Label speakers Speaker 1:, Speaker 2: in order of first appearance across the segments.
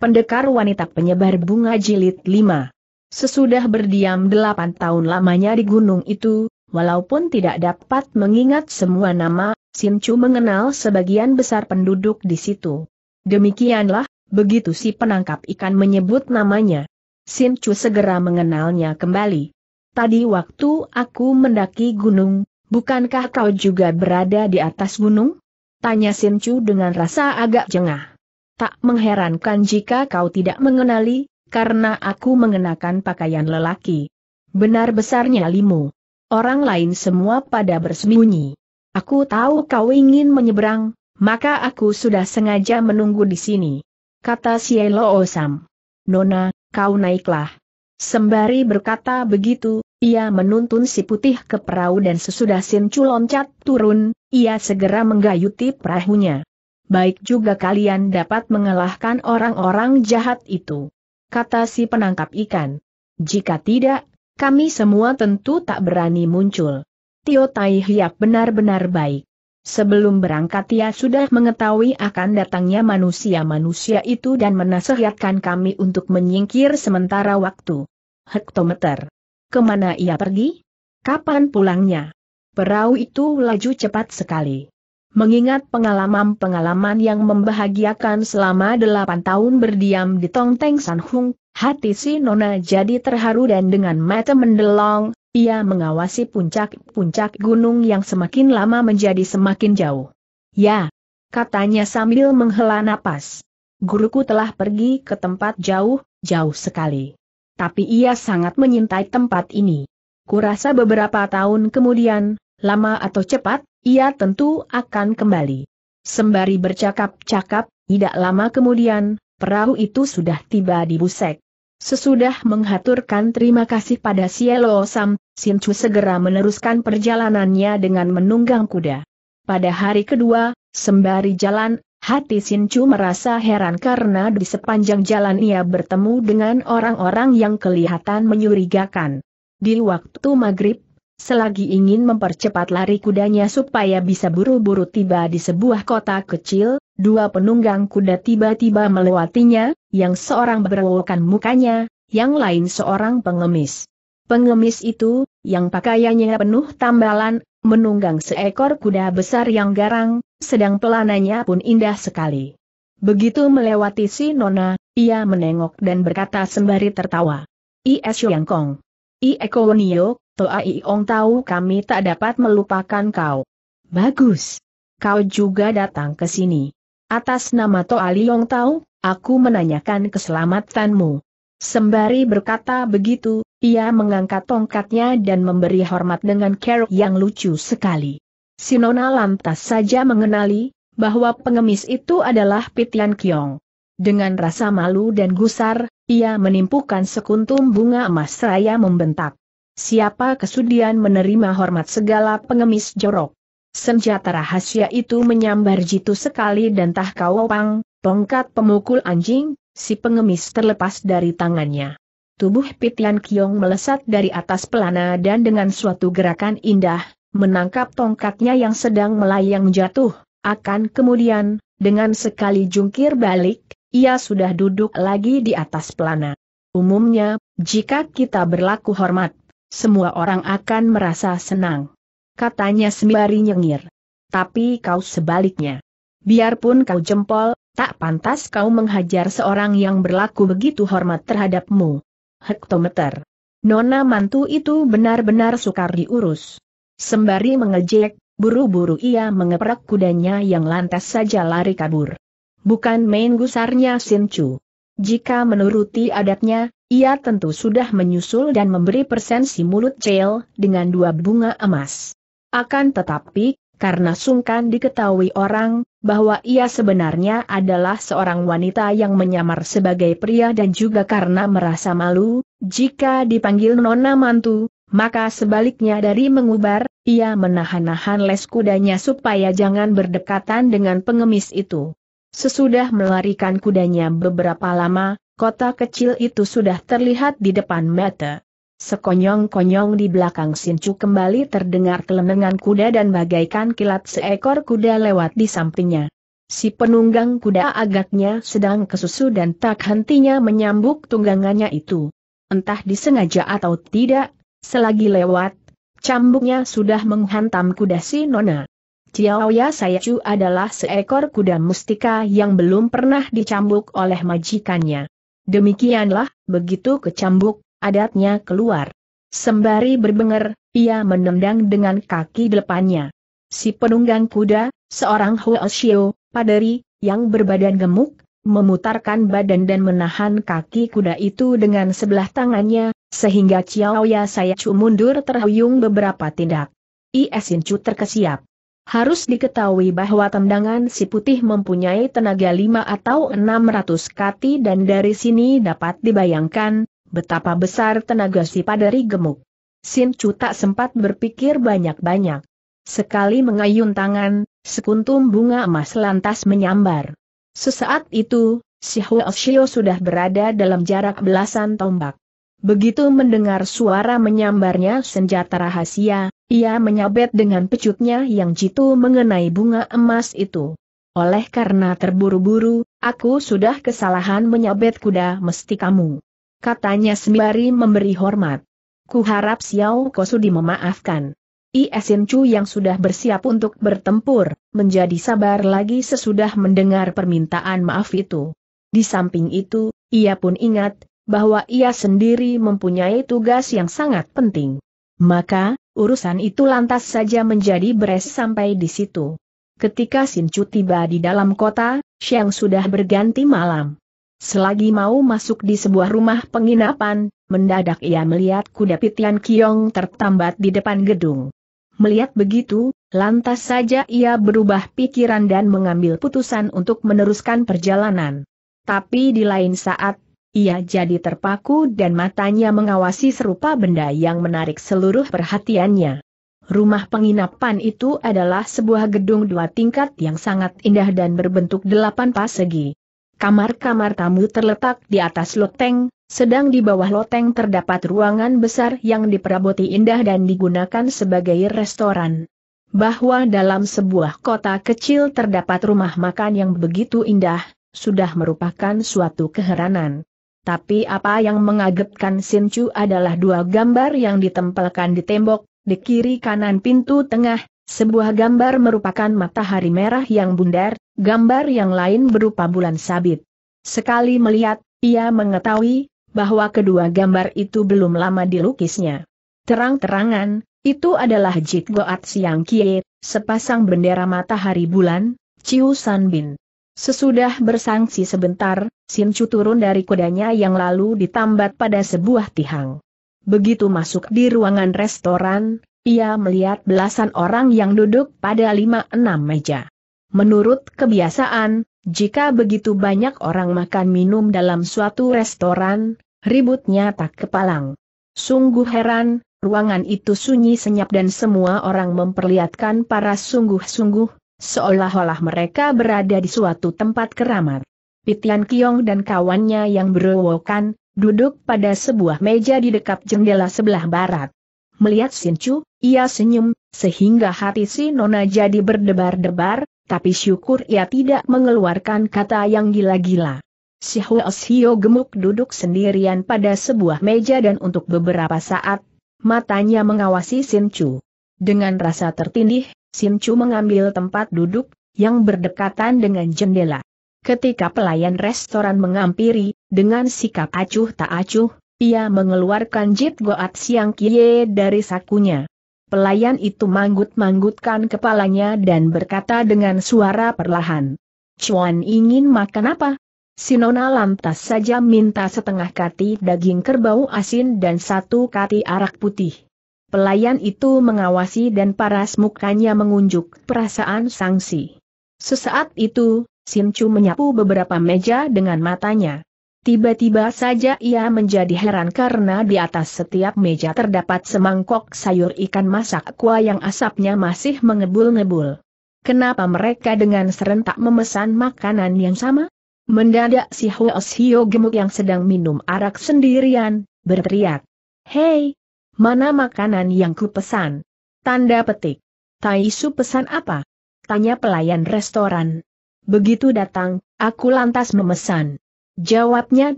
Speaker 1: Pendekar wanita penyebar bunga jilid 5. Sesudah berdiam delapan tahun lamanya di gunung itu, walaupun tidak dapat mengingat semua nama, Chu mengenal sebagian besar penduduk di situ. Demikianlah, begitu si penangkap ikan menyebut namanya. Chu segera mengenalnya kembali. Tadi waktu aku mendaki gunung, bukankah kau juga berada di atas gunung? Tanya Chu dengan rasa agak jengah. Tak mengherankan jika kau tidak mengenali, karena aku mengenakan pakaian lelaki. Benar besarnya limu. Orang lain semua pada bersembunyi. Aku tahu kau ingin menyeberang, maka aku sudah sengaja menunggu di sini. Kata Sielo Osam. Nona, kau naiklah. Sembari berkata begitu, ia menuntun si putih ke perahu dan sesudah Sin culoncat loncat turun, ia segera menggayuti perahunya baik juga kalian dapat mengalahkan orang-orang jahat itu. Kata si penangkap ikan. Jika tidak, kami semua tentu tak berani muncul. Tio Tai Hiap benar-benar baik. Sebelum berangkat ia sudah mengetahui akan datangnya manusia-manusia itu dan menasehatkan kami untuk menyingkir sementara waktu. Hektometer. Kemana ia pergi? Kapan pulangnya? Perahu itu laju cepat sekali. Mengingat pengalaman-pengalaman yang membahagiakan selama delapan tahun berdiam di Tongteng San Hung, hati si Nona jadi terharu dan dengan mata mendelong, ia mengawasi puncak-puncak gunung yang semakin lama menjadi semakin jauh. Ya, katanya sambil menghela napas. Guruku telah pergi ke tempat jauh, jauh sekali. Tapi ia sangat menyintai tempat ini. Kurasa beberapa tahun kemudian, lama atau cepat, ia tentu akan kembali. Sembari bercakap-cakap, tidak lama kemudian, perahu itu sudah tiba di Busek. Sesudah menghaturkan terima kasih pada Sielo Sam, Sinchu segera meneruskan perjalanannya dengan menunggang kuda. Pada hari kedua, sembari jalan, hati Sinchu merasa heran karena di sepanjang jalan ia bertemu dengan orang-orang yang kelihatan menyurigakan. Di waktu maghrib, selagi ingin mempercepat lari kudanya supaya bisa buru-buru tiba di sebuah kota kecil, dua penunggang kuda tiba-tiba melewatinya, yang seorang berwokan mukanya, yang lain seorang pengemis. Pengemis itu, yang pakaiannya penuh tambalan, menunggang seekor kuda besar yang garang, sedang pelananya pun indah sekali. Begitu melewati si Nona, ia menengok dan berkata sembari tertawa. I.S. yangkong, Yang Kong. I. Toa Iong tahu kami tak dapat melupakan kau. Bagus. Kau juga datang ke sini. Atas nama Toa Liong tahu, aku menanyakan keselamatanmu. Sembari berkata begitu, ia mengangkat tongkatnya dan memberi hormat dengan keruk yang lucu sekali. Sinona lantas saja mengenali, bahwa pengemis itu adalah Pitian Kiong. Dengan rasa malu dan gusar, ia menimpukan sekuntum bunga emas raya membentak. Siapa kesudian menerima hormat segala pengemis jorok? Senjata rahasia itu menyambar jitu sekali dan tah kawopang, tongkat pemukul anjing, si pengemis terlepas dari tangannya. Tubuh Pitian Kiong melesat dari atas pelana dan dengan suatu gerakan indah, menangkap tongkatnya yang sedang melayang jatuh. Akan kemudian, dengan sekali jungkir balik, ia sudah duduk lagi di atas pelana. Umumnya, jika kita berlaku hormat, semua orang akan merasa senang. Katanya sembari nyengir. Tapi kau sebaliknya. Biarpun kau jempol, tak pantas kau menghajar seorang yang berlaku begitu hormat terhadapmu. Hektometer. Nona mantu itu benar-benar sukar diurus. Sembari mengejek, buru-buru ia mengeprak kudanya yang lantas saja lari kabur. Bukan main gusarnya Sinchu. Jika menuruti adatnya, ia tentu sudah menyusul dan memberi persen si mulut cel dengan dua bunga emas. Akan tetapi, karena sungkan diketahui orang, bahwa ia sebenarnya adalah seorang wanita yang menyamar sebagai pria dan juga karena merasa malu, jika dipanggil Nona Mantu, maka sebaliknya dari mengubar, ia menahan-nahan les kudanya supaya jangan berdekatan dengan pengemis itu. Sesudah melarikan kudanya beberapa lama, kota kecil itu sudah terlihat di depan mata. Sekonyong-konyong di belakang sinchu kembali terdengar kelenengan kuda dan bagaikan kilat seekor kuda lewat di sampingnya. Si penunggang kuda agaknya sedang kesusu dan tak hentinya menyambuk tunggangannya itu. Entah disengaja atau tidak, selagi lewat, cambuknya sudah menghantam kuda si Nona. Ciaoya Sayacu adalah seekor kuda mustika yang belum pernah dicambuk oleh majikannya. Demikianlah, begitu kecambuk, adatnya keluar. Sembari berbenger, ia menendang dengan kaki depannya. Si penunggang kuda, seorang Huoshio, paderi, yang berbadan gemuk, memutarkan badan dan menahan kaki kuda itu dengan sebelah tangannya, sehingga Ciao Ya Sayacu mundur terhuyung beberapa tindak. Ia Chu terkesiap harus diketahui bahwa tendangan si putih mempunyai tenaga 5 atau 600 kati dan dari sini dapat dibayangkan, betapa besar tenaga si padari gemuk. Sin Chu tak sempat berpikir banyak-banyak. Sekali mengayun tangan, sekuntum bunga emas lantas menyambar. Sesaat itu, si Huo sudah berada dalam jarak belasan tombak. Begitu mendengar suara menyambarnya senjata rahasia, ia menyabet dengan pecutnya yang jitu mengenai bunga emas itu. Oleh karena terburu-buru, aku sudah kesalahan menyabet kuda mesti kamu. Katanya sembari memberi hormat. Kuharap Xiao Kosudi memaafkan. Iesin Chu yang sudah bersiap untuk bertempur, menjadi sabar lagi sesudah mendengar permintaan maaf itu. Di samping itu, ia pun ingat, bahwa ia sendiri mempunyai tugas yang sangat penting. Maka, urusan itu lantas saja menjadi beres sampai di situ. Ketika Chu tiba di dalam kota, Siang sudah berganti malam. Selagi mau masuk di sebuah rumah penginapan, mendadak ia melihat kuda Pitian Kiong tertambat di depan gedung. Melihat begitu, lantas saja ia berubah pikiran dan mengambil putusan untuk meneruskan perjalanan. Tapi di lain saat, ia jadi terpaku dan matanya mengawasi serupa benda yang menarik seluruh perhatiannya. Rumah penginapan itu adalah sebuah gedung dua tingkat yang sangat indah dan berbentuk delapan persegi. Kamar-kamar tamu terletak di atas loteng, sedang di bawah loteng terdapat ruangan besar yang diperaboti indah dan digunakan sebagai restoran. Bahwa dalam sebuah kota kecil terdapat rumah makan yang begitu indah, sudah merupakan suatu keheranan. Tapi apa yang mengagetkan Chu adalah dua gambar yang ditempelkan di tembok, di kiri kanan pintu tengah, sebuah gambar merupakan matahari merah yang bundar, gambar yang lain berupa bulan sabit. Sekali melihat, ia mengetahui bahwa kedua gambar itu belum lama dilukisnya. Terang-terangan, itu adalah Jit Goat Siang Kie, sepasang bendera matahari bulan, Ciu San Bin. Sesudah bersangsi sebentar, Sincu turun dari kudanya yang lalu ditambat pada sebuah tiang. Begitu masuk di ruangan restoran, ia melihat belasan orang yang duduk pada lima enam meja. Menurut kebiasaan, jika begitu banyak orang makan minum dalam suatu restoran, ributnya tak kepalang. Sungguh heran, ruangan itu sunyi senyap dan semua orang memperlihatkan para sungguh-sungguh, Seolah-olah mereka berada di suatu tempat keramat. Pitian Kiong dan kawannya yang berewokan, duduk pada sebuah meja di dekat jendela sebelah barat. Melihat Chu, ia senyum, sehingga hati si Nona jadi berdebar-debar, tapi syukur ia tidak mengeluarkan kata yang gila-gila. Si Huos gemuk duduk sendirian pada sebuah meja dan untuk beberapa saat, matanya mengawasi Chu. Dengan rasa tertindih, Chu mengambil tempat duduk, yang berdekatan dengan jendela. Ketika pelayan restoran mengampiri, dengan sikap acuh tak acuh, ia mengeluarkan jit goat siang kie dari sakunya. Pelayan itu manggut-manggutkan kepalanya dan berkata dengan suara perlahan. Cuan ingin makan apa? Sinona lantas saja minta setengah kati daging kerbau asin dan satu kati arak putih. Pelayan itu mengawasi dan paras mukanya mengunjuk perasaan sangsi. Sesaat itu, Chu menyapu beberapa meja dengan matanya. Tiba-tiba saja ia menjadi heran karena di atas setiap meja terdapat semangkok sayur ikan masak kuah yang asapnya masih mengebul-ngebul. Kenapa mereka dengan serentak memesan makanan yang sama? Mendadak si Huos gemuk yang sedang minum arak sendirian, berteriak. Hei, Mana makanan yang ku pesan? Tanda petik. Taisu pesan apa? Tanya pelayan restoran. Begitu datang, aku lantas memesan. Jawabnya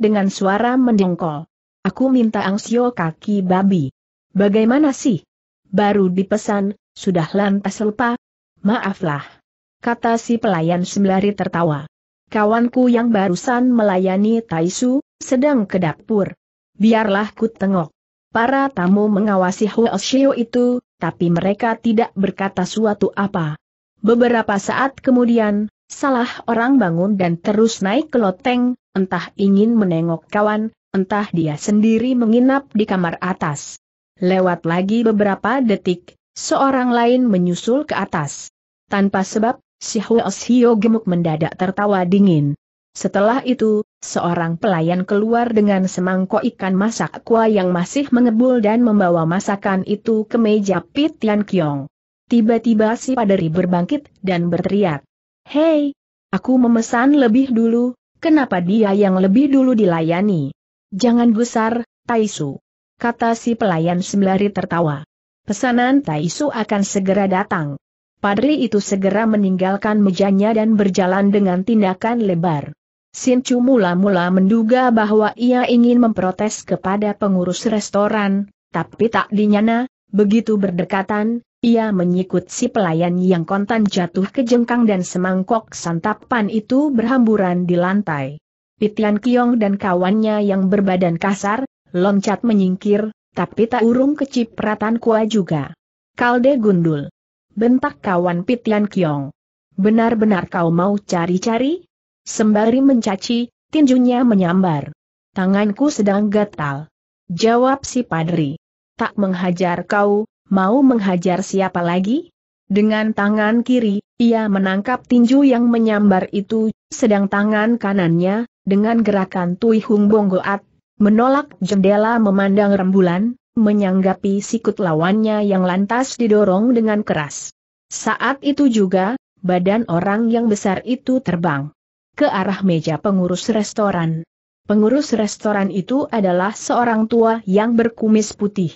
Speaker 1: dengan suara mendengkol. Aku minta angsio kaki babi. Bagaimana sih? Baru dipesan, sudah lantas lupa? Maaflah. Kata si pelayan sembari tertawa. Kawanku yang barusan melayani Taisu, sedang ke dapur. Biarlah ku tengok. Para tamu mengawasi Huo Huoshio itu, tapi mereka tidak berkata suatu apa. Beberapa saat kemudian, salah orang bangun dan terus naik ke loteng, entah ingin menengok kawan, entah dia sendiri menginap di kamar atas. Lewat lagi beberapa detik, seorang lain menyusul ke atas. Tanpa sebab, si Huo Huoshio gemuk mendadak tertawa dingin. Setelah itu, Seorang pelayan keluar dengan semangkok ikan masak kuah yang masih mengebul dan membawa masakan itu ke meja Pit Tian Kiong. Tiba-tiba si paderi berbangkit dan berteriak. Hei, aku memesan lebih dulu, kenapa dia yang lebih dulu dilayani? Jangan gusar, Taisu. Kata si pelayan sembari tertawa. Pesanan Taisu akan segera datang. Padri itu segera meninggalkan mejanya dan berjalan dengan tindakan lebar. Sin Chu mula-mula menduga bahwa ia ingin memprotes kepada pengurus restoran, tapi tak dinyana, begitu berdekatan, ia menyikut si pelayan yang kontan jatuh ke jengkang dan semangkok santapan itu berhamburan di lantai. Pitian Kiong dan kawannya yang berbadan kasar, loncat menyingkir, tapi tak urung kecipratan kuah juga. Kalde gundul. Bentak kawan Pitian Kiong. Benar-benar kau mau cari-cari? Sembari mencaci, tinjunya menyambar. Tanganku sedang gatal. Jawab si padri. Tak menghajar kau, mau menghajar siapa lagi? Dengan tangan kiri, ia menangkap tinju yang menyambar itu, sedang tangan kanannya, dengan gerakan Tui Hung Bonggoat, menolak jendela memandang rembulan, menyanggapi sikut lawannya yang lantas didorong dengan keras. Saat itu juga, badan orang yang besar itu terbang ke arah meja pengurus restoran. Pengurus restoran itu adalah seorang tua yang berkumis putih.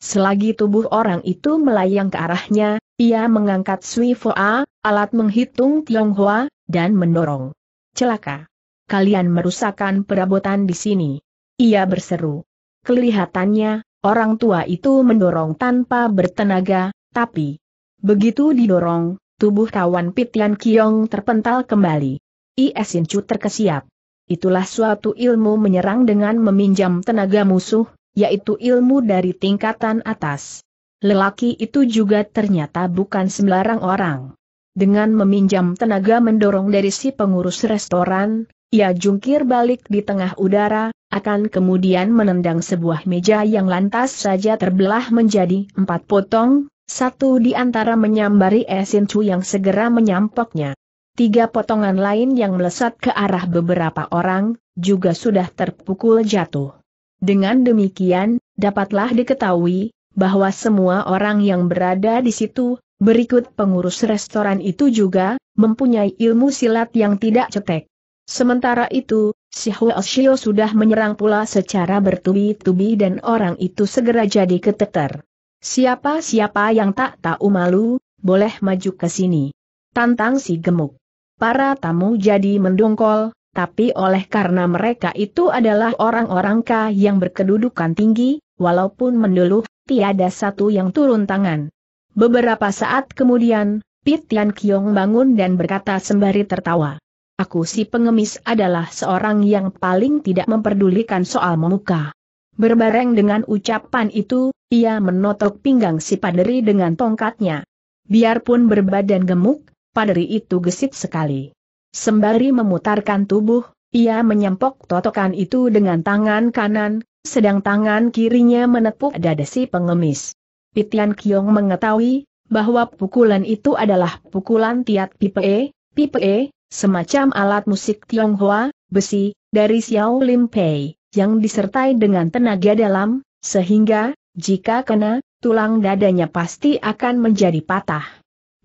Speaker 1: Selagi tubuh orang itu melayang ke arahnya, ia mengangkat Sui Foa, alat menghitung Tionghoa, dan mendorong. Celaka! Kalian merusakkan perabotan di sini. Ia berseru. Kelihatannya, orang tua itu mendorong tanpa bertenaga, tapi... Begitu didorong, tubuh kawan Pitian Kiong terpental kembali. Iesin Chu terkesiap. Itulah suatu ilmu menyerang dengan meminjam tenaga musuh, yaitu ilmu dari tingkatan atas. Lelaki itu juga ternyata bukan sembarang orang. Dengan meminjam tenaga mendorong dari si pengurus restoran, ia jungkir balik di tengah udara, akan kemudian menendang sebuah meja yang lantas saja terbelah menjadi empat potong, satu di antara menyambari Esin Chu yang segera menyampoknya. Tiga potongan lain yang melesat ke arah beberapa orang, juga sudah terpukul jatuh. Dengan demikian, dapatlah diketahui, bahwa semua orang yang berada di situ, berikut pengurus restoran itu juga, mempunyai ilmu silat yang tidak cetek. Sementara itu, si Huashio sudah menyerang pula secara bertubi-tubi dan orang itu segera jadi keteter. Siapa-siapa yang tak tahu malu, boleh maju ke sini. Tantang si gemuk para tamu jadi mendongkol, tapi oleh karena mereka itu adalah orang-orang kaya yang berkedudukan tinggi, walaupun menduluh, tiada satu yang turun tangan. Beberapa saat kemudian, Pitian Kiong bangun dan berkata sembari tertawa. Aku si pengemis adalah seorang yang paling tidak memperdulikan soal memuka. Berbareng dengan ucapan itu, ia menotok pinggang si paderi dengan tongkatnya. Biarpun berbadan gemuk, paderi itu gesit sekali. Sembari memutarkan tubuh, ia menyempok totokan itu dengan tangan kanan, sedang tangan kirinya menepuk dada si pengemis. Pitian Kiong mengetahui, bahwa pukulan itu adalah pukulan tiat pipe, pipe, semacam alat musik Tionghoa, besi, dari Xiao Lim Pei, yang disertai dengan tenaga dalam, sehingga, jika kena, tulang dadanya pasti akan menjadi patah.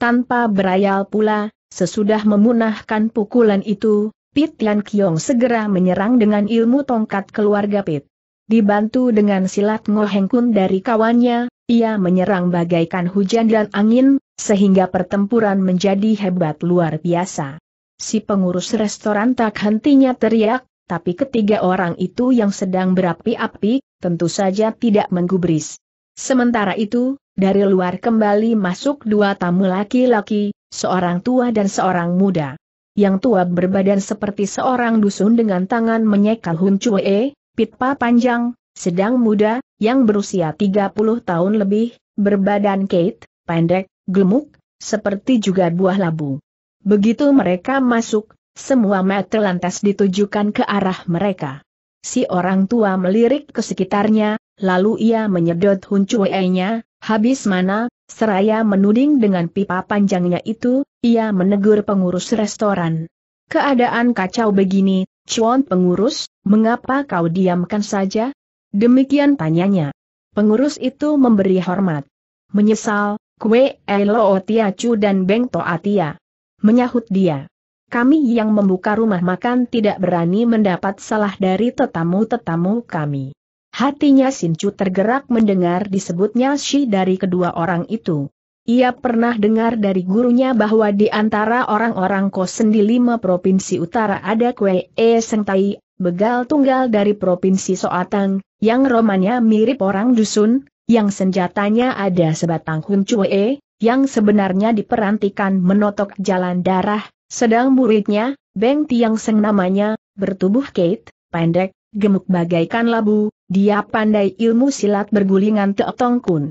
Speaker 1: Tanpa berayal pula, sesudah memunahkan pukulan itu, Pit Tian Kiong segera menyerang dengan ilmu tongkat keluarga Pit. Dibantu dengan silat ngohengkun dari kawannya, ia menyerang bagaikan hujan dan angin, sehingga pertempuran menjadi hebat luar biasa. Si pengurus restoran tak hentinya teriak, tapi ketiga orang itu yang sedang berapi-api, tentu saja tidak menggubris. Sementara itu, dari luar kembali masuk dua tamu laki-laki, seorang tua dan seorang muda. Yang tua berbadan seperti seorang dusun dengan tangan menyekal Hun Chue, pitpa panjang, sedang muda, yang berusia 30 tahun lebih, berbadan Kate, pendek, gemuk, seperti juga buah labu. Begitu mereka masuk, semua mata lantas ditujukan ke arah mereka. Si orang tua melirik ke sekitarnya, lalu ia menyedot Hun Chue-nya, Habis mana, seraya menuding dengan pipa panjangnya itu, ia menegur pengurus restoran. Keadaan kacau begini, Cuan pengurus, mengapa kau diamkan saja? Demikian tanyanya. Pengurus itu memberi hormat. Menyesal, kue Elo Tiacu dan Beng Toatia. Menyahut dia. Kami yang membuka rumah makan tidak berani mendapat salah dari tetamu-tetamu kami. Hatinya Sincu tergerak mendengar disebutnya Shi dari kedua orang itu. Ia pernah dengar dari gurunya bahwa di antara orang-orang kosen di lima provinsi utara ada Kwe E Sengtai, begal tunggal dari provinsi Soatang, yang romannya mirip orang dusun, yang senjatanya ada sebatang Chue, yang sebenarnya diperantikan menotok jalan darah, sedang muridnya, Beng Tiang Seng namanya, bertubuh Kate, pendek, Gemuk bagaikan labu, dia pandai ilmu silat bergulingan Teotong Kun.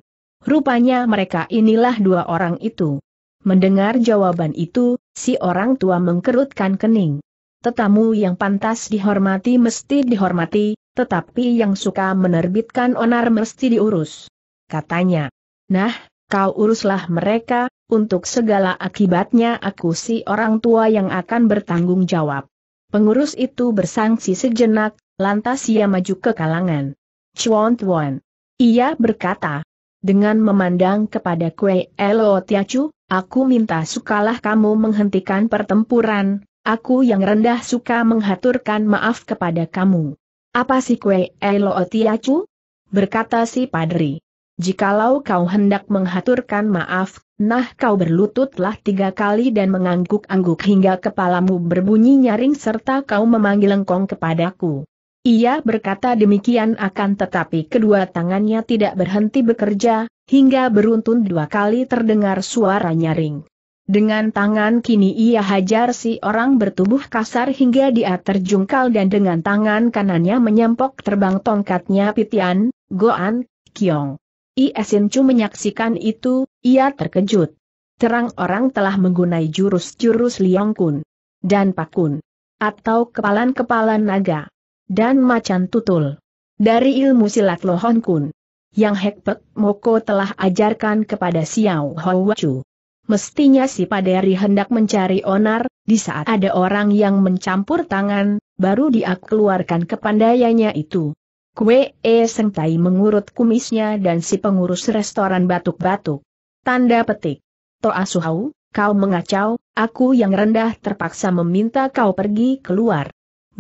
Speaker 1: Rupanya mereka inilah dua orang itu. Mendengar jawaban itu, si orang tua mengkerutkan kening. Tetamu yang pantas dihormati mesti dihormati, tetapi yang suka menerbitkan onar mesti diurus. Katanya. Nah, kau uruslah mereka, untuk segala akibatnya aku si orang tua yang akan bertanggung jawab. Pengurus itu bersangsi sejenak, Lantas ia maju ke kalangan. Chuan Tuan. Ia berkata, dengan memandang kepada Kue Elo Tiacu, aku minta sukalah kamu menghentikan pertempuran, aku yang rendah suka menghaturkan maaf kepada kamu. Apa sih Kue Elo Tiacu? Berkata si Padri. Jikalau kau hendak menghaturkan maaf, nah kau berlututlah tiga kali dan mengangguk-angguk hingga kepalamu berbunyi nyaring serta kau memanggil engkong kepadaku. Ia berkata demikian akan tetapi kedua tangannya tidak berhenti bekerja, hingga beruntun dua kali terdengar suara nyaring. Dengan tangan kini ia hajar si orang bertubuh kasar hingga dia terjungkal dan dengan tangan kanannya menyempok terbang tongkatnya Pitian, Goan, Kiong. Iesin Chu menyaksikan itu, ia terkejut. Terang orang telah menggunai jurus-jurus Liong Kun dan Pakun atau kepalan-kepalan naga dan macan tutul. Dari ilmu silat Lohon Kun, yang Hekpek Moko telah ajarkan kepada Xiao Hou Chu. Mestinya si Paderi hendak mencari onar, di saat ada orang yang mencampur tangan, baru dia keluarkan kepandaiannya itu. Kue E Sengtai mengurut kumisnya dan si pengurus restoran batuk-batuk. Tanda petik. Toa Suhau, kau mengacau, aku yang rendah terpaksa meminta kau pergi keluar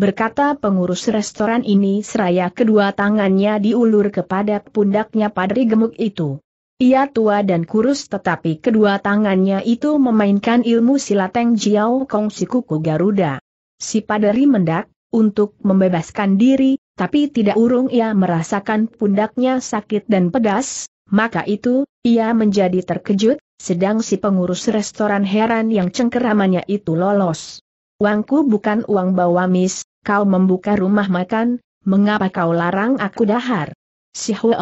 Speaker 1: berkata pengurus restoran ini seraya kedua tangannya diulur kepada pundaknya padri gemuk itu. Ia tua dan kurus tetapi kedua tangannya itu memainkan ilmu silateng jiao kong si kuku Garuda. Si padri mendak, untuk membebaskan diri, tapi tidak urung ia merasakan pundaknya sakit dan pedas, maka itu, ia menjadi terkejut, sedang si pengurus restoran heran yang cengkeramannya itu lolos. Uangku bukan uang bawamis, kau membuka rumah makan, mengapa kau larang aku dahar? Si Huo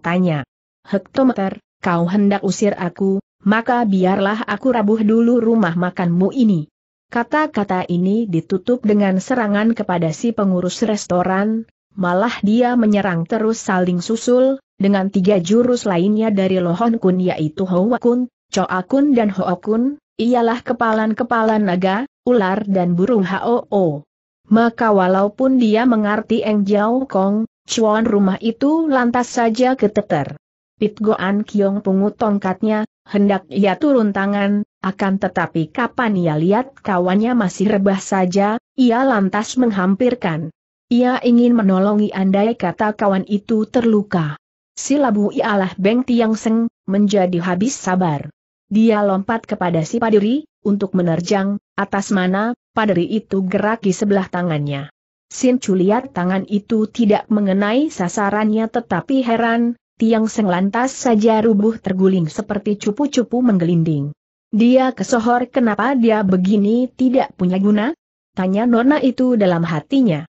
Speaker 1: tanya. Hektometer, kau hendak usir aku, maka biarlah aku rabuh dulu rumah makanmu ini. Kata-kata ini ditutup dengan serangan kepada si pengurus restoran, malah dia menyerang terus saling susul, dengan tiga jurus lainnya dari Lohon Kun yaitu Hoakun, Kun, dan Ho Iyalah ialah kepalan-kepalan naga, ular dan burung HOO. Maka walaupun dia mengerti Eng Jiao Kong, cuan rumah itu lantas saja keteter. Pit Goan Kiong pungut tongkatnya, hendak ia turun tangan, akan tetapi kapan ia lihat kawannya masih rebah saja, ia lantas menghampirkan. Ia ingin menolongi andai kata kawan itu terluka. Si labu ialah Beng Tiang Seng, menjadi habis sabar. Dia lompat kepada si padiri, untuk menerjang, atas mana, paderi itu gerak di sebelah tangannya. Sin Chu lihat tangan itu tidak mengenai sasarannya tetapi heran, tiang seng lantas saja rubuh terguling seperti cupu-cupu menggelinding. Dia kesohor kenapa dia begini tidak punya guna? Tanya Nona itu dalam hatinya.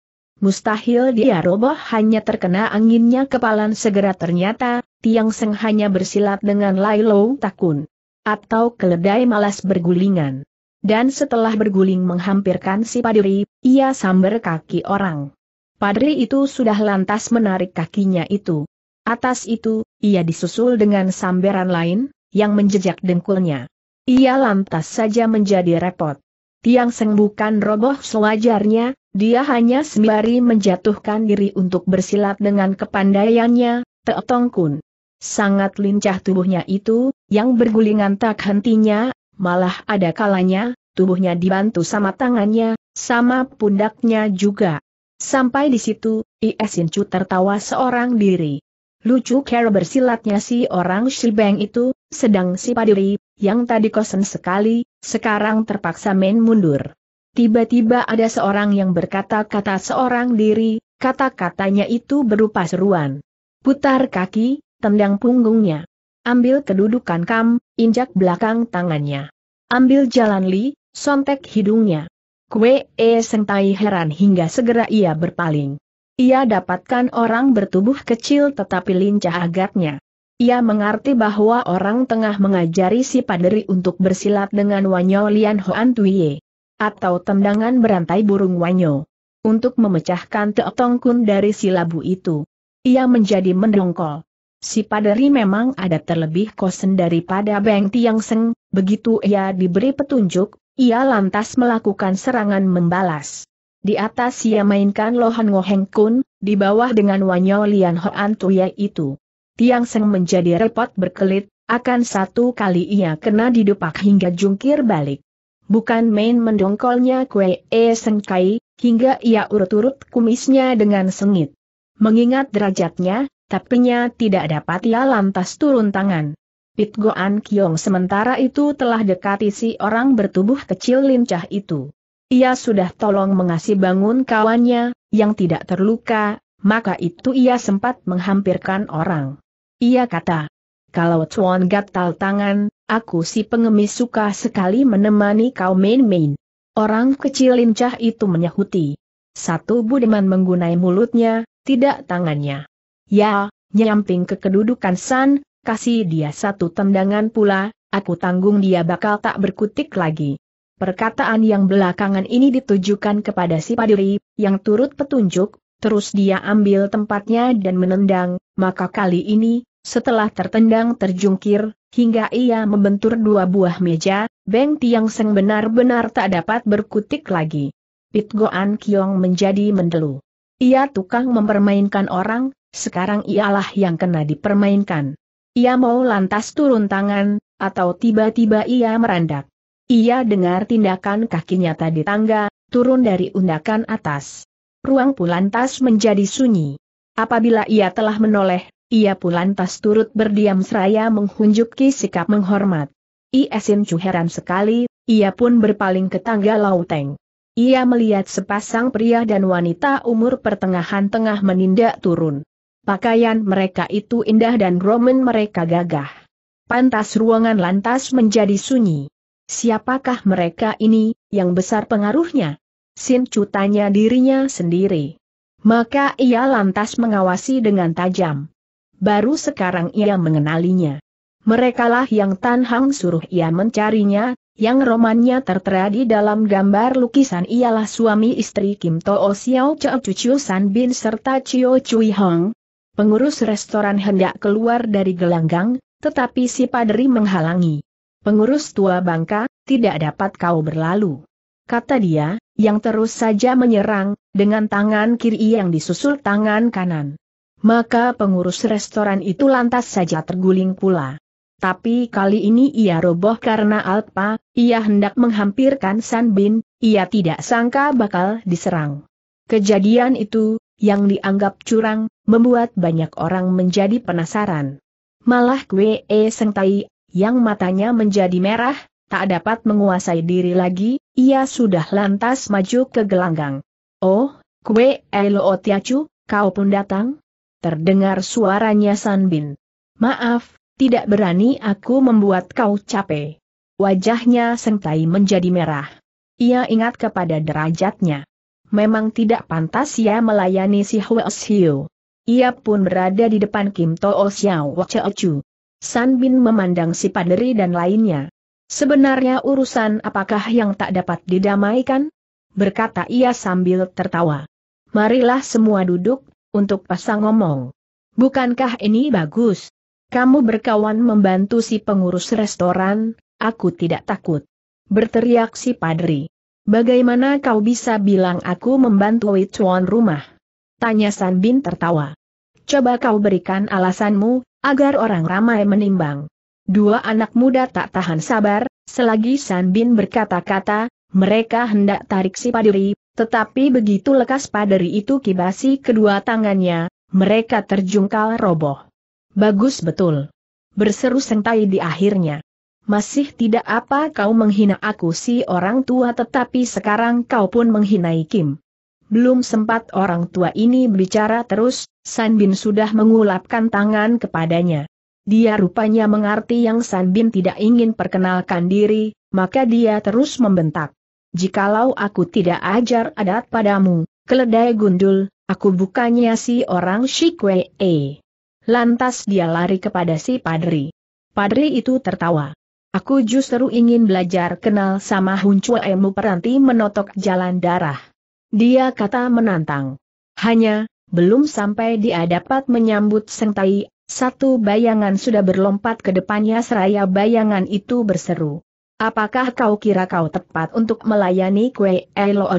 Speaker 1: Mustahil dia roboh hanya terkena anginnya kepalan segera ternyata, tiang seng hanya bersilat dengan Lailou Takun. Atau keledai malas bergulingan dan setelah berguling menghampirkan si padri, ia samber kaki orang. Padri itu sudah lantas menarik kakinya itu. Atas itu, ia disusul dengan samberan lain, yang menjejak dengkulnya. Ia lantas saja menjadi repot. Tiang Seng bukan roboh sewajarnya, dia hanya sembari menjatuhkan diri untuk bersilat dengan kepandaiannya, Teotong Kun. Sangat lincah tubuhnya itu, yang bergulingan tak hentinya, malah ada kalanya, tubuhnya dibantu sama tangannya, sama pundaknya juga. Sampai di situ, Iesin Chu tertawa seorang diri. Lucu cara bersilatnya si orang Shibeng itu, sedang si Padiri, yang tadi kosen sekali, sekarang terpaksa main mundur. Tiba-tiba ada seorang yang berkata-kata seorang diri, kata-katanya itu berupa seruan. Putar kaki, tendang punggungnya. Ambil kedudukan kam, injak belakang tangannya. Ambil jalan li, Sontek hidungnya. Kue E Tai heran hingga segera ia berpaling. Ia dapatkan orang bertubuh kecil tetapi lincah agaknya. Ia mengerti bahwa orang tengah mengajari si paderi untuk bersilat dengan Wanyo Lian Hoan Tuiye. Atau tendangan berantai burung Wanyo. Untuk memecahkan Teotong Kun dari silabu itu. Ia menjadi mendongkol. Si paderi memang ada terlebih kosen daripada Beng Tiang Seng, begitu ia diberi petunjuk, ia lantas melakukan serangan membalas. Di atas ia mainkan Lohan Ngoheng Kun, di bawah dengan Wanyo Lian Hoan Tuya itu. Tiang Seng menjadi repot berkelit, akan satu kali ia kena didupak hingga jungkir balik. Bukan main mendongkolnya Kue E Seng Kai, hingga ia urut-urut kumisnya dengan sengit. Mengingat derajatnya, tapinya tidak dapat ia lantas turun tangan. Pit Goan Kiong sementara itu telah dekati si orang bertubuh kecil lincah itu. Ia sudah tolong mengasih bangun kawannya, yang tidak terluka, maka itu ia sempat menghampirkan orang. Ia kata, kalau Tuan gatal tangan, aku si pengemis suka sekali menemani kau main-main. Orang kecil lincah itu menyahuti. Satu budiman menggunai mulutnya, tidak tangannya. Ya, nyamping ke kedudukan San, kasih dia satu tendangan pula, aku tanggung dia bakal tak berkutik lagi. Perkataan yang belakangan ini ditujukan kepada si Padiri, yang turut petunjuk, terus dia ambil tempatnya dan menendang, maka kali ini, setelah tertendang terjungkir, hingga ia membentur dua buah meja, Beng Tiang Seng benar-benar tak dapat berkutik lagi. Pit Goan Kiong menjadi mendelu. Ia tukang mempermainkan orang, sekarang ialah yang kena dipermainkan. Ia mau lantas turun tangan, atau tiba-tiba ia merandak. Ia dengar tindakan kakinya tadi tangga, turun dari undakan atas. Ruang pulantas menjadi sunyi. Apabila ia telah menoleh, ia pulantas turut berdiam seraya menghunjuki sikap menghormat. Iesin Chu heran sekali, ia pun berpaling ke tangga Lauteng. Ia melihat sepasang pria dan wanita umur pertengahan tengah menindak turun. Pakaian mereka itu indah dan roman mereka gagah. Pantas ruangan lantas menjadi sunyi. Siapakah mereka ini, yang besar pengaruhnya? Sin Chu tanya dirinya sendiri. Maka ia lantas mengawasi dengan tajam. Baru sekarang ia mengenalinya. Merekalah yang Tan Hang suruh ia mencarinya, yang romannya tertera di dalam gambar lukisan ialah suami istri Kim Too Xiao Chao Chu San Bin serta Chio Chui Hong, Pengurus restoran hendak keluar dari gelanggang, tetapi si padri menghalangi. Pengurus tua bangka, tidak dapat kau berlalu. Kata dia, yang terus saja menyerang, dengan tangan kiri yang disusul tangan kanan. Maka pengurus restoran itu lantas saja terguling pula. Tapi kali ini ia roboh karena Alpa, ia hendak menghampirkan San Bin, ia tidak sangka bakal diserang. Kejadian itu, yang dianggap curang, membuat banyak orang menjadi penasaran. Malah Kwe E Tai, yang matanya menjadi merah, tak dapat menguasai diri lagi, ia sudah lantas maju ke gelanggang. Oh, Kwe E Lo Tiacu, kau pun datang? Terdengar suaranya Sanbin. Maaf, tidak berani aku membuat kau capek. Wajahnya Seng Tai menjadi merah. Ia ingat kepada derajatnya memang tidak pantas ia melayani si Hwe Xiu. Ia pun berada di depan Kim To'o Xiao Cheo Chu. San Bin memandang si paderi dan lainnya. Sebenarnya urusan apakah yang tak dapat didamaikan? Berkata ia sambil tertawa. Marilah semua duduk, untuk pasang ngomong. Bukankah ini bagus? Kamu berkawan membantu si pengurus restoran, aku tidak takut. Berteriak si padri. Bagaimana kau bisa bilang aku membantu Wichuan rumah? Tanya San Bin tertawa. Coba kau berikan alasanmu, agar orang ramai menimbang. Dua anak muda tak tahan sabar, selagi San Bin berkata-kata, mereka hendak tarik si paderi, tetapi begitu lekas paderi itu kibasi kedua tangannya, mereka terjungkal roboh. Bagus betul. Berseru Sentai di akhirnya. Masih tidak apa kau menghina aku si orang tua tetapi sekarang kau pun menghina Kim. Belum sempat orang tua ini berbicara terus, San Bin sudah mengulapkan tangan kepadanya. Dia rupanya mengerti yang San Bin tidak ingin perkenalkan diri, maka dia terus membentak. Jikalau aku tidak ajar adat padamu, keledai gundul, aku bukannya si orang Shikwee. Lantas dia lari kepada si padri. Padri itu tertawa. Aku justru ingin belajar kenal sama Hun Chuemu Peranti menotok jalan darah. Dia kata menantang. Hanya, belum sampai dia dapat menyambut Sengtai, satu bayangan sudah berlompat ke depannya seraya bayangan itu berseru. Apakah kau kira kau tepat untuk melayani kue Elo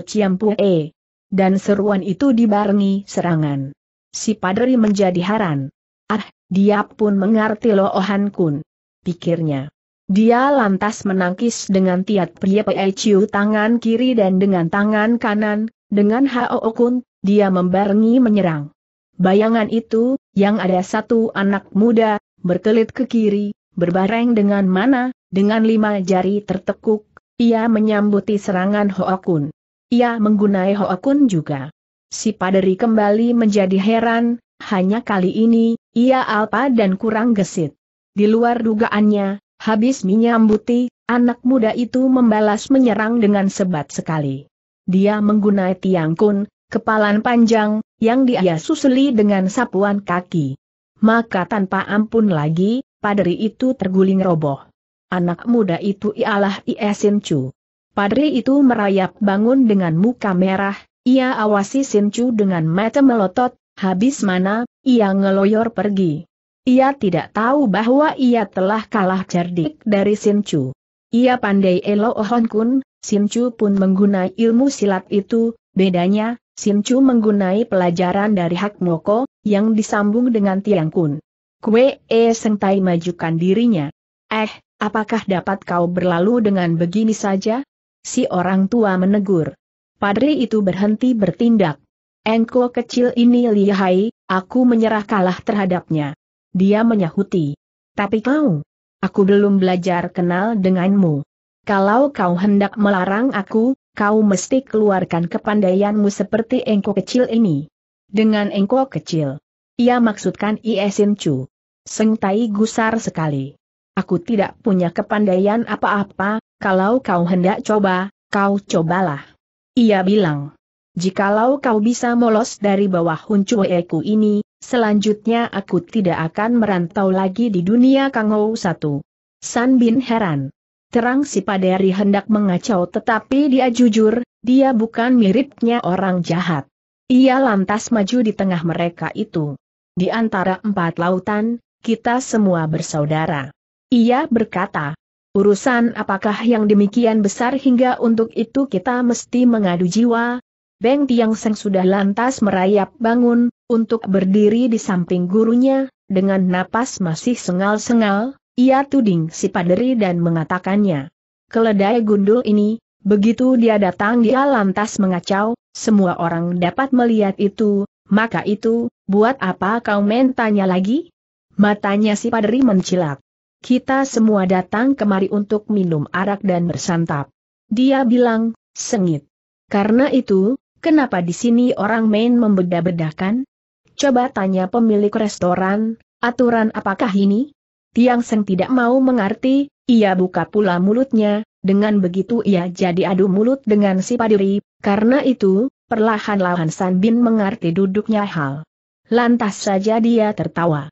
Speaker 1: e?" Dan seruan itu dibarengi serangan. Si padri menjadi haran. Ah, dia pun mengerti Loohan oh Kun. Pikirnya. Dia lantas menangkis dengan Tiat pria Ciu tangan kiri dan dengan tangan kanan, dengan Hao okun, dia membarengi menyerang. Bayangan itu, yang ada satu anak muda, berkelit ke kiri, berbareng dengan mana, dengan lima jari tertekuk, ia menyambuti serangan Hao okun. Ia menggunai Hao okun juga. Si paderi kembali menjadi heran, hanya kali ini, ia alpa dan kurang gesit. Di luar dugaannya, Habis menyambuti, anak muda itu membalas menyerang dengan sebat sekali. Dia menggunai tiang kun, kepalan panjang, yang dia susuli dengan sapuan kaki. Maka tanpa ampun lagi, padri itu terguling roboh. Anak muda itu ialah Iesin Chu. Padri itu merayap bangun dengan muka merah, ia awasi Sin Chu dengan mata melotot, habis mana, ia ngeloyor pergi. Ia tidak tahu bahwa ia telah kalah cerdik dari Simcu. Ia pandai Elo Ohon Kun, Simcu pun menggunai ilmu silat itu, bedanya, Simcu menggunai pelajaran dari Hak Moko, yang disambung dengan Tiang Kun. Kue E Sengtai majukan dirinya. Eh, apakah dapat kau berlalu dengan begini saja? Si orang tua menegur. Padri itu berhenti bertindak. Engko kecil ini lihai, aku menyerah kalah terhadapnya. Dia menyahuti. Tapi kau, aku belum belajar kenal denganmu. Kalau kau hendak melarang aku, kau mesti keluarkan kepandaianmu seperti engko kecil ini. Dengan engko kecil. Ia maksudkan Iesin Chu. Seng Tai gusar sekali. Aku tidak punya kepandaian apa-apa, kalau kau hendak coba, kau cobalah. Ia bilang. Jikalau kau bisa molos dari bawah huncueku ini, Selanjutnya aku tidak akan merantau lagi di dunia Kangou satu. San Bin heran. Terang si Paderi hendak mengacau tetapi dia jujur, dia bukan miripnya orang jahat. Ia lantas maju di tengah mereka itu. Di antara empat lautan, kita semua bersaudara. Ia berkata, urusan apakah yang demikian besar hingga untuk itu kita mesti mengadu jiwa? Beng Tiang Seng sudah lantas merayap bangun, untuk berdiri di samping gurunya, dengan napas masih sengal-sengal, ia tuding si paderi dan mengatakannya. Keledai gundul ini, begitu dia datang dia lantas mengacau, semua orang dapat melihat itu, maka itu, buat apa kau men-tanya lagi? Matanya si paderi mencilak. Kita semua datang kemari untuk minum arak dan bersantap. Dia bilang, sengit. Karena itu, kenapa di sini orang main membeda-bedakan? Coba tanya pemilik restoran, aturan apakah ini? Tiang Seng tidak mau mengerti, ia buka pula mulutnya, dengan begitu ia jadi adu mulut dengan si padiri, karena itu, perlahan-lahan San Bin mengerti duduknya hal. Lantas saja dia tertawa.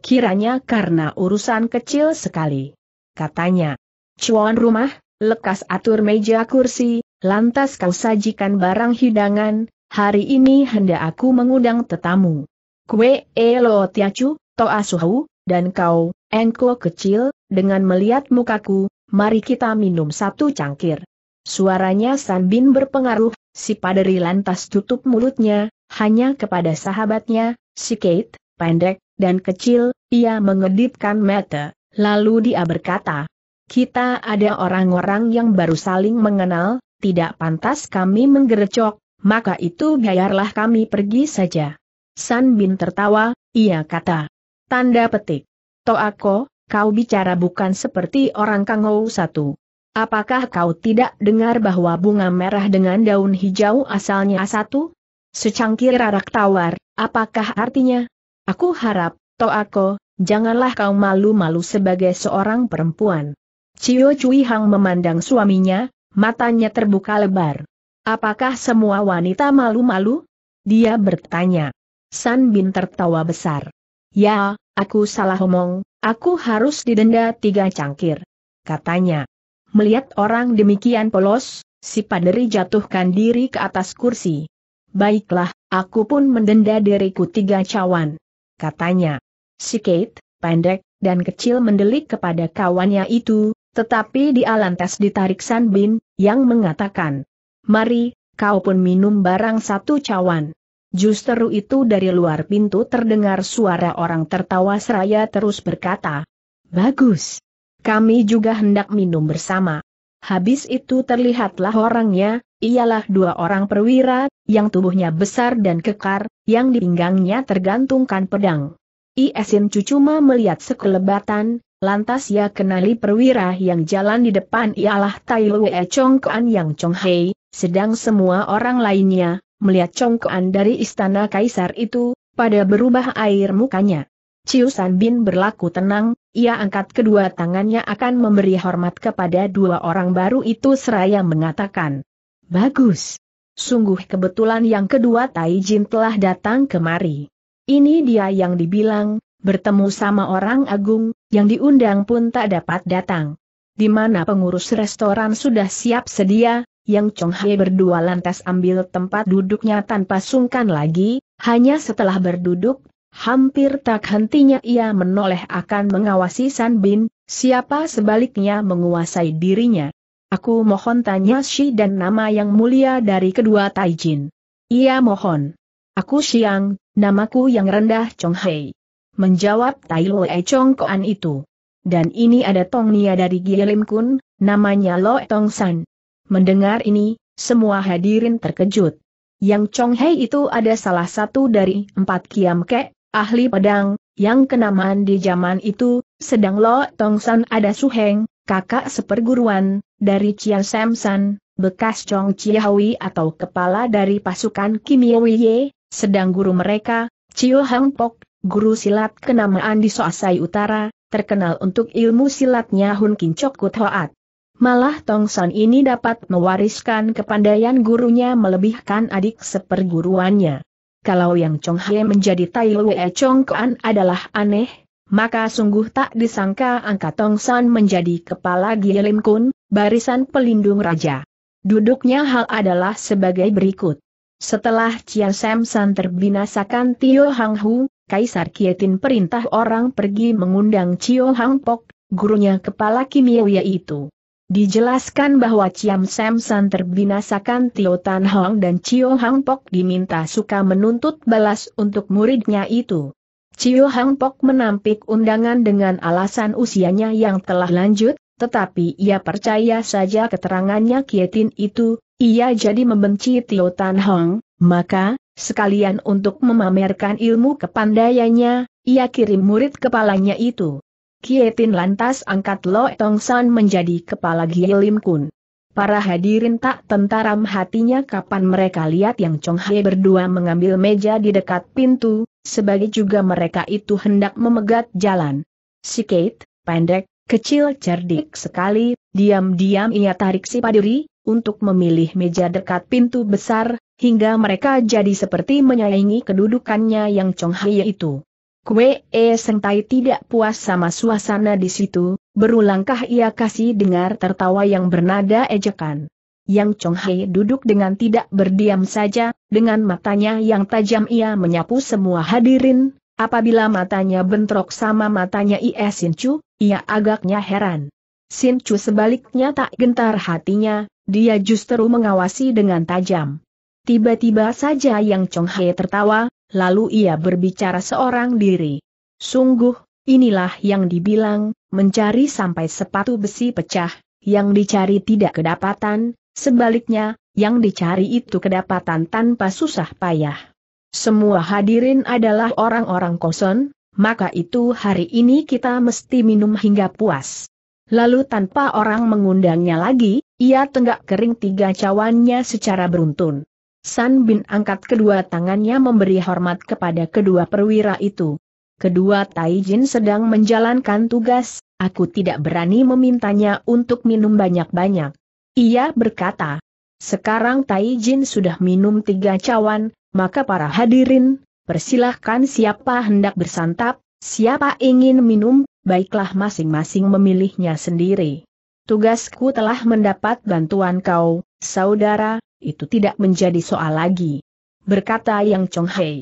Speaker 1: Kiranya karena urusan kecil sekali. Katanya, cuan rumah, lekas atur meja kursi, lantas kau sajikan barang hidangan, hari ini hendak aku mengundang tetamu. Kue Elo Tiacu, Toa Suhu, dan kau, engko kecil, dengan melihat mukaku, mari kita minum satu cangkir. Suaranya Sanbin berpengaruh, si paderi lantas tutup mulutnya, hanya kepada sahabatnya, si Kate, pendek, dan kecil, ia mengedipkan mata, lalu dia berkata, kita ada orang-orang yang baru saling mengenal, tidak pantas kami menggerecok, maka itu biarlah kami pergi saja. San Bin tertawa, ia kata. Tanda petik. Toako, kau bicara bukan seperti orang kangou satu. Apakah kau tidak dengar bahwa bunga merah dengan daun hijau asalnya satu? Secangkir arak tawar, apakah artinya? Aku harap, Toako, janganlah kau malu-malu sebagai seorang perempuan. Cio Cui Hang memandang suaminya, matanya terbuka lebar. Apakah semua wanita malu-malu? Dia bertanya. San Bin tertawa besar. Ya, aku salah omong, aku harus didenda tiga cangkir. Katanya. Melihat orang demikian polos, si paderi jatuhkan diri ke atas kursi. Baiklah, aku pun mendenda diriku tiga cawan. Katanya. Si Kate, pendek, dan kecil mendelik kepada kawannya itu, tetapi di alantas ditarik San Bin, yang mengatakan, Mari, kau pun minum barang satu cawan. Justru itu dari luar pintu terdengar suara orang tertawa seraya terus berkata, Bagus. Kami juga hendak minum bersama. Habis itu terlihatlah orangnya, ialah dua orang perwira, yang tubuhnya besar dan kekar, yang di pinggangnya tergantungkan pedang. Iesin Cucuma melihat sekelebatan, lantas ia kenali perwira yang jalan di depan ialah Tai Lue Chong Kuan Yang Chong Hei, sedang semua orang lainnya, melihat congkoan dari istana kaisar itu, pada berubah air mukanya. Ciu San Bin berlaku tenang, ia angkat kedua tangannya akan memberi hormat kepada dua orang baru itu seraya mengatakan, Bagus. Sungguh kebetulan yang kedua Tai Jin telah datang kemari. Ini dia yang dibilang, bertemu sama orang agung, yang diundang pun tak dapat datang. Di mana pengurus restoran sudah siap sedia, yang Chong Hai berdua lantas ambil tempat duduknya tanpa sungkan lagi, hanya setelah berduduk, hampir tak hentinya ia menoleh akan mengawasi San Bin, siapa sebaliknya menguasai dirinya. Aku mohon tanya Shi dan nama yang mulia dari kedua Taijin. Ia mohon. Aku Siang, namaku yang rendah Chong Hai. Menjawab Tai Loe Chong Koan itu. Dan ini ada Tong Nia dari Gielim Kun, namanya Loe Tong San. Mendengar ini, semua hadirin terkejut. Yang Chong Hei itu ada salah satu dari empat Kiam Ke, ahli pedang, yang kenamaan di zaman itu, sedang Lo Tong San ada Suheng, kakak seperguruan, dari Chia Sam San, bekas Chong Chiawi atau kepala dari pasukan Kim Ye, sedang guru mereka, Chiu Hang Pok, guru silat kenamaan di Soasai Utara, terkenal untuk ilmu silatnya Hun Kin Chok Kut Hoat. Malah Tong San ini dapat mewariskan kepandaian gurunya melebihkan adik seperguruannya. Kalau yang Chong Hye menjadi Tai Lue Chong Kuan adalah aneh, maka sungguh tak disangka angka Tong San menjadi kepala Lim Kun, barisan pelindung raja. Duduknya hal adalah sebagai berikut. Setelah Chia Sam San terbinasakan Tio Hang Hu, Kaisar Kietin perintah orang pergi mengundang Cio Hang Pok, gurunya kepala kimia itu. Dijelaskan bahwa Chiam Samson terbinasakan Tio Tan Hong dan Cio Hang Pok diminta suka menuntut balas untuk muridnya itu. Cio Hang Pok menampik undangan dengan alasan usianya yang telah lanjut, tetapi ia percaya saja keterangannya Kietin itu, ia jadi membenci Tio Tan Hong, maka, sekalian untuk memamerkan ilmu kepandaiannya, ia kirim murid kepalanya itu. Kietin lantas angkat Lo Tong San menjadi kepala Gielim Kun. Para hadirin tak tentaram hatinya kapan mereka lihat yang Chong hai berdua mengambil meja di dekat pintu, sebagai juga mereka itu hendak memegat jalan. Si Kate, pendek, kecil cerdik sekali, diam-diam ia tarik si padiri, untuk memilih meja dekat pintu besar, hingga mereka jadi seperti menyaingi kedudukannya yang Chong Hai itu. Kue E sentai tidak puas sama suasana di situ, berulangkah ia kasih dengar tertawa yang bernada ejekan. Yang Chong Hai duduk dengan tidak berdiam saja, dengan matanya yang tajam ia menyapu semua hadirin, apabila matanya bentrok sama matanya Ie Sin Chu, ia agaknya heran. Sin Chu sebaliknya tak gentar hatinya, dia justru mengawasi dengan tajam. Tiba-tiba saja Yang Chong Hai tertawa, lalu ia berbicara seorang diri. Sungguh, inilah yang dibilang, mencari sampai sepatu besi pecah, yang dicari tidak kedapatan, sebaliknya, yang dicari itu kedapatan tanpa susah payah. Semua hadirin adalah orang-orang kosong, maka itu hari ini kita mesti minum hingga puas. Lalu tanpa orang mengundangnya lagi, ia tenggak kering tiga cawannya secara beruntun. San Bin angkat kedua tangannya memberi hormat kepada kedua perwira itu. Kedua Taijin sedang menjalankan tugas, aku tidak berani memintanya untuk minum banyak-banyak. Ia berkata, sekarang Taijin sudah minum tiga cawan, maka para hadirin, persilahkan siapa hendak bersantap, siapa ingin minum, baiklah masing-masing memilihnya sendiri. Tugasku telah mendapat bantuan kau, Saudara, itu tidak menjadi soal lagi. Berkata Yang Chong Hei.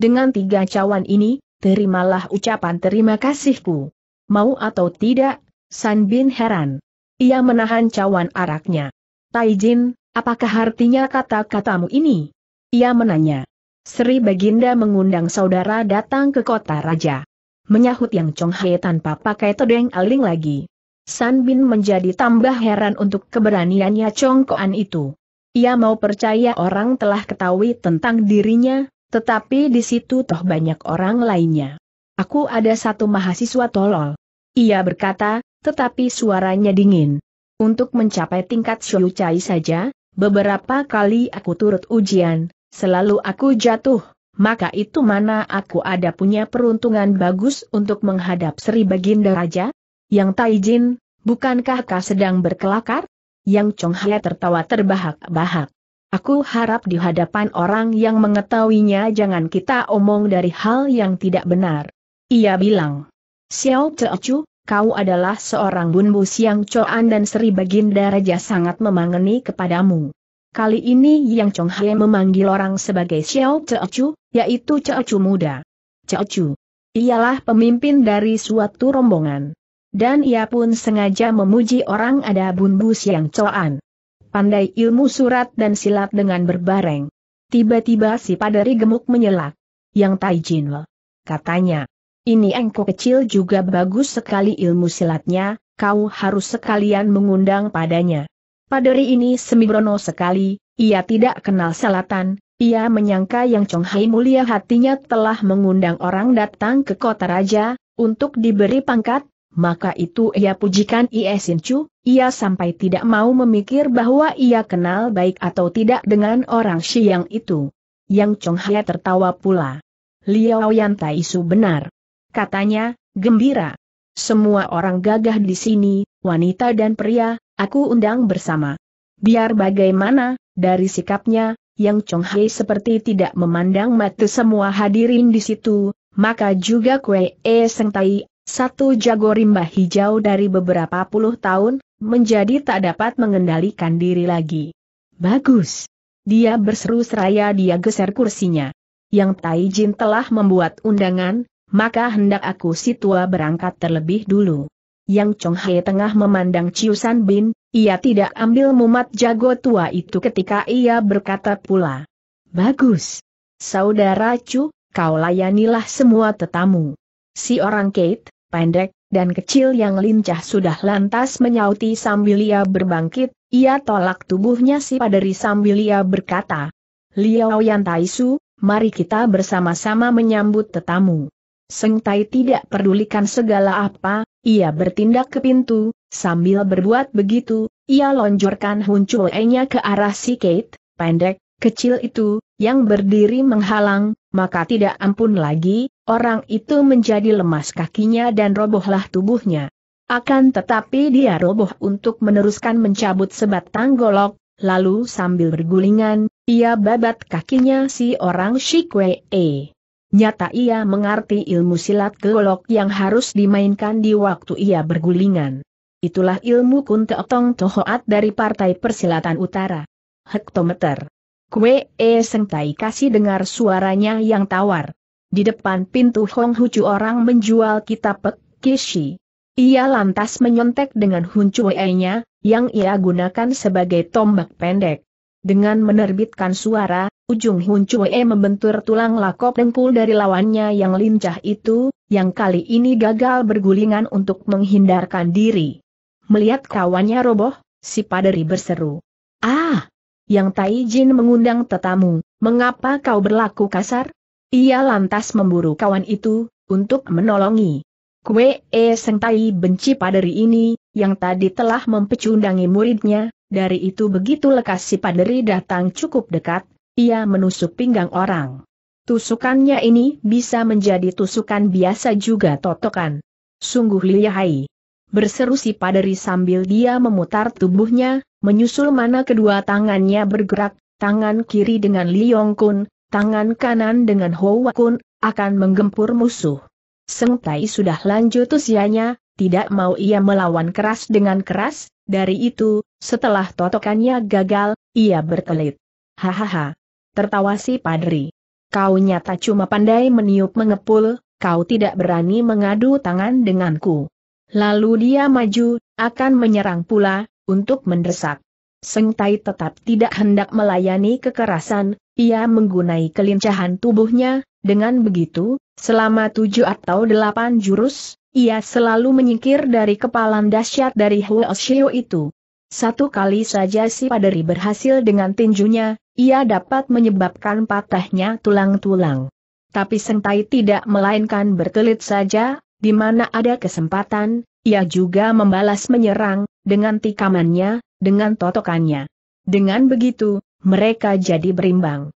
Speaker 1: Dengan tiga cawan ini, terimalah ucapan terima kasihku. Mau atau tidak, San Bin heran. Ia menahan cawan araknya. Taijin, apakah artinya kata-katamu ini? Ia menanya. Sri Baginda mengundang saudara datang ke kota raja. Menyahut Yang Chong Hei tanpa pakai todeng aling lagi. San Bin menjadi tambah heran untuk keberaniannya congkoan itu. Ia mau percaya orang telah ketahui tentang dirinya, tetapi di situ toh banyak orang lainnya. Aku ada satu mahasiswa tolol. Ia berkata, tetapi suaranya dingin. Untuk mencapai tingkat Shou Chai saja, beberapa kali aku turut ujian, selalu aku jatuh, maka itu mana aku ada punya peruntungan bagus untuk menghadap Sri Baginda Raja? Yang Taijin, bukankah kau sedang berkelakar? Yang Hye tertawa terbahak-bahak. Aku harap di hadapan orang yang mengetahuinya jangan kita omong dari hal yang tidak benar. Ia bilang, Xiao Chu, kau adalah seorang bunbu siang coan dan Sri Baginda Raja sangat memangeni kepadamu. Kali ini Yang Hye memanggil orang sebagai Xiao Chu, yaitu Chu muda. Chu ialah pemimpin dari suatu rombongan. Dan ia pun sengaja memuji orang ada bumbu siang coan. Pandai ilmu surat dan silat dengan berbareng. Tiba-tiba si padari gemuk menyelak. Yang Taijin Le. Katanya. Ini engkau kecil juga bagus sekali ilmu silatnya, kau harus sekalian mengundang padanya. Paderi ini semibrono sekali, ia tidak kenal selatan, ia menyangka Yang Chong Hai mulia hatinya telah mengundang orang datang ke kota raja, untuk diberi pangkat, maka itu ia pujikan Ie Sin Chu, ia sampai tidak mau memikir bahwa ia kenal baik atau tidak dengan orang yang itu. Yang Chong Hye tertawa pula. Liao Yan Su benar. Katanya, gembira. Semua orang gagah di sini, wanita dan pria, aku undang bersama. Biar bagaimana, dari sikapnya, Yang Chong Hye seperti tidak memandang mata semua hadirin di situ, maka juga Kue E Seng Tai satu jago rimba hijau dari beberapa puluh tahun, menjadi tak dapat mengendalikan diri lagi. Bagus. Dia berseru seraya dia geser kursinya. Yang Tai Jin telah membuat undangan, maka hendak aku si tua berangkat terlebih dulu. Yang Chong Hai tengah memandang Ciusan Bin, ia tidak ambil mumat jago tua itu ketika ia berkata pula. Bagus. Saudara Chu, kau layanilah semua tetamu. Si orang Kate, pendek, dan kecil yang lincah sudah lantas menyauti sambil ia berbangkit, ia tolak tubuhnya si paderi sambil ia berkata, Liao Yan Taisu, mari kita bersama-sama menyambut tetamu. Seng Tai tidak pedulikan segala apa, ia bertindak ke pintu, sambil berbuat begitu, ia lonjorkan huncuenya ke arah si Kate, pendek, kecil itu, yang berdiri menghalang, maka tidak ampun lagi, orang itu menjadi lemas kakinya dan robohlah tubuhnya. Akan tetapi dia roboh untuk meneruskan mencabut sebatang golok, lalu sambil bergulingan, ia babat kakinya si orang Shikwe. E. Nyata ia mengerti ilmu silat golok yang harus dimainkan di waktu ia bergulingan. Itulah ilmu Kunteotong Tohoat dari Partai Persilatan Utara. Hektometer. Kwe E Sengtai kasih dengar suaranya yang tawar. Di depan pintu Hong Hucu orang menjual kitab Pek Kishi. Ia lantas menyontek dengan Chue-nya, yang ia gunakan sebagai tombak pendek. Dengan menerbitkan suara, ujung Chue membentur tulang lakop dengkul dari lawannya yang lincah itu, yang kali ini gagal bergulingan untuk menghindarkan diri. Melihat kawannya roboh, si paderi berseru. Ah! Yang Taijin mengundang tetamu, mengapa kau berlaku kasar? Ia lantas memburu kawan itu, untuk menolongi. Kue E Sengtai benci paderi ini, yang tadi telah mempecundangi muridnya, dari itu begitu lekas si paderi datang cukup dekat, ia menusuk pinggang orang. Tusukannya ini bisa menjadi tusukan biasa juga totokan. Sungguh lihai. Berseru si paderi sambil dia memutar tubuhnya, menyusul mana kedua tangannya bergerak, tangan kiri dengan Liong Kun, tangan kanan dengan Houakun Kun, akan menggempur musuh. Seng Tai sudah lanjut usianya, tidak mau ia melawan keras dengan keras, dari itu, setelah totokannya gagal, ia berkelit. Hahaha. Tertawa si Padri. Kau nyata cuma pandai meniup mengepul, kau tidak berani mengadu tangan denganku. Lalu dia maju, akan menyerang pula, untuk mendesak. Seng Tai tetap tidak hendak melayani kekerasan, ia menggunai kelincahan tubuhnya, dengan begitu, selama tujuh atau delapan jurus, ia selalu menyingkir dari kepalan dasyat dari Huo Xiu itu. Satu kali saja si paderi berhasil dengan tinjunya, ia dapat menyebabkan patahnya tulang-tulang. Tapi Sentai tidak melainkan berkelit saja, di mana ada kesempatan, ia juga membalas menyerang, dengan tikamannya, dengan totokannya. Dengan begitu, mereka jadi berimbang.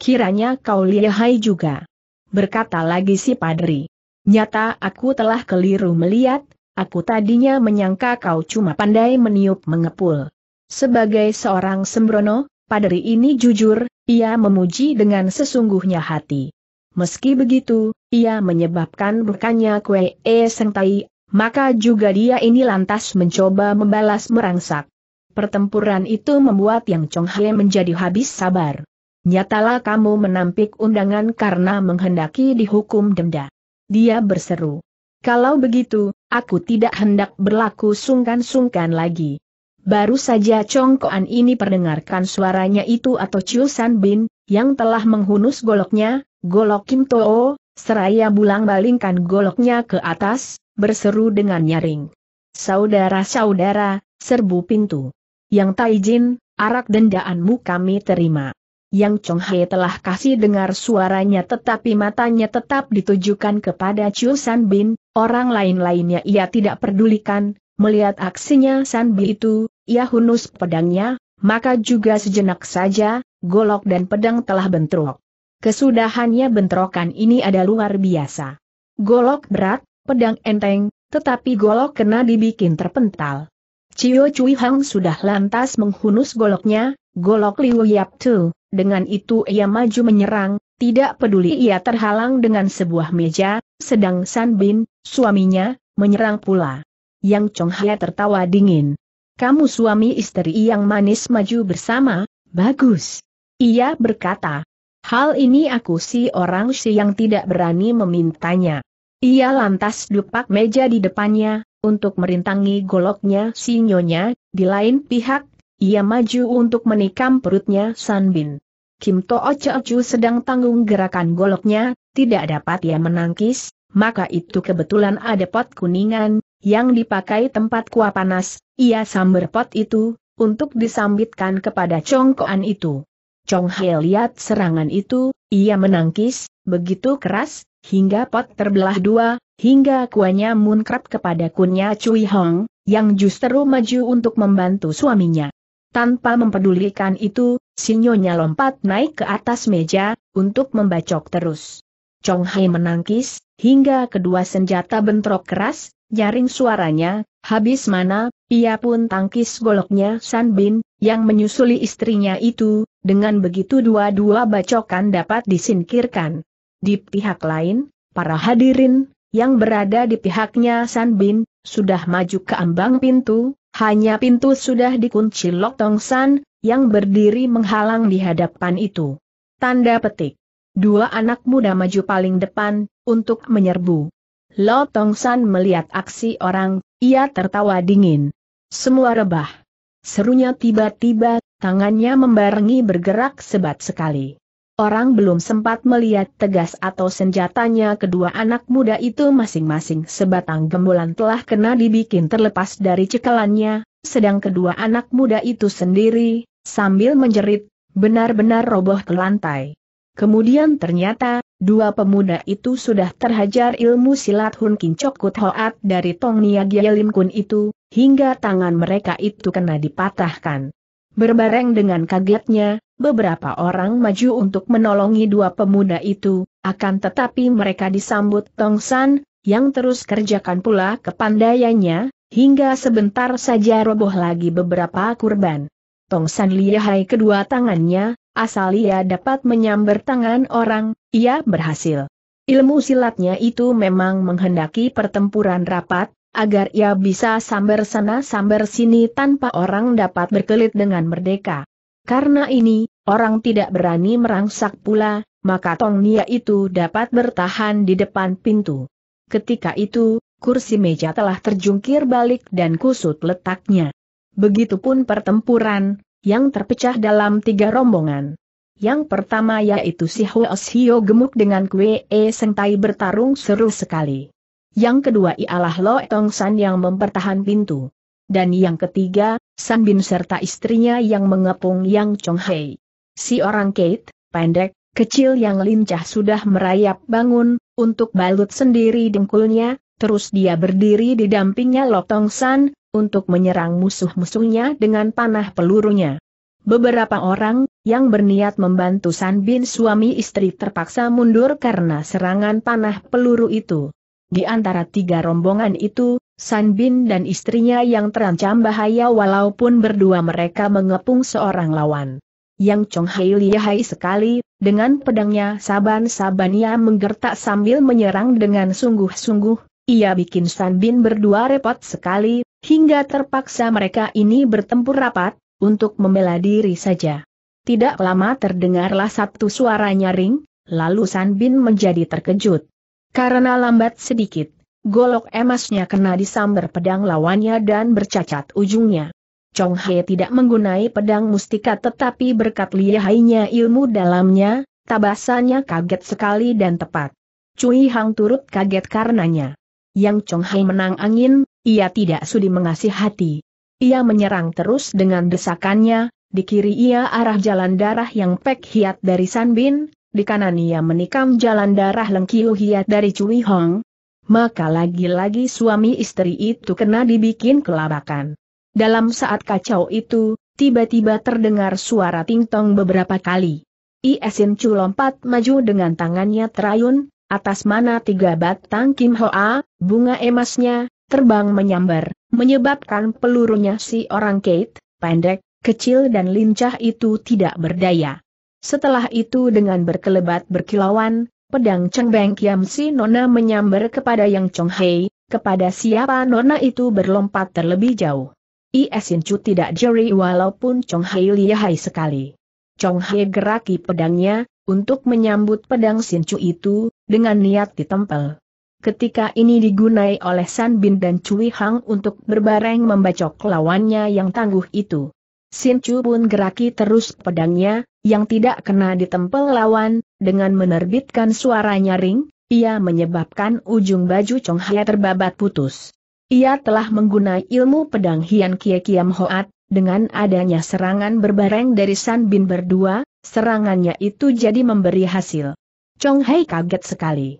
Speaker 1: Kiranya kau lihai juga. Berkata lagi si padri. Nyata aku telah keliru melihat, aku tadinya menyangka kau cuma pandai meniup mengepul. Sebagai seorang sembrono, padri ini jujur, ia memuji dengan sesungguhnya hati. Meski begitu, ia menyebabkan bukannya kue e sentai, maka juga dia ini lantas mencoba membalas merangsak. Pertempuran itu membuat Yang Chong He menjadi habis sabar. Nyatalah kamu menampik undangan karena menghendaki dihukum denda. Dia berseru. Kalau begitu, aku tidak hendak berlaku sungkan-sungkan lagi. Baru saja Koan ini perdengarkan suaranya itu atau Chiu San Bin, yang telah menghunus goloknya, golok Kim To'o, seraya bulang balingkan goloknya ke atas, berseru dengan nyaring. Saudara-saudara, serbu pintu yang Taijin, arak dendaanmu kami terima. Yang Chong Hai telah kasih dengar suaranya tetapi matanya tetap ditujukan kepada Chu San Bin, orang lain-lainnya ia tidak pedulikan, melihat aksinya San Bin itu, ia hunus pedangnya, maka juga sejenak saja, golok dan pedang telah bentrok. Kesudahannya bentrokan ini ada luar biasa. Golok berat, pedang enteng, tetapi golok kena dibikin terpental. Cio Cui Hang sudah lantas menghunus goloknya, golok Liu Yap Tu, dengan itu ia maju menyerang, tidak peduli ia terhalang dengan sebuah meja, sedang San Bin, suaminya, menyerang pula. Yang Chong Hai tertawa dingin. Kamu suami istri yang manis maju bersama, bagus. Ia berkata, hal ini aku si orang si yang tidak berani memintanya. Ia lantas dupak meja di depannya, untuk merintangi goloknya si nyonya, di lain pihak, ia maju untuk menikam perutnya Sanbin. Kim To'o Chu sedang tanggung gerakan goloknya, tidak dapat ia menangkis, maka itu kebetulan ada pot kuningan, yang dipakai tempat kuah panas, ia samber pot itu, untuk disambitkan kepada congkoan itu. Chong He lihat serangan itu, ia menangkis, begitu keras, hingga pot terbelah dua, hingga kuanya munkrap kepada kunya Cui Hong, yang justru maju untuk membantu suaminya. Tanpa mempedulikan itu, sinyonya lompat naik ke atas meja, untuk membacok terus. Chong Hai menangkis, hingga kedua senjata bentrok keras, nyaring suaranya, habis mana, ia pun tangkis goloknya San Bin, yang menyusuli istrinya itu, dengan begitu dua-dua bacokan dapat disingkirkan. Di pihak lain, para hadirin, yang berada di pihaknya San Bin, sudah maju ke ambang pintu, hanya pintu sudah dikunci Lok Tong San, yang berdiri menghalang di hadapan itu. Tanda petik. Dua anak muda maju paling depan, untuk menyerbu. Lo Tong San melihat aksi orang, ia tertawa dingin. Semua rebah. Serunya tiba-tiba, tangannya membarengi bergerak sebat sekali. Orang belum sempat melihat tegas atau senjatanya kedua anak muda itu masing-masing sebatang gembolan telah kena dibikin terlepas dari cekalannya, sedang kedua anak muda itu sendiri, sambil menjerit, benar-benar roboh ke lantai. Kemudian ternyata, dua pemuda itu sudah terhajar ilmu silat Hun Kincok Kut Hoat dari Tong Nia Lim Kun itu, hingga tangan mereka itu kena dipatahkan. Berbareng dengan kagetnya, beberapa orang maju untuk menolongi dua pemuda itu, akan tetapi mereka disambut Tong San, yang terus kerjakan pula kepandaiannya, hingga sebentar saja roboh lagi beberapa kurban. Tong San lihai kedua tangannya, asal ia dapat menyambar tangan orang, ia berhasil. Ilmu silatnya itu memang menghendaki pertempuran rapat, agar ia bisa sambar sana sambar sini tanpa orang dapat berkelit dengan merdeka. Karena ini, orang tidak berani merangsak pula, maka Tong Nia itu dapat bertahan di depan pintu. Ketika itu, kursi meja telah terjungkir balik dan kusut letaknya. Begitupun pertempuran, yang terpecah dalam tiga rombongan. Yang pertama yaitu si Hoos Hio gemuk dengan kue E Sentai bertarung seru sekali. Yang kedua ialah Lo Tong San yang mempertahan pintu. Dan yang ketiga, San Bin serta istrinya yang mengepung Yang Chong Hei. Si orang Kate, pendek, kecil yang lincah sudah merayap bangun, untuk balut sendiri dengkulnya, terus dia berdiri di dampingnya Lotong San, untuk menyerang musuh-musuhnya dengan panah pelurunya. Beberapa orang, yang berniat membantu San Bin suami istri terpaksa mundur karena serangan panah peluru itu. Di antara tiga rombongan itu, San Bin dan istrinya yang terancam bahaya walaupun berdua mereka mengepung seorang lawan. Yang Chong Hai lihai sekali, dengan pedangnya saban-saban ia menggertak sambil menyerang dengan sungguh-sungguh, ia bikin San Bin berdua repot sekali, hingga terpaksa mereka ini bertempur rapat, untuk membela diri saja. Tidak lama terdengarlah satu suara nyaring, lalu San Bin menjadi terkejut. Karena lambat sedikit, golok emasnya kena disambar pedang lawannya dan bercacat ujungnya. Chong He tidak menggunai pedang mustika tetapi berkat lihainya ilmu dalamnya, tabasannya kaget sekali dan tepat. Cui Hang turut kaget karenanya. Yang Chong He menang angin, ia tidak sudi mengasih hati. Ia menyerang terus dengan desakannya, di kiri ia arah jalan darah yang pek hiat dari San Bin, di kanan ia menikam jalan darah lengkiu hiat dari Cui Hong. Maka lagi-lagi suami istri itu kena dibikin kelabakan. Dalam saat kacau itu, tiba-tiba terdengar suara tingtong beberapa kali. Iesin Chu lompat maju dengan tangannya terayun, atas mana tiga batang Kim Hoa, bunga emasnya, terbang menyambar, menyebabkan pelurunya si orang Kate, pendek, kecil dan lincah itu tidak berdaya. Setelah itu dengan berkelebat berkilauan, pedang cengbang Kiam si Nona menyambar kepada Yang Chong Hei, kepada siapa Nona itu berlompat terlebih jauh. Iesin Chu tidak jeri walaupun Chong Hai lihai sekali. Chong Hai geraki pedangnya, untuk menyambut pedang Sin Chu itu, dengan niat ditempel. Ketika ini digunai oleh San Bin dan Cui Hang untuk berbareng membacok lawannya yang tangguh itu. Sin Chu pun geraki terus pedangnya, yang tidak kena ditempel lawan, dengan menerbitkan suara nyaring, ia menyebabkan ujung baju Chong Hai terbabat putus. Ia telah menggunakan ilmu pedang Hian Kie Kiam Hoat, dengan adanya serangan berbareng dari San Bin berdua, serangannya itu jadi memberi hasil. Chong Hai kaget sekali.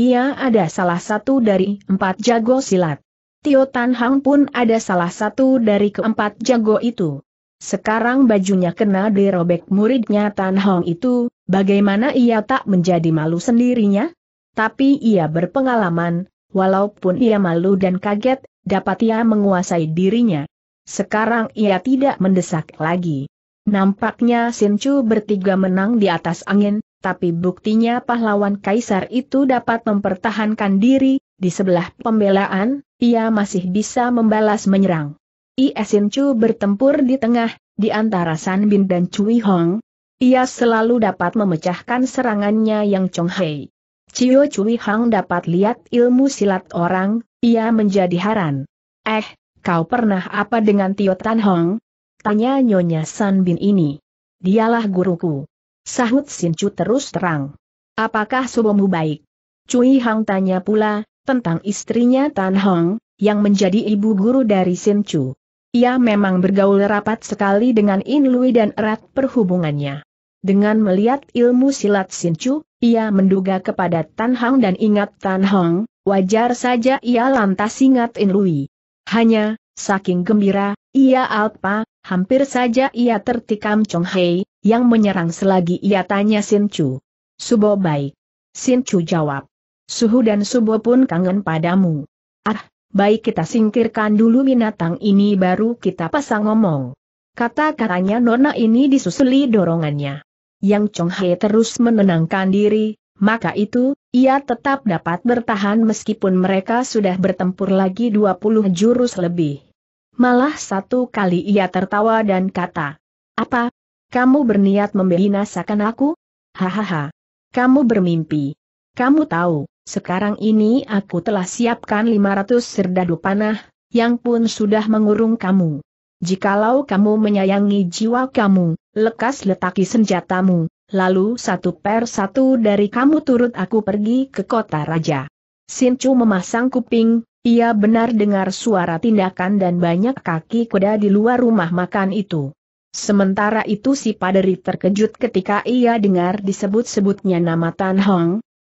Speaker 1: Ia ada salah satu dari empat jago silat. Tio Tan Hang pun ada salah satu dari keempat jago itu. Sekarang bajunya kena dirobek muridnya Tan Hong itu, bagaimana ia tak menjadi malu sendirinya? Tapi ia berpengalaman, Walaupun ia malu dan kaget, dapat ia menguasai dirinya. Sekarang ia tidak mendesak lagi. Nampaknya Sinchu bertiga menang di atas angin, tapi buktinya pahlawan kaisar itu dapat mempertahankan diri, di sebelah pembelaan, ia masih bisa membalas menyerang. Ia Chu bertempur di tengah, di antara San Bin dan Cui Hong. Ia selalu dapat memecahkan serangannya yang Chong Hei. Cio Cui Hang dapat lihat ilmu silat orang, ia menjadi haran. Eh, kau pernah apa dengan Tio Tan Hong? Tanya Nyonya San Bin ini. Dialah guruku. Sahut Sin Chu terus terang. Apakah subomu baik? Cui Hang tanya pula, tentang istrinya Tan Hong, yang menjadi ibu guru dari Sin Chu. Ia memang bergaul rapat sekali dengan In Lui dan erat perhubungannya. Dengan melihat ilmu silat Sinchu, ia menduga kepada Tan Hang dan ingat Tan Hang, wajar saja ia lantas ingat In Lui. Hanya, saking gembira, ia alpa, hampir saja ia tertikam Chong Hei, yang menyerang selagi ia tanya Sinchu. Subo baik. Sinchu jawab. Suhu dan Subo pun kangen padamu. Ah, baik kita singkirkan dulu binatang ini baru kita pasang ngomong. Kata-katanya Nona ini disusuli dorongannya. Yang Chong He terus menenangkan diri, maka itu, ia tetap dapat bertahan meskipun mereka sudah bertempur lagi 20 jurus lebih. Malah satu kali ia tertawa dan kata, Apa? Kamu berniat membinasakan aku? Hahaha. Kamu bermimpi. Kamu tahu, sekarang ini aku telah siapkan 500 serdadu panah, yang pun sudah mengurung kamu. Jikalau kamu menyayangi jiwa kamu, lekas letaki senjatamu, lalu satu per satu dari kamu turut aku pergi ke kota raja. Sincu memasang kuping, ia benar dengar suara tindakan dan banyak kaki kuda di luar rumah makan itu. Sementara itu si paderi terkejut ketika ia dengar disebut-sebutnya nama Tan Hong.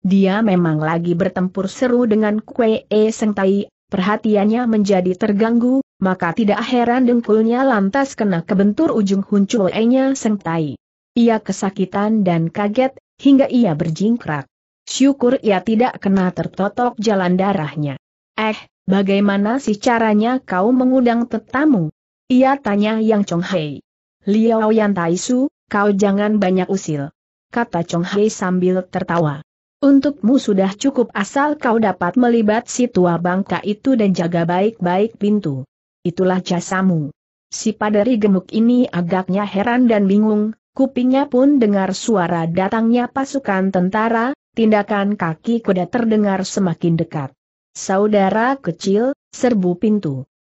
Speaker 1: Dia memang lagi bertempur seru dengan Kue E Seng Tai, perhatiannya menjadi terganggu, maka tidak heran dengkulnya lantas kena kebentur ujung enya sentai. Ia kesakitan dan kaget, hingga ia berjingkrak. Syukur ia tidak kena tertotok jalan darahnya. Eh, bagaimana sih caranya kau mengundang tetamu? Ia tanya Yang Chong Hei. Liao Yan Taisu, kau jangan banyak usil. Kata Chong Hei sambil tertawa. Untukmu sudah cukup asal kau dapat melibat si tua bangka itu dan jaga baik-baik pintu itulah jasamu. Si padari gemuk ini agaknya heran dan bingung, kupingnya pun dengar suara datangnya pasukan tentara, tindakan kaki kuda terdengar semakin dekat. Saudara kecil, serbu pintu.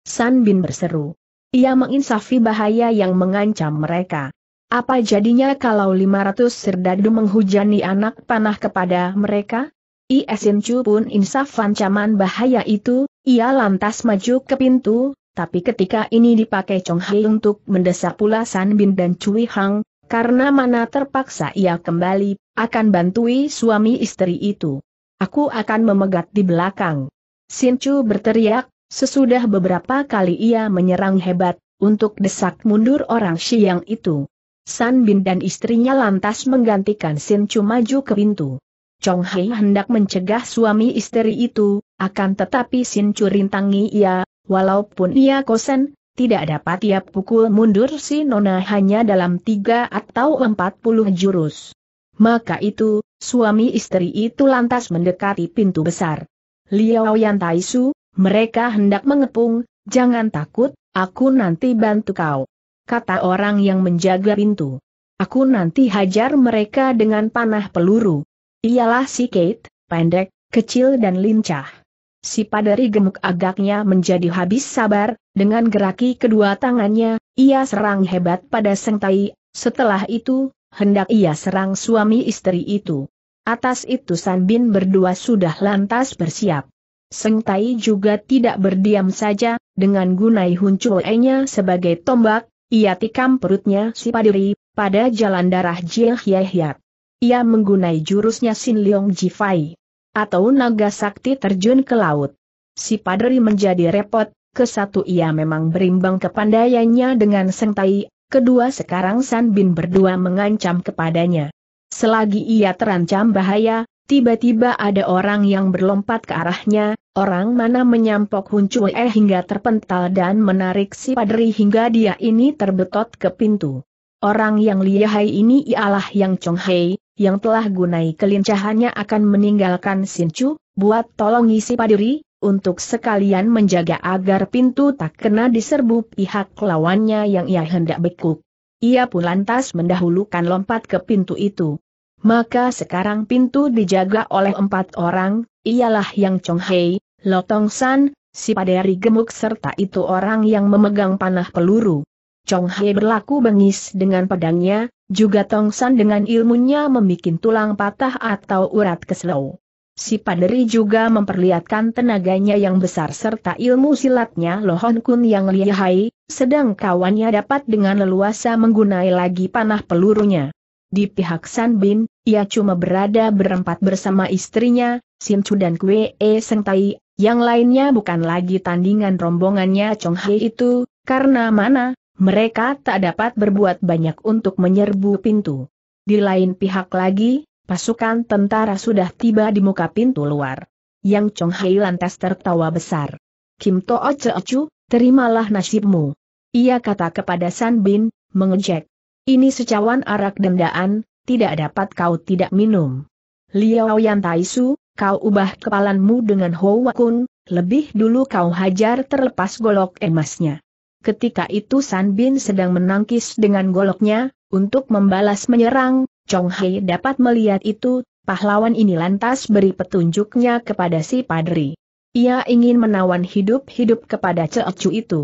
Speaker 1: San Bin berseru. Ia menginsafi bahaya yang mengancam mereka. Apa jadinya kalau 500 serdadu menghujani anak panah kepada mereka? Isin Chu pun insaf ancaman bahaya itu, ia lantas maju ke pintu, tapi ketika ini dipakai Chong Hai untuk mendesak pula San Bin dan Cui Hang, karena mana terpaksa ia kembali, akan bantui suami istri itu. Aku akan memegat di belakang. Sin Chu berteriak, sesudah beberapa kali ia menyerang hebat, untuk desak mundur orang Xiang itu. San Bin dan istrinya lantas menggantikan Sin Chu maju ke pintu. Chong Hai hendak mencegah suami istri itu, akan tetapi Sin Chu rintangi ia, Walaupun ia kosen, tidak dapat ia pukul mundur si Nona hanya dalam tiga atau empat puluh jurus. Maka itu, suami istri itu lantas mendekati pintu besar. Liao Yan Taisu, mereka hendak mengepung, jangan takut, aku nanti bantu kau. Kata orang yang menjaga pintu. Aku nanti hajar mereka dengan panah peluru. Ialah si Kate, pendek, kecil dan lincah. Si padari gemuk agaknya menjadi habis sabar, dengan geraki kedua tangannya, ia serang hebat pada Sengtai, setelah itu, hendak ia serang suami istri itu. Atas itu San Bin berdua sudah lantas bersiap. Sengtai juga tidak berdiam saja, dengan gunai huncuenya sebagai tombak, ia tikam perutnya si paderi, pada jalan darah Jiehyehyak. Ia menggunai jurusnya Sin Leong Jifai atau naga sakti terjun ke laut. Si padri menjadi repot, ke satu ia memang berimbang kepandaiannya dengan santai. kedua sekarang San Bin berdua mengancam kepadanya. Selagi ia terancam bahaya, tiba-tiba ada orang yang berlompat ke arahnya, orang mana menyampok Hun Chue eh hingga terpental dan menarik si padri hingga dia ini terbetot ke pintu. Orang yang lihai ini ialah Yang Chong Hei, yang telah gunai kelincahannya akan meninggalkan Sincu, buat tolong isi padiri, untuk sekalian menjaga agar pintu tak kena diserbu pihak lawannya yang ia hendak bekuk. Ia pun lantas mendahulukan lompat ke pintu itu. Maka sekarang pintu dijaga oleh empat orang, ialah Yang Chong Hei, Lotong San, si paderi gemuk serta itu orang yang memegang panah peluru. Chong Hei berlaku bengis dengan pedangnya, juga Tong San dengan ilmunya membuat tulang patah atau urat keselau. Si Paderi juga memperlihatkan tenaganya yang besar serta ilmu silatnya Lohon Kun yang lihai, sedang kawannya dapat dengan leluasa menggunai lagi panah pelurunya. Di pihak San Bin, ia cuma berada berempat bersama istrinya, Sin Chu dan Kwe E Seng Tai, yang lainnya bukan lagi tandingan rombongannya Chong He itu, karena mana, mereka tak dapat berbuat banyak untuk menyerbu pintu. Di lain pihak lagi, pasukan tentara sudah tiba di muka pintu luar. Yang Chong Hai lantas tertawa besar. Kim To'o Chu, terimalah nasibmu. Ia kata kepada San Bin, mengejek. Ini secawan arak dendaan, tidak dapat kau tidak minum. Liao Yan Taisu, kau ubah kepalanmu dengan Houakun, Wakun, lebih dulu kau hajar terlepas golok emasnya ketika itu San Bin sedang menangkis dengan goloknya, untuk membalas menyerang, Chong Hai dapat melihat itu, pahlawan ini lantas beri petunjuknya kepada si padri. Ia ingin menawan hidup-hidup kepada Ceocu itu.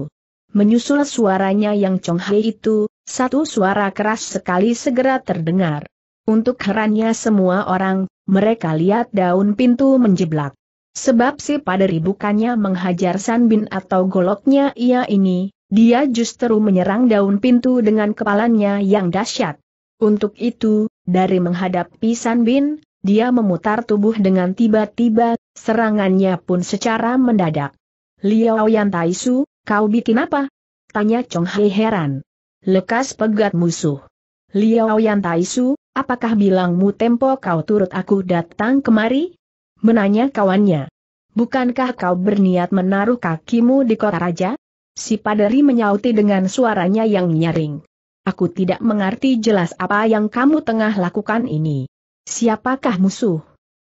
Speaker 1: Menyusul suaranya yang Chong Hai itu, satu suara keras sekali segera terdengar. Untuk herannya semua orang, mereka lihat daun pintu menjeblak. Sebab si Padri bukannya menghajar San Bin atau goloknya ia ini, dia justru menyerang daun pintu dengan kepalanya yang dahsyat. Untuk itu, dari menghadap San Bin, dia memutar tubuh dengan tiba-tiba, serangannya pun secara mendadak. Liao Yan Taisu, kau bikin apa? Tanya Chong Hai heran. Lekas pegat musuh. Liao Yan Taisu, apakah bilangmu tempo kau turut aku datang kemari? Menanya kawannya. Bukankah kau berniat menaruh kakimu di kota raja? Si padari menyauti dengan suaranya yang nyaring. Aku tidak mengerti jelas apa yang kamu tengah lakukan ini. Siapakah musuh?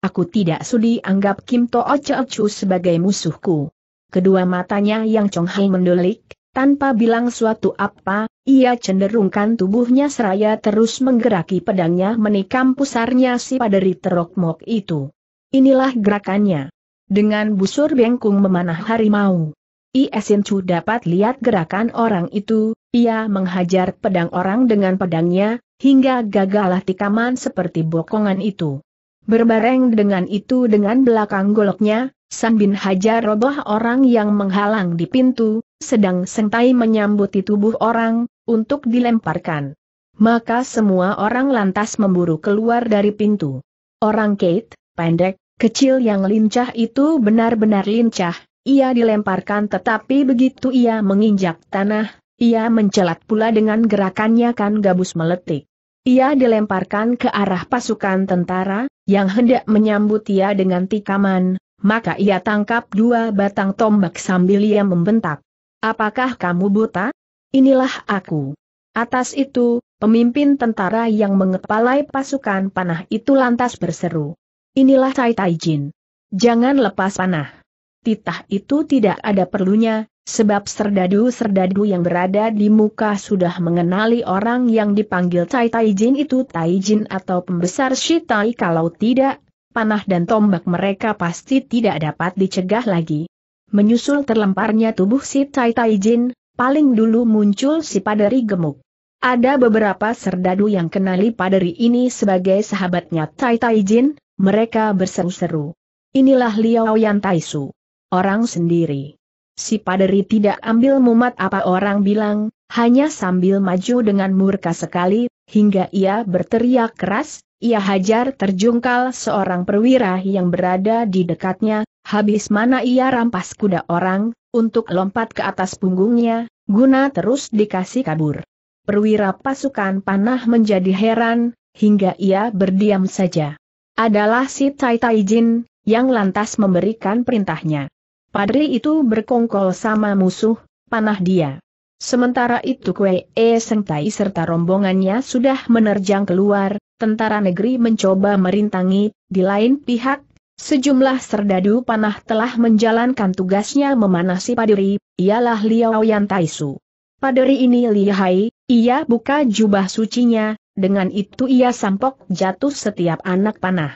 Speaker 1: Aku tidak sudi anggap Kim To'o Chu sebagai musuhku. Kedua matanya yang Chong Hai mendelik, tanpa bilang suatu apa, ia cenderungkan tubuhnya seraya terus menggeraki pedangnya menikam pusarnya si padari terokmok itu. Inilah gerakannya. Dengan busur bengkung memanah harimau. Iesin Chu dapat lihat gerakan orang itu, ia menghajar pedang orang dengan pedangnya, hingga gagalah tikaman seperti bokongan itu. Berbareng dengan itu dengan belakang goloknya, San Bin hajar roboh orang yang menghalang di pintu, sedang Sentai menyambuti tubuh orang, untuk dilemparkan. Maka semua orang lantas memburu keluar dari pintu. Orang Kate, pendek, kecil yang lincah itu benar-benar lincah, ia dilemparkan tetapi begitu ia menginjak tanah, ia mencelat pula dengan gerakannya kan gabus meletik. Ia dilemparkan ke arah pasukan tentara, yang hendak menyambut ia dengan tikaman, maka ia tangkap dua batang tombak sambil ia membentak. Apakah kamu buta? Inilah aku. Atas itu, pemimpin tentara yang mengepalai pasukan panah itu lantas berseru. Inilah Tai Jin. Jangan lepas panah titah itu tidak ada perlunya, sebab serdadu-serdadu yang berada di muka sudah mengenali orang yang dipanggil Tai Tai Jin itu Tai Jin atau pembesar Shi Tai kalau tidak, panah dan tombak mereka pasti tidak dapat dicegah lagi. Menyusul terlemparnya tubuh si Tai Tai Jin, paling dulu muncul si paderi gemuk. Ada beberapa serdadu yang kenali paderi ini sebagai sahabatnya Tai Tai Jin, mereka berseru-seru. Inilah Liao Yan Taisu orang sendiri. Si paderi tidak ambil mumat apa orang bilang, hanya sambil maju dengan murka sekali, hingga ia berteriak keras, ia hajar terjungkal seorang perwira yang berada di dekatnya, habis mana ia rampas kuda orang, untuk lompat ke atas punggungnya, guna terus dikasih kabur. Perwira pasukan panah menjadi heran, hingga ia berdiam saja. Adalah si Tai Tai Jin, yang lantas memberikan perintahnya. Padri itu berkongkol sama musuh, panah dia. Sementara itu Kue E Seng serta rombongannya sudah menerjang keluar, tentara negeri mencoba merintangi, di lain pihak, sejumlah serdadu panah telah menjalankan tugasnya memanasi Padri, ialah Liao Yan Taisu. Padri ini lihai, ia buka jubah sucinya, dengan itu ia sampok jatuh setiap anak panah.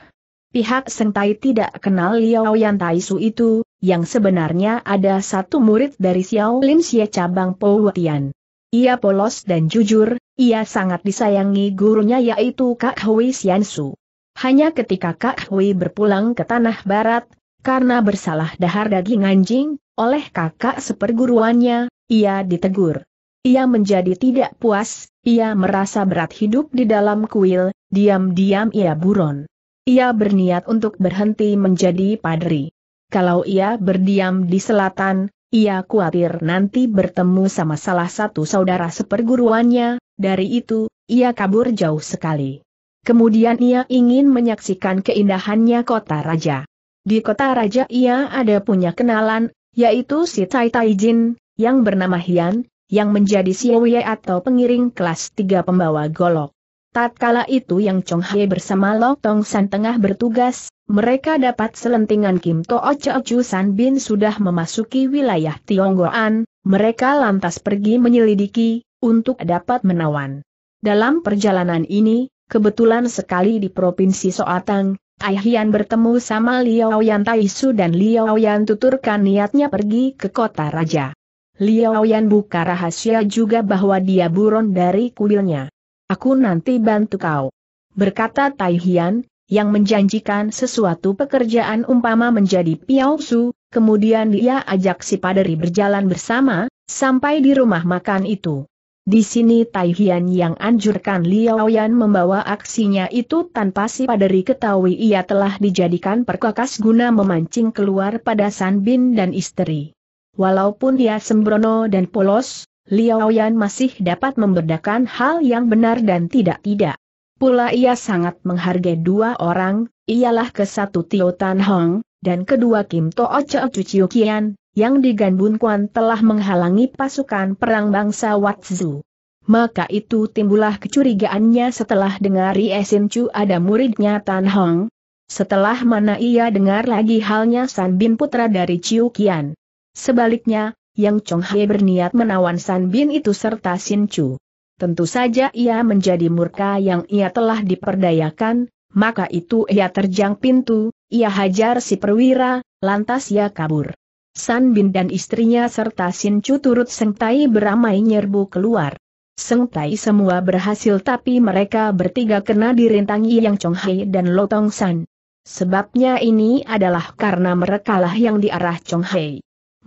Speaker 1: Pihak Sengtai tidak kenal Liao Yan Taisu itu, yang sebenarnya ada satu murid dari Xiao Lin Xie cabang Powetian. Ia polos dan jujur, ia sangat disayangi gurunya yaitu Kak Hui Xiansu. Hanya ketika Kak Hui berpulang ke tanah barat, karena bersalah dahar daging anjing, oleh kakak seperguruannya, ia ditegur. Ia menjadi tidak puas, ia merasa berat hidup di dalam kuil, diam-diam ia buron. Ia berniat untuk berhenti menjadi padri. Kalau ia berdiam di selatan, ia khawatir nanti bertemu sama salah satu saudara seperguruannya, dari itu, ia kabur jauh sekali. Kemudian ia ingin menyaksikan keindahannya kota raja. Di kota raja ia ada punya kenalan, yaitu si Tai Tai Jin, yang bernama Hian, yang menjadi Siwe atau pengiring kelas tiga pembawa golok. Tatkala itu yang Chong Hye bersama Lok Tong San tengah bertugas, mereka dapat selentingan Kim To oh Chu San Bin sudah memasuki wilayah Tionggoan, mereka lantas pergi menyelidiki, untuk dapat menawan. Dalam perjalanan ini, kebetulan sekali di Provinsi Soatang, Aihian bertemu sama Liao Yan Taisu dan Liao Yan tuturkan niatnya pergi ke kota raja. Liao Yan buka rahasia juga bahwa dia buron dari kuilnya. Aku nanti bantu kau. Berkata Tai Hian, yang menjanjikan sesuatu pekerjaan umpama menjadi piausu, kemudian dia ajak si paderi berjalan bersama, sampai di rumah makan itu. Di sini Tai Hian yang anjurkan Liao Yan membawa aksinya itu tanpa si paderi ketahui ia telah dijadikan perkakas guna memancing keluar pada San Bin dan istri. Walaupun dia sembrono dan polos, Liao Yan masih dapat membedakan hal yang benar dan tidak-tidak. Pula ia sangat menghargai dua orang, ialah ke satu Tio Tan Hong, dan kedua Kim Toh Cheo Cuciu Kian, yang di Bun Kuan telah menghalangi pasukan perang bangsa Watzu. Maka itu timbullah kecurigaannya setelah dengar Esin Chu ada muridnya Tan Hong. Setelah mana ia dengar lagi halnya San Bin Putra dari Chiu Kian. Sebaliknya, yang Chong berniat menawan San Bin itu serta Sin Chu. Tentu saja ia menjadi murka yang ia telah diperdayakan, maka itu ia terjang pintu, ia hajar si perwira, lantas ia kabur. San Bin dan istrinya serta Sin Chu turut sengtai beramai nyerbu keluar. Sengtai semua berhasil tapi mereka bertiga kena dirintangi Yang Chong dan Lotong San. Sebabnya ini adalah karena merekalah yang diarah Chong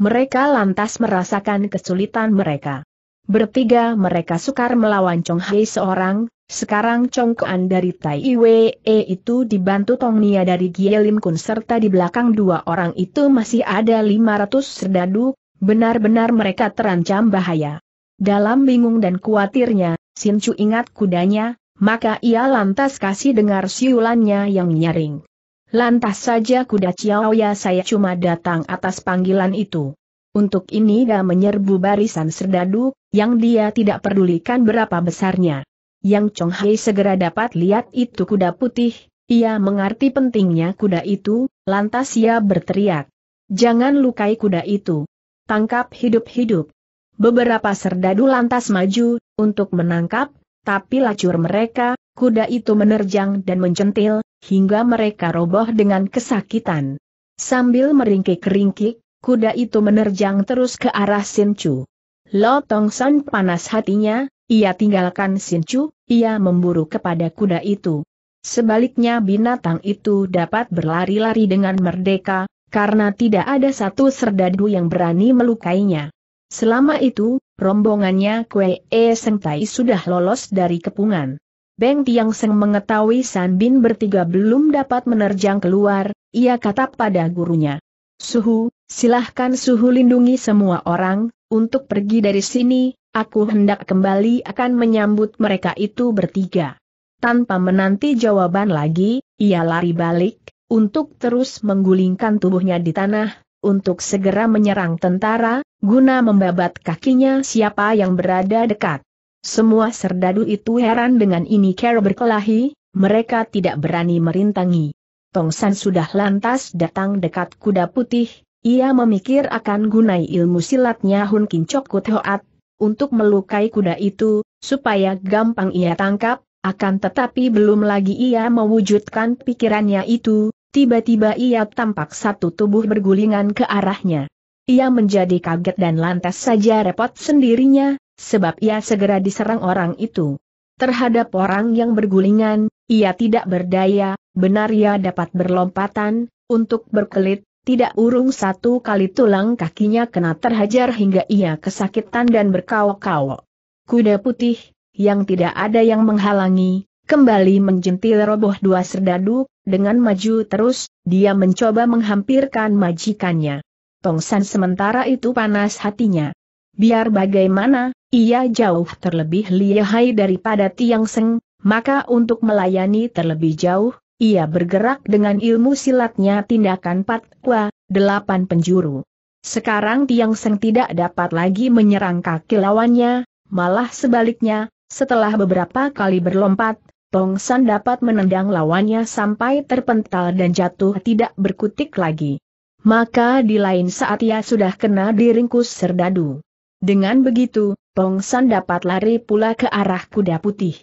Speaker 1: mereka lantas merasakan kesulitan mereka. Bertiga mereka sukar melawan Chong Hai seorang, sekarang Chong Kuan dari Tai Iwe e itu dibantu Tong Nia dari Lim Kun serta di belakang dua orang itu masih ada 500 serdadu, benar-benar mereka terancam bahaya. Dalam bingung dan khawatirnya, Sin Chu ingat kudanya, maka ia lantas kasih dengar siulannya yang nyaring. Lantas saja kuda Ciaoya saya cuma datang atas panggilan itu. Untuk ini dia menyerbu barisan serdadu, yang dia tidak pedulikan berapa besarnya. Yang Chong Hai segera dapat lihat itu kuda putih, ia mengerti pentingnya kuda itu, lantas ia berteriak. Jangan lukai kuda itu. Tangkap hidup-hidup. Beberapa serdadu lantas maju, untuk menangkap, tapi lacur mereka, kuda itu menerjang dan mencentil, hingga mereka roboh dengan kesakitan. Sambil meringkik-ringkik, kuda itu menerjang terus ke arah Sinchu. Lo Tong San panas hatinya, ia tinggalkan Sinchu, ia memburu kepada kuda itu. Sebaliknya binatang itu dapat berlari-lari dengan merdeka, karena tidak ada satu serdadu yang berani melukainya. Selama itu, rombongannya Kwe E Sengtai sudah lolos dari kepungan. Beng Tiang Seng mengetahui San Bin bertiga belum dapat menerjang keluar, ia kata pada gurunya. Suhu, silahkan Suhu lindungi semua orang, untuk pergi dari sini, aku hendak kembali akan menyambut mereka itu bertiga. Tanpa menanti jawaban lagi, ia lari balik, untuk terus menggulingkan tubuhnya di tanah, untuk segera menyerang tentara, guna membabat kakinya siapa yang berada dekat. Semua serdadu itu heran dengan ini cara berkelahi, mereka tidak berani merintangi. Tong San sudah lantas datang dekat kuda putih, ia memikir akan gunai ilmu silatnya Hun Kincok Hoat untuk melukai kuda itu, supaya gampang ia tangkap, akan tetapi belum lagi ia mewujudkan pikirannya itu, tiba-tiba ia tampak satu tubuh bergulingan ke arahnya. Ia menjadi kaget dan lantas saja repot sendirinya, sebab ia segera diserang orang itu. Terhadap orang yang bergulingan, ia tidak berdaya, benar ia dapat berlompatan, untuk berkelit, tidak urung satu kali tulang kakinya kena terhajar hingga ia kesakitan dan berkawok-kawok. Kuda putih, yang tidak ada yang menghalangi, kembali menjentil roboh dua serdadu, dengan maju terus, dia mencoba menghampirkan majikannya. Tongsan sementara itu panas hatinya. Biar bagaimana, ia jauh terlebih lihai daripada Tiang Seng, maka untuk melayani terlebih jauh, ia bergerak dengan ilmu silatnya tindakan patwa, delapan penjuru. Sekarang Tiang Seng tidak dapat lagi menyerang kaki lawannya, malah sebaliknya, setelah beberapa kali berlompat, Tong San dapat menendang lawannya sampai terpental dan jatuh tidak berkutik lagi. Maka di lain saat ia sudah kena diringkus serdadu. Dengan begitu, Tong San dapat lari pula ke arah kuda putih.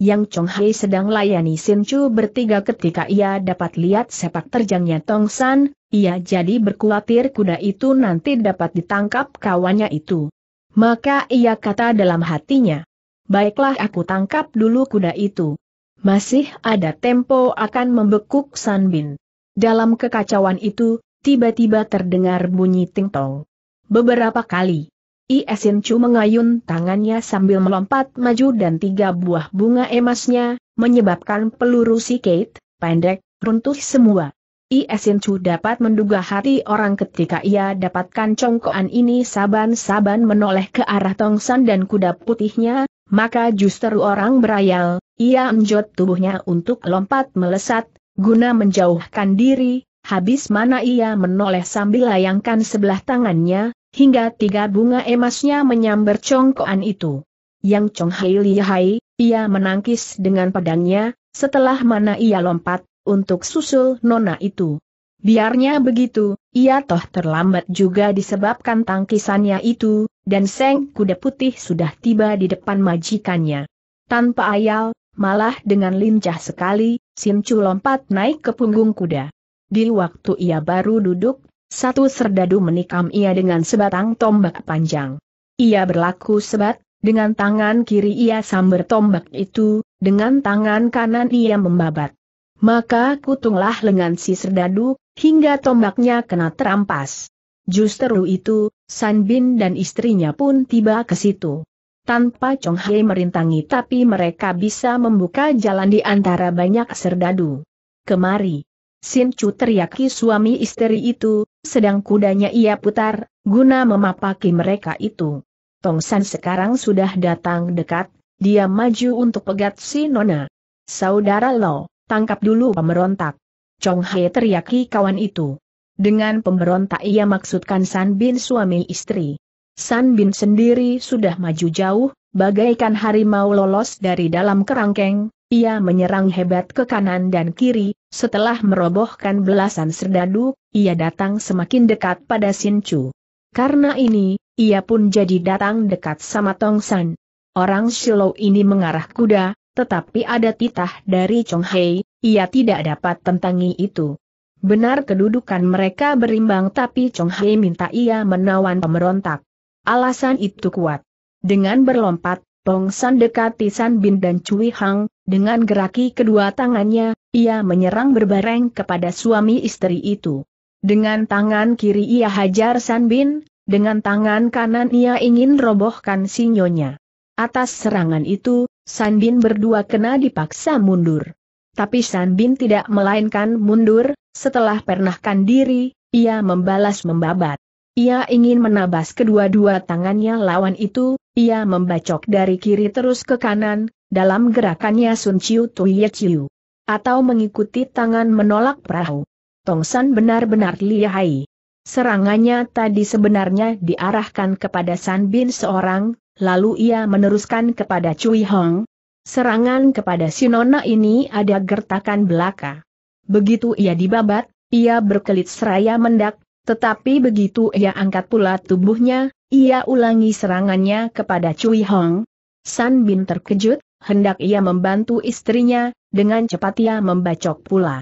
Speaker 1: Yang Chong Hai sedang layani Sin Chu bertiga ketika ia dapat lihat sepak terjangnya Tong San, ia jadi berkhawatir kuda itu nanti dapat ditangkap kawannya itu. Maka ia kata dalam hatinya, Baiklah aku tangkap dulu kuda itu. Masih ada tempo akan membekuk Bin. Dalam kekacauan itu, tiba-tiba terdengar bunyi tingtong. Beberapa kali, Iesin Chu mengayun tangannya sambil melompat maju dan tiga buah bunga emasnya, menyebabkan peluru si Kate, pendek, runtuh semua. Iesin Chu dapat menduga hati orang ketika ia dapatkan congkoan ini saban-saban menoleh ke arah tongsan dan kuda putihnya, maka justru orang berayal, ia menjot tubuhnya untuk lompat melesat, guna menjauhkan diri, habis mana ia menoleh sambil layangkan sebelah tangannya, hingga tiga bunga emasnya menyambar congkoan itu. Yang Chong Hai li hai, ia menangkis dengan pedangnya, setelah mana ia lompat, untuk susul nona itu. Biarnya begitu, ia toh terlambat juga disebabkan tangkisannya itu, dan seng kuda putih sudah tiba di depan majikannya. Tanpa ayal, malah dengan lincah sekali, Sim Chu lompat naik ke punggung kuda. Di waktu ia baru duduk satu serdadu menikam ia dengan sebatang tombak panjang. Ia berlaku sebat, dengan tangan kiri ia samber tombak itu, dengan tangan kanan ia membabat. Maka kutunglah lengan si serdadu, hingga tombaknya kena terampas. Justru itu, San Bin dan istrinya pun tiba ke situ. Tanpa Chong Hei merintangi tapi mereka bisa membuka jalan di antara banyak serdadu. Kemari. Sin Chu teriaki suami istri itu, sedang kudanya ia putar, guna memapaki mereka itu. Tong San sekarang sudah datang dekat, dia maju untuk pegat si Nona. Saudara Lo, tangkap dulu pemberontak. Chong Hai teriaki kawan itu. Dengan pemberontak ia maksudkan San Bin suami istri. San Bin sendiri sudah maju jauh, bagaikan harimau lolos dari dalam kerangkeng, ia menyerang hebat ke kanan dan kiri, setelah merobohkan belasan serdadu, ia datang semakin dekat pada Chu. Karena ini, ia pun jadi datang dekat sama Tong San. Orang Shiloh ini mengarah kuda, tetapi ada titah dari Chong Hei, ia tidak dapat tentangi itu. Benar kedudukan mereka berimbang tapi Chong Hei minta ia menawan pemberontak. Alasan itu kuat. Dengan berlompat, Tong San dekati San Bin dan Cui Hang, dengan geraki kedua tangannya, ia menyerang berbareng kepada suami istri itu. Dengan tangan kiri ia hajar Sanbin, dengan tangan kanan ia ingin robohkan sinyonya. Atas serangan itu, Sanbin berdua kena dipaksa mundur. Tapi Sanbin tidak melainkan mundur, setelah pernahkan diri, ia membalas membabat. Ia ingin menabas kedua-dua tangannya lawan itu, ia membacok dari kiri terus ke kanan, dalam gerakannya Sun Chiu Tuye Chiu. Atau mengikuti tangan menolak perahu. Tong San benar-benar lihai. Serangannya tadi sebenarnya diarahkan kepada San Bin seorang, lalu ia meneruskan kepada Cui Hong. Serangan kepada Si Nona ini ada gertakan belaka. Begitu ia dibabat, ia berkelit seraya mendak, tetapi begitu ia angkat pula tubuhnya, ia ulangi serangannya kepada Cui Hong. San Bin terkejut, hendak ia membantu istrinya, dengan cepat ia membacok pula.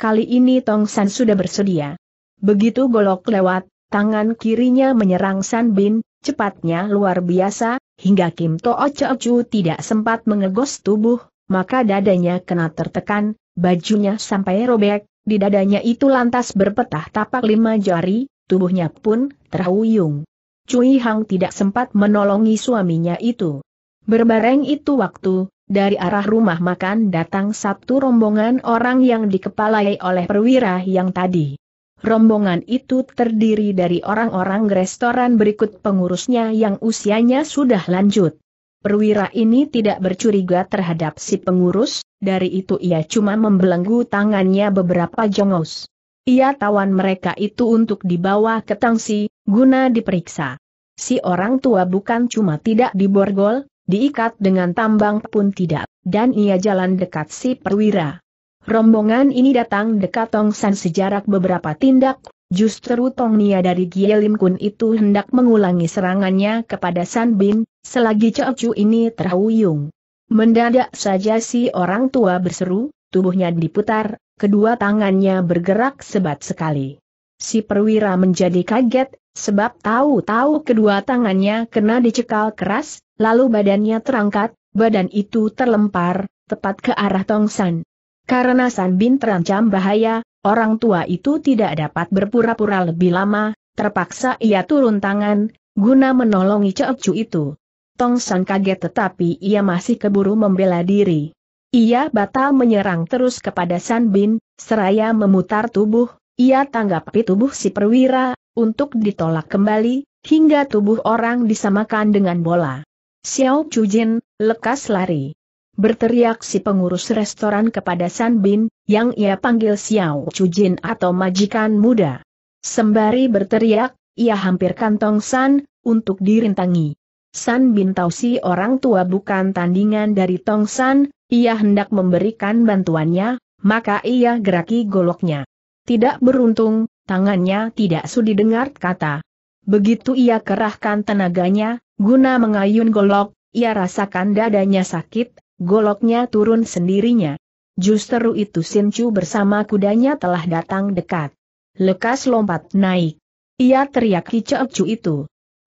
Speaker 1: Kali ini Tong San sudah bersedia. Begitu golok lewat, tangan kirinya menyerang San Bin, cepatnya luar biasa, hingga Kim To To'o Chu tidak sempat mengegos tubuh, maka dadanya kena tertekan, bajunya sampai robek, di dadanya itu lantas berpetah tapak lima jari, tubuhnya pun terhuyung. Cui Hang tidak sempat menolongi suaminya itu. Berbareng itu waktu, dari arah rumah makan datang satu rombongan orang yang dikepalai oleh perwira yang tadi. Rombongan itu terdiri dari orang-orang restoran berikut pengurusnya yang usianya sudah lanjut. Perwira ini tidak bercuriga terhadap si pengurus, dari itu ia cuma membelenggu tangannya beberapa jongos. Ia tawan mereka itu untuk dibawa ke Tangsi, guna diperiksa. Si orang tua bukan cuma tidak diborgol, Diikat dengan tambang pun tidak, dan ia jalan dekat si perwira. Rombongan ini datang dekat Tong San sejarak beberapa tindak, justru Tong Nia dari Gie Lim Kun itu hendak mengulangi serangannya kepada San Bin, selagi Chu ini terhuyung. Mendadak saja si orang tua berseru, tubuhnya diputar, kedua tangannya bergerak sebat sekali. Si perwira menjadi kaget, sebab tahu-tahu kedua tangannya kena dicekal keras, Lalu badannya terangkat, badan itu terlempar, tepat ke arah Tong San. Karena San Bin terancam bahaya, orang tua itu tidak dapat berpura-pura lebih lama, terpaksa ia turun tangan, guna menolongi Cu itu. Tong San kaget tetapi ia masih keburu membela diri. Ia batal menyerang terus kepada San Bin, seraya memutar tubuh, ia tanggapi tubuh si perwira, untuk ditolak kembali, hingga tubuh orang disamakan dengan bola. Xiao Chujin, lekas lari. Berteriak si pengurus restoran kepada San Bin, yang ia panggil Xiao Chujin atau majikan muda. Sembari berteriak, ia hampir kantong San, untuk dirintangi. San Bin tahu si orang tua bukan tandingan dari Tong San, ia hendak memberikan bantuannya, maka ia geraki goloknya. Tidak beruntung, tangannya tidak sudi dengar kata, Begitu ia kerahkan tenaganya, guna mengayun golok, ia rasakan dadanya sakit, goloknya turun sendirinya. Justru itu Chu bersama kudanya telah datang dekat. Lekas lompat naik. Ia teriak kicau cu itu.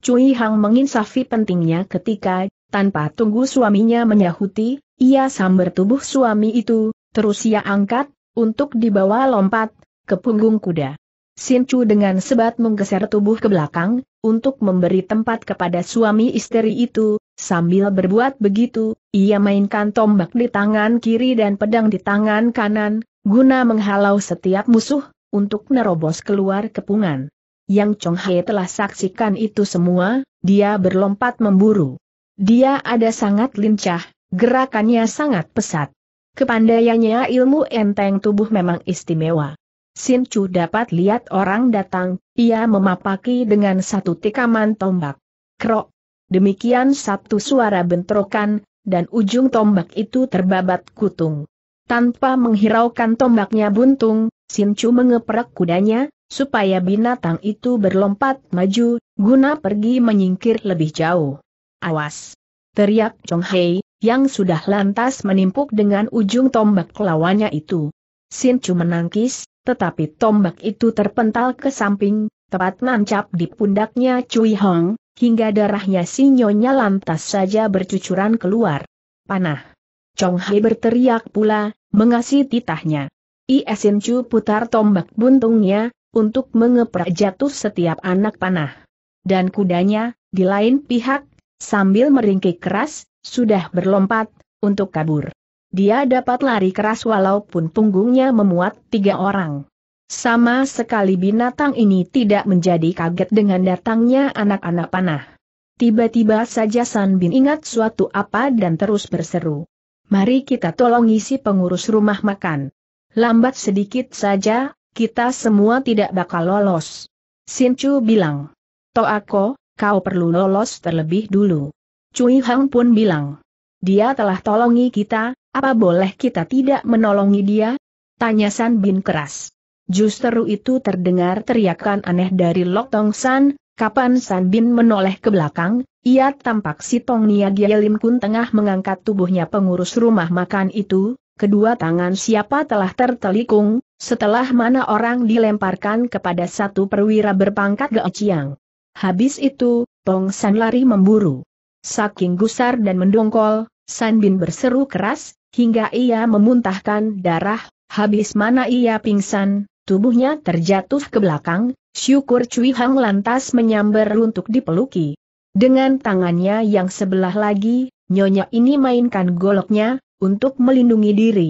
Speaker 1: Cui Hang menginsafi pentingnya ketika, tanpa tunggu suaminya menyahuti, ia sambar tubuh suami itu, terus ia angkat, untuk dibawa lompat, ke punggung kuda. Sin Chu dengan sebat menggeser tubuh ke belakang, untuk memberi tempat kepada suami istri itu, sambil berbuat begitu, ia mainkan tombak di tangan kiri dan pedang di tangan kanan, guna menghalau setiap musuh, untuk nerobos keluar kepungan. Yang Chong Hai telah saksikan itu semua, dia berlompat memburu. Dia ada sangat lincah, gerakannya sangat pesat. Kepandaiannya ilmu enteng tubuh memang istimewa. Sin Chu dapat lihat orang datang, ia memapaki dengan satu tikaman tombak. Krok. Demikian satu suara bentrokan, dan ujung tombak itu terbabat kutung. Tanpa menghiraukan tombaknya buntung, Sin Chu mengeprak kudanya, supaya binatang itu berlompat maju, guna pergi menyingkir lebih jauh. Awas! Teriak Chong Hei, yang sudah lantas menimpuk dengan ujung tombak lawannya itu. Sin Chu menangkis, tetapi tombak itu terpental ke samping, tepat nancap di pundaknya Cui Hong, hingga darahnya si lantas saja bercucuran keluar. Panah. Chong Hai berteriak pula, mengasih titahnya. Iesin Chu putar tombak buntungnya, untuk mengeprak jatuh setiap anak panah. Dan kudanya, di lain pihak, sambil meringkik keras, sudah berlompat, untuk kabur dia dapat lari keras walaupun punggungnya memuat tiga orang. Sama sekali binatang ini tidak menjadi kaget dengan datangnya anak-anak panah. Tiba-tiba saja San Bin ingat suatu apa dan terus berseru. Mari kita tolong isi pengurus rumah makan. Lambat sedikit saja, kita semua tidak bakal lolos. Sinchu bilang. Toako, kau perlu lolos terlebih dulu. Cui Hang pun bilang. Dia telah tolongi kita, apa boleh kita tidak menolongi dia? Tanya San Bin keras. Justru itu terdengar teriakan aneh dari Lok Tong San, kapan San Bin menoleh ke belakang, ia tampak si Tong Nia Lim Kun tengah mengangkat tubuhnya pengurus rumah makan itu, kedua tangan siapa telah tertelikung, setelah mana orang dilemparkan kepada satu perwira berpangkat geociang. Habis itu, Tong San lari memburu. Saking gusar dan mendongkol, San Bin berseru keras, hingga ia memuntahkan darah, habis mana ia pingsan, tubuhnya terjatuh ke belakang, syukur Cui Hang lantas menyambar untuk dipeluki. Dengan tangannya yang sebelah lagi, nyonya ini mainkan goloknya, untuk melindungi diri.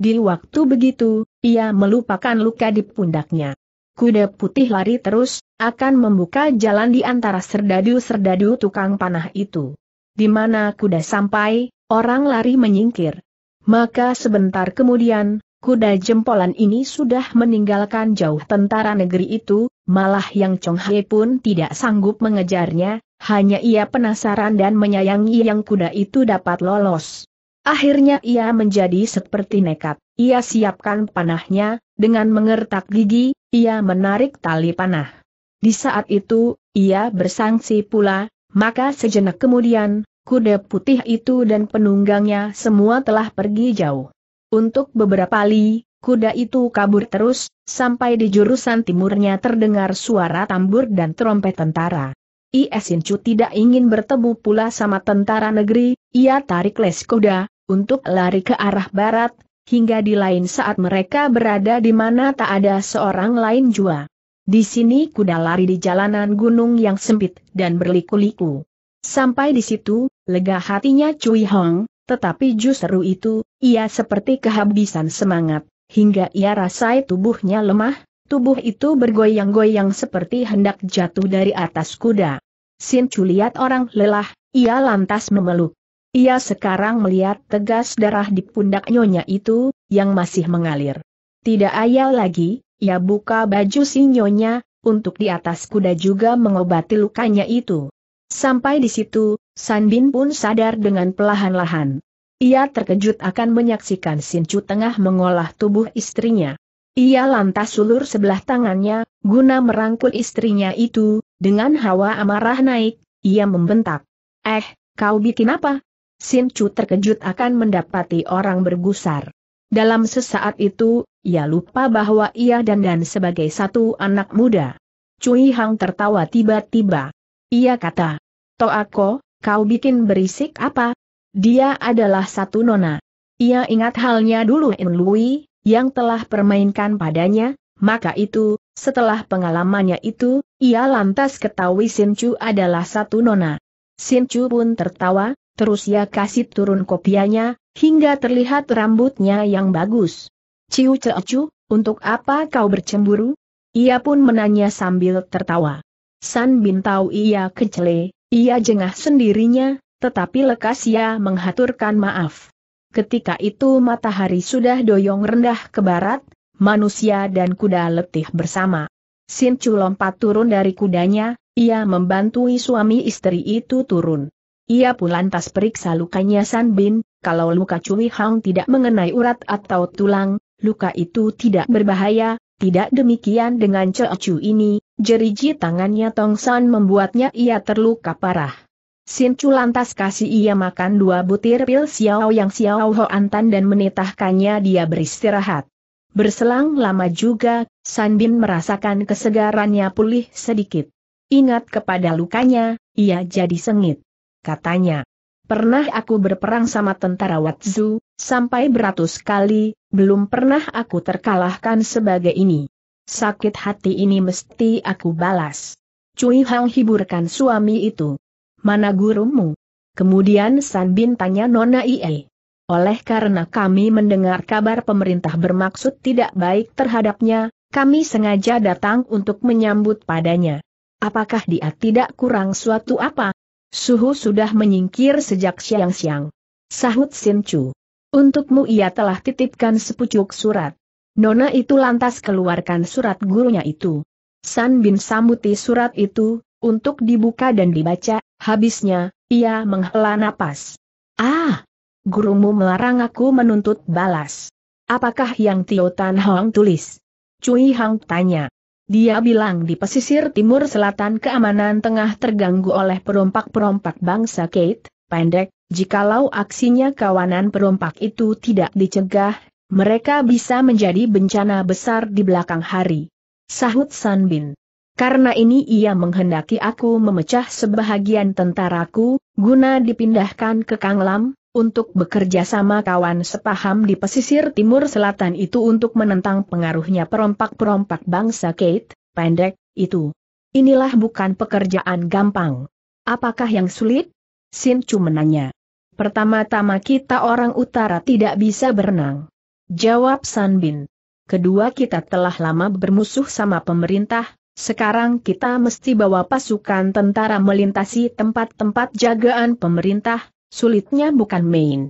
Speaker 1: Di waktu begitu, ia melupakan luka di pundaknya. Kuda putih lari terus, akan membuka jalan di antara serdadu-serdadu tukang panah itu. Di mana kuda sampai, Orang lari menyingkir. Maka sebentar kemudian, kuda jempolan ini sudah meninggalkan jauh tentara negeri itu, malah Yang Chong Hai pun tidak sanggup mengejarnya, hanya ia penasaran dan menyayangi yang kuda itu dapat lolos. Akhirnya ia menjadi seperti nekat, ia siapkan panahnya, dengan mengertak gigi, ia menarik tali panah. Di saat itu, ia bersangsi pula, maka sejenak kemudian, kuda putih itu dan penunggangnya semua telah pergi jauh. Untuk beberapa li, kuda itu kabur terus, sampai di jurusan timurnya terdengar suara tambur dan trompet tentara. Iesincu tidak ingin bertemu pula sama tentara negeri, ia tarik les kuda, untuk lari ke arah barat, hingga di lain saat mereka berada di mana tak ada seorang lain jua. Di sini kuda lari di jalanan gunung yang sempit dan berliku-liku. Sampai di situ, lega hatinya Cui Hong, tetapi justru itu, ia seperti kehabisan semangat, hingga ia rasai tubuhnya lemah, tubuh itu bergoyang-goyang seperti hendak jatuh dari atas kuda. Sin Chu lihat orang lelah, ia lantas memeluk. Ia sekarang melihat tegas darah di pundak nyonya itu, yang masih mengalir. Tidak ayal lagi, ia buka baju si nyonya, untuk di atas kuda juga mengobati lukanya itu. Sampai di situ, Sandin pun sadar dengan pelahan-lahan. Ia terkejut akan menyaksikan Sinchu tengah mengolah tubuh istrinya. Ia lantas sulur sebelah tangannya, guna merangkul istrinya itu, dengan hawa amarah naik, ia membentak. Eh, kau bikin apa? Sinchu terkejut akan mendapati orang bergusar. Dalam sesaat itu, ia lupa bahwa ia dan dan sebagai satu anak muda. Cui Hang tertawa tiba-tiba. Ia kata, Toako, kau bikin berisik apa? Dia adalah satu nona. Ia ingat halnya dulu Enlui, yang telah permainkan padanya, maka itu, setelah pengalamannya itu, ia lantas ketahui Sinchu adalah satu nona. Sinchu pun tertawa, terus ia kasih turun kopianya, hingga terlihat rambutnya yang bagus. Ciu Cecu, untuk apa kau bercemburu? Ia pun menanya sambil tertawa. San Bintau ia kecele, ia jengah sendirinya, tetapi lekas ia menghaturkan maaf. Ketika itu matahari sudah doyong rendah ke barat, manusia dan kuda letih bersama. Sin Chu lompat turun dari kudanya, ia membantui suami istri itu turun. Ia pun lantas periksa lukanya San Bin, kalau luka Cui Hang tidak mengenai urat atau tulang, luka itu tidak berbahaya, tidak demikian dengan Chu ini, jeriji tangannya Tong San membuatnya ia terluka parah. Sin Chu lantas kasih ia makan dua butir pil Xiao yang Xiao Ho Antan dan menitahkannya dia beristirahat. Berselang lama juga, San Bin merasakan kesegarannya pulih sedikit. Ingat kepada lukanya, ia jadi sengit. Katanya, pernah aku berperang sama tentara Watzu, sampai beratus kali, belum pernah aku terkalahkan sebagai ini. Sakit hati ini mesti aku balas. Cui Hang hiburkan suami itu. Mana gurumu? Kemudian San Bin tanya Nona Ie. Oleh karena kami mendengar kabar pemerintah bermaksud tidak baik terhadapnya, kami sengaja datang untuk menyambut padanya. Apakah dia tidak kurang suatu apa? Suhu sudah menyingkir sejak siang-siang. Sahut Sin Chu. Untukmu ia telah titipkan sepucuk surat. Nona itu lantas keluarkan surat gurunya itu. San Bin sambuti surat itu, untuk dibuka dan dibaca, habisnya, ia menghela napas. Ah! Gurumu melarang aku menuntut balas. Apakah yang Tio Tan Hong tulis? Cui Hang tanya. Dia bilang di pesisir timur selatan keamanan tengah terganggu oleh perompak-perompak bangsa Kate, pendek, jikalau aksinya kawanan perompak itu tidak dicegah, mereka bisa menjadi bencana besar di belakang hari. Sahut Sanbin. Karena ini ia menghendaki aku memecah sebahagian tentaraku, guna dipindahkan ke Kanglam, untuk bekerja sama kawan sepaham di pesisir timur selatan itu untuk menentang pengaruhnya perompak-perompak bangsa Kate, pendek, itu. Inilah bukan pekerjaan gampang. Apakah yang sulit? Sin Chu menanya. Pertama-tama kita orang utara tidak bisa berenang. Jawab Sanbin. Kedua kita telah lama bermusuh sama pemerintah, sekarang kita mesti bawa pasukan tentara melintasi tempat-tempat jagaan pemerintah, sulitnya bukan main.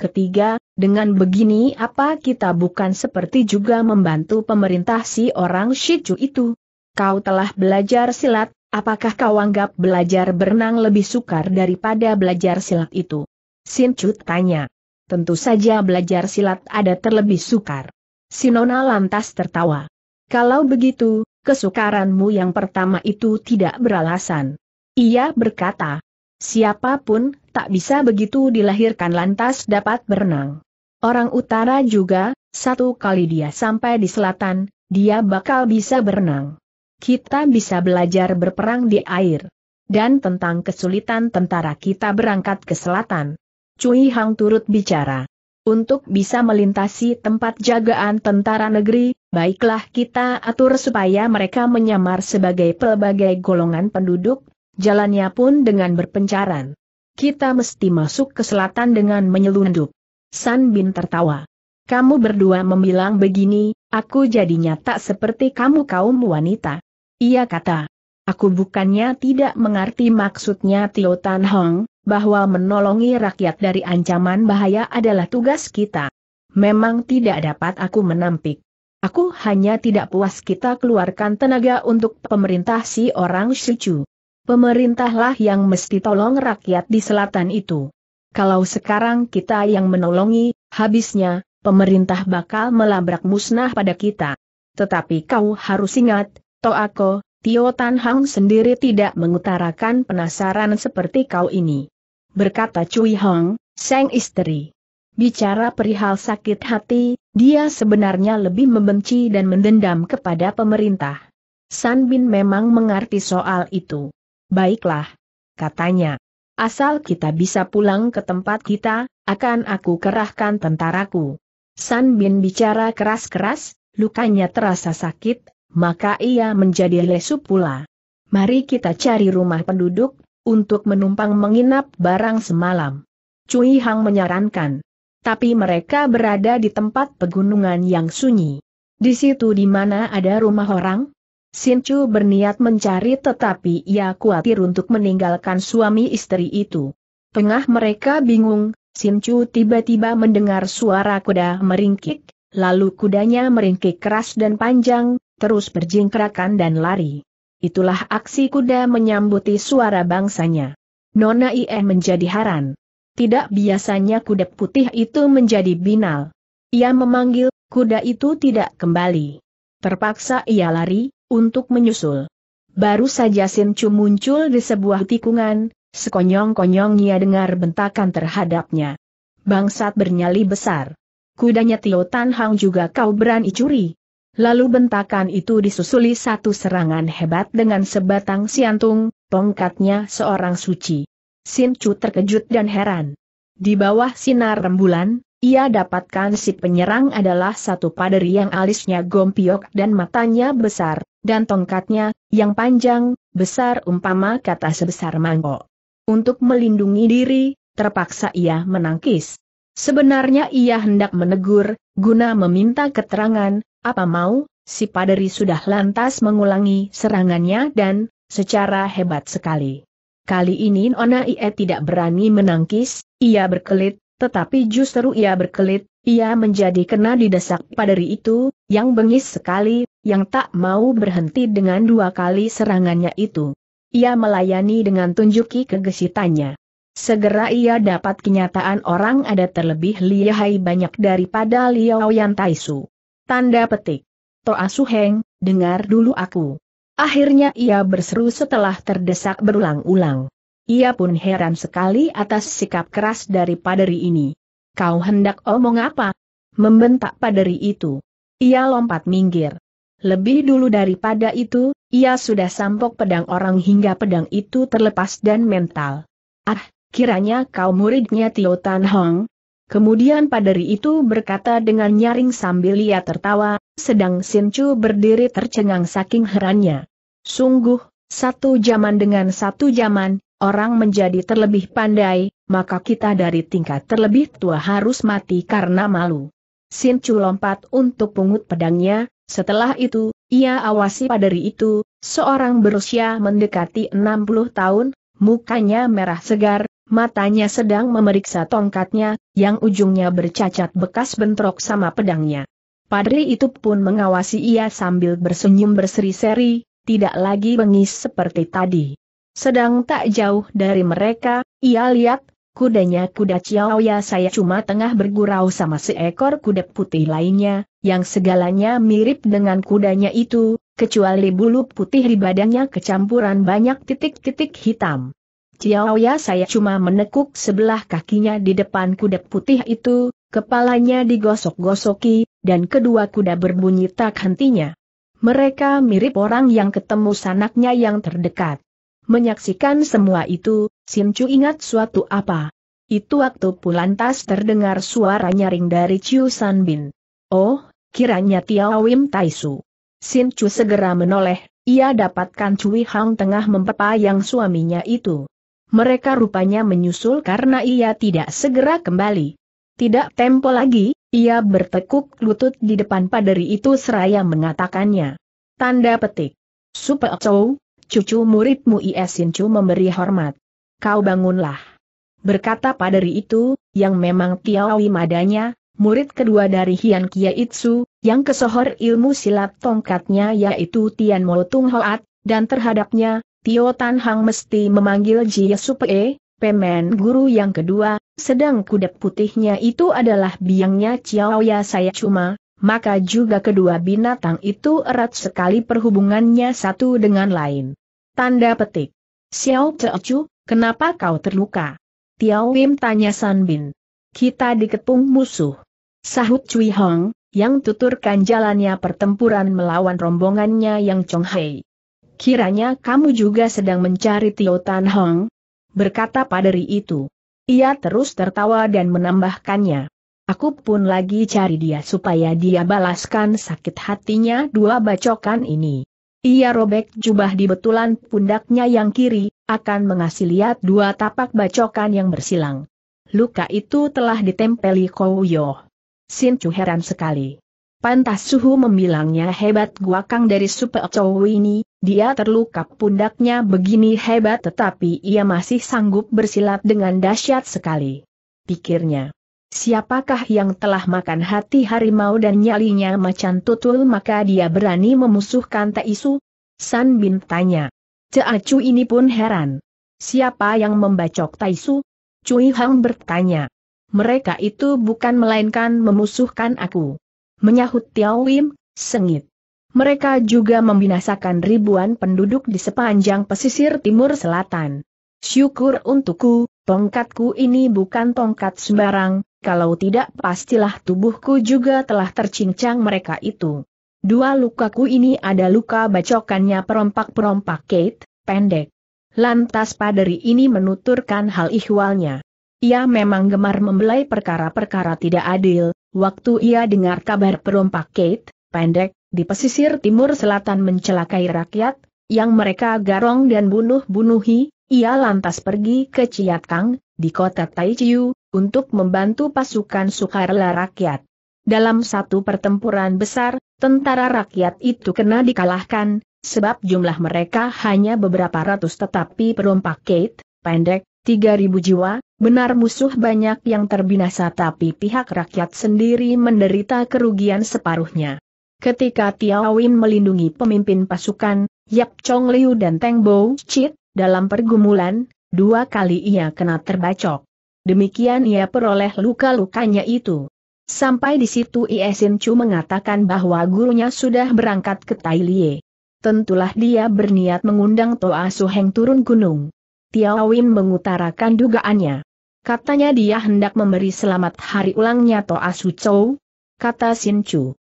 Speaker 1: Ketiga, dengan begini apa kita bukan seperti juga membantu pemerintah si orang Shichu itu? Kau telah belajar silat, apakah kau anggap belajar berenang lebih sukar daripada belajar silat itu? Sincut tanya. Tentu saja belajar silat ada terlebih sukar. Sinona lantas tertawa. Kalau begitu, kesukaranmu yang pertama itu tidak beralasan. Ia berkata, siapapun tak bisa begitu dilahirkan lantas dapat berenang. Orang utara juga, satu kali dia sampai di selatan, dia bakal bisa berenang. Kita bisa belajar berperang di air. Dan tentang kesulitan tentara kita berangkat ke selatan. Cui Hang turut bicara. Untuk bisa melintasi tempat jagaan tentara negeri, baiklah kita atur supaya mereka menyamar sebagai pelbagai golongan penduduk, jalannya pun dengan berpencaran. Kita mesti masuk ke selatan dengan menyelundup. San Bin tertawa. Kamu berdua membilang begini, aku jadinya tak seperti kamu kaum wanita. Ia kata. Aku bukannya tidak mengerti maksudnya Tio Tan Hong, bahwa menolongi rakyat dari ancaman bahaya adalah tugas kita. Memang tidak dapat aku menampik. Aku hanya tidak puas kita keluarkan tenaga untuk pemerintah si orang Shichu. Pemerintahlah yang mesti tolong rakyat di selatan itu. Kalau sekarang kita yang menolongi, habisnya, pemerintah bakal melabrak musnah pada kita. Tetapi kau harus ingat, Toako, Tio Tan Hang sendiri tidak mengutarakan penasaran seperti kau ini. Berkata Cui Hong, sang istri. Bicara perihal sakit hati, dia sebenarnya lebih membenci dan mendendam kepada pemerintah. San Bin memang mengerti soal itu. Baiklah, katanya. Asal kita bisa pulang ke tempat kita, akan aku kerahkan tentaraku. San Bin bicara keras-keras, lukanya terasa sakit maka ia menjadi lesu pula. Mari kita cari rumah penduduk, untuk menumpang menginap barang semalam. Cui Hang menyarankan. Tapi mereka berada di tempat pegunungan yang sunyi. Di situ di mana ada rumah orang? Chu berniat mencari tetapi ia khawatir untuk meninggalkan suami istri itu. Tengah mereka bingung, Chu tiba-tiba mendengar suara kuda meringkik, lalu kudanya meringkik keras dan panjang, terus berjingkrakan dan lari. Itulah aksi kuda menyambuti suara bangsanya. Nona IE menjadi haran. Tidak biasanya kuda putih itu menjadi binal. Ia memanggil, kuda itu tidak kembali. Terpaksa ia lari, untuk menyusul. Baru saja Sincu muncul di sebuah tikungan, sekonyong konyong ia dengar bentakan terhadapnya. Bangsat bernyali besar. Kudanya Tio Tan Hang juga kau berani curi. Lalu bentakan itu disusuli satu serangan hebat dengan sebatang siantung, tongkatnya seorang suci. Sin Chu terkejut dan heran. Di bawah sinar rembulan, ia dapatkan si penyerang adalah satu paderi yang alisnya gompiok dan matanya besar, dan tongkatnya, yang panjang, besar umpama kata sebesar mangkok. Untuk melindungi diri, terpaksa ia menangkis. Sebenarnya ia hendak menegur, guna meminta keterangan, apa mau, si paderi sudah lantas mengulangi serangannya dan, secara hebat sekali. Kali ini Nona Ie tidak berani menangkis, ia berkelit, tetapi justru ia berkelit, ia menjadi kena didesak paderi itu, yang bengis sekali, yang tak mau berhenti dengan dua kali serangannya itu. Ia melayani dengan tunjuki kegesitannya. Segera ia dapat kenyataan orang ada terlebih lihai banyak daripada Liao Yan Taisu. Tanda petik. Toa Suheng, dengar dulu aku. Akhirnya ia berseru setelah terdesak berulang-ulang. Ia pun heran sekali atas sikap keras dari paderi ini. Kau hendak omong apa? Membentak paderi itu. Ia lompat minggir. Lebih dulu daripada itu, ia sudah sampok pedang orang hingga pedang itu terlepas dan mental. Ah, kiranya kau muridnya Tio Tan Hong, Kemudian paderi itu berkata dengan nyaring sambil ia tertawa, sedang Sinchu berdiri tercengang saking herannya. Sungguh, satu zaman dengan satu zaman, orang menjadi terlebih pandai, maka kita dari tingkat terlebih tua harus mati karena malu. Sinchu lompat untuk pungut pedangnya, setelah itu, ia awasi paderi itu, seorang berusia mendekati 60 tahun, mukanya merah segar, matanya sedang memeriksa tongkatnya, yang ujungnya bercacat bekas bentrok sama pedangnya. Padri itu pun mengawasi ia sambil bersenyum berseri-seri, tidak lagi bengis seperti tadi. Sedang tak jauh dari mereka, ia lihat, kudanya kuda ya saya cuma tengah bergurau sama seekor kuda putih lainnya, yang segalanya mirip dengan kudanya itu, kecuali bulu putih di badannya kecampuran banyak titik-titik hitam. Ciao ya saya cuma menekuk sebelah kakinya di depan kuda putih itu, kepalanya digosok-gosoki, dan kedua kuda berbunyi tak hentinya. Mereka mirip orang yang ketemu sanaknya yang terdekat. Menyaksikan semua itu, Simcu ingat suatu apa. Itu waktu pulantas terdengar suara nyaring dari Chiu San Bin. Oh, kiranya Tiao Wim Taisu. Simcu segera menoleh, ia dapatkan Cui Hang tengah mempepayang suaminya itu mereka rupanya menyusul karena ia tidak segera kembali. Tidak tempo lagi, ia bertekuk lutut di depan paderi itu seraya mengatakannya. Tanda petik. Super Chow, cucu muridmu Iesin Chu memberi hormat. Kau bangunlah. Berkata paderi itu, yang memang Tiawi madanya, murid kedua dari Hian Itsu, yang kesohor ilmu silat tongkatnya yaitu Tian Mo Tung Hoat, dan terhadapnya, Tio Tan Hang mesti memanggil Jia Supe, pemen guru yang kedua, sedang kuda putihnya itu adalah biangnya Chiao Ya saya cuma, maka juga kedua binatang itu erat sekali perhubungannya satu dengan lain. Tanda petik. Xiao Chu, kenapa kau terluka? Tiao Wim tanya San Bin. Kita dikepung musuh. Sahut Cui Hong, yang tuturkan jalannya pertempuran melawan rombongannya yang Chong Hei kiranya kamu juga sedang mencari Tio Tan Hong? Berkata paderi itu. Ia terus tertawa dan menambahkannya. Aku pun lagi cari dia supaya dia balaskan sakit hatinya dua bacokan ini. Ia robek jubah di betulan pundaknya yang kiri, akan mengasih lihat dua tapak bacokan yang bersilang. Luka itu telah ditempeli Kouyo. Sin Chu heran sekali. Pantas Suhu membilangnya hebat guakang dari Super Chow ini, dia terluka pundaknya begini hebat tetapi ia masih sanggup bersilat dengan dahsyat sekali. Pikirnya. Siapakah yang telah makan hati harimau dan nyalinya macan tutul maka dia berani memusuhkan Taisu? San Bin tanya. Ceacu ini pun heran. Siapa yang membacok Taisu? Cui Hang bertanya. Mereka itu bukan melainkan memusuhkan aku. Menyahut Tiawim, sengit. Mereka juga membinasakan ribuan penduduk di sepanjang pesisir timur selatan. Syukur untukku, tongkatku ini bukan tongkat sembarang, kalau tidak pastilah tubuhku juga telah tercincang mereka itu. Dua lukaku ini ada luka bacokannya perompak-perompak Kate, pendek. Lantas paderi ini menuturkan hal ihwalnya. Ia memang gemar membelai perkara-perkara tidak adil, waktu ia dengar kabar perompak Kate, pendek, di pesisir timur selatan mencelakai rakyat, yang mereka garong dan bunuh-bunuhi, ia lantas pergi ke Ciatkang, di kota Taichiu, untuk membantu pasukan sukarela rakyat. Dalam satu pertempuran besar, tentara rakyat itu kena dikalahkan, sebab jumlah mereka hanya beberapa ratus tetapi perompak Kate, pendek, 3.000 jiwa, benar musuh banyak yang terbinasa tapi pihak rakyat sendiri menderita kerugian separuhnya. Ketika Tiao Tiawin melindungi pemimpin pasukan, Yap Chong Liu dan Teng Bo Chit, dalam pergumulan, dua kali ia kena terbacok. Demikian ia peroleh luka-lukanya itu. Sampai di situ Sin Chu mengatakan bahwa gurunya sudah berangkat ke Tailie. Tentulah dia berniat mengundang Toa Su Heng turun gunung. Tiao Tiawin mengutarakan dugaannya. Katanya dia hendak memberi selamat hari ulangnya Toa Su Chou. Kata Sin Chu.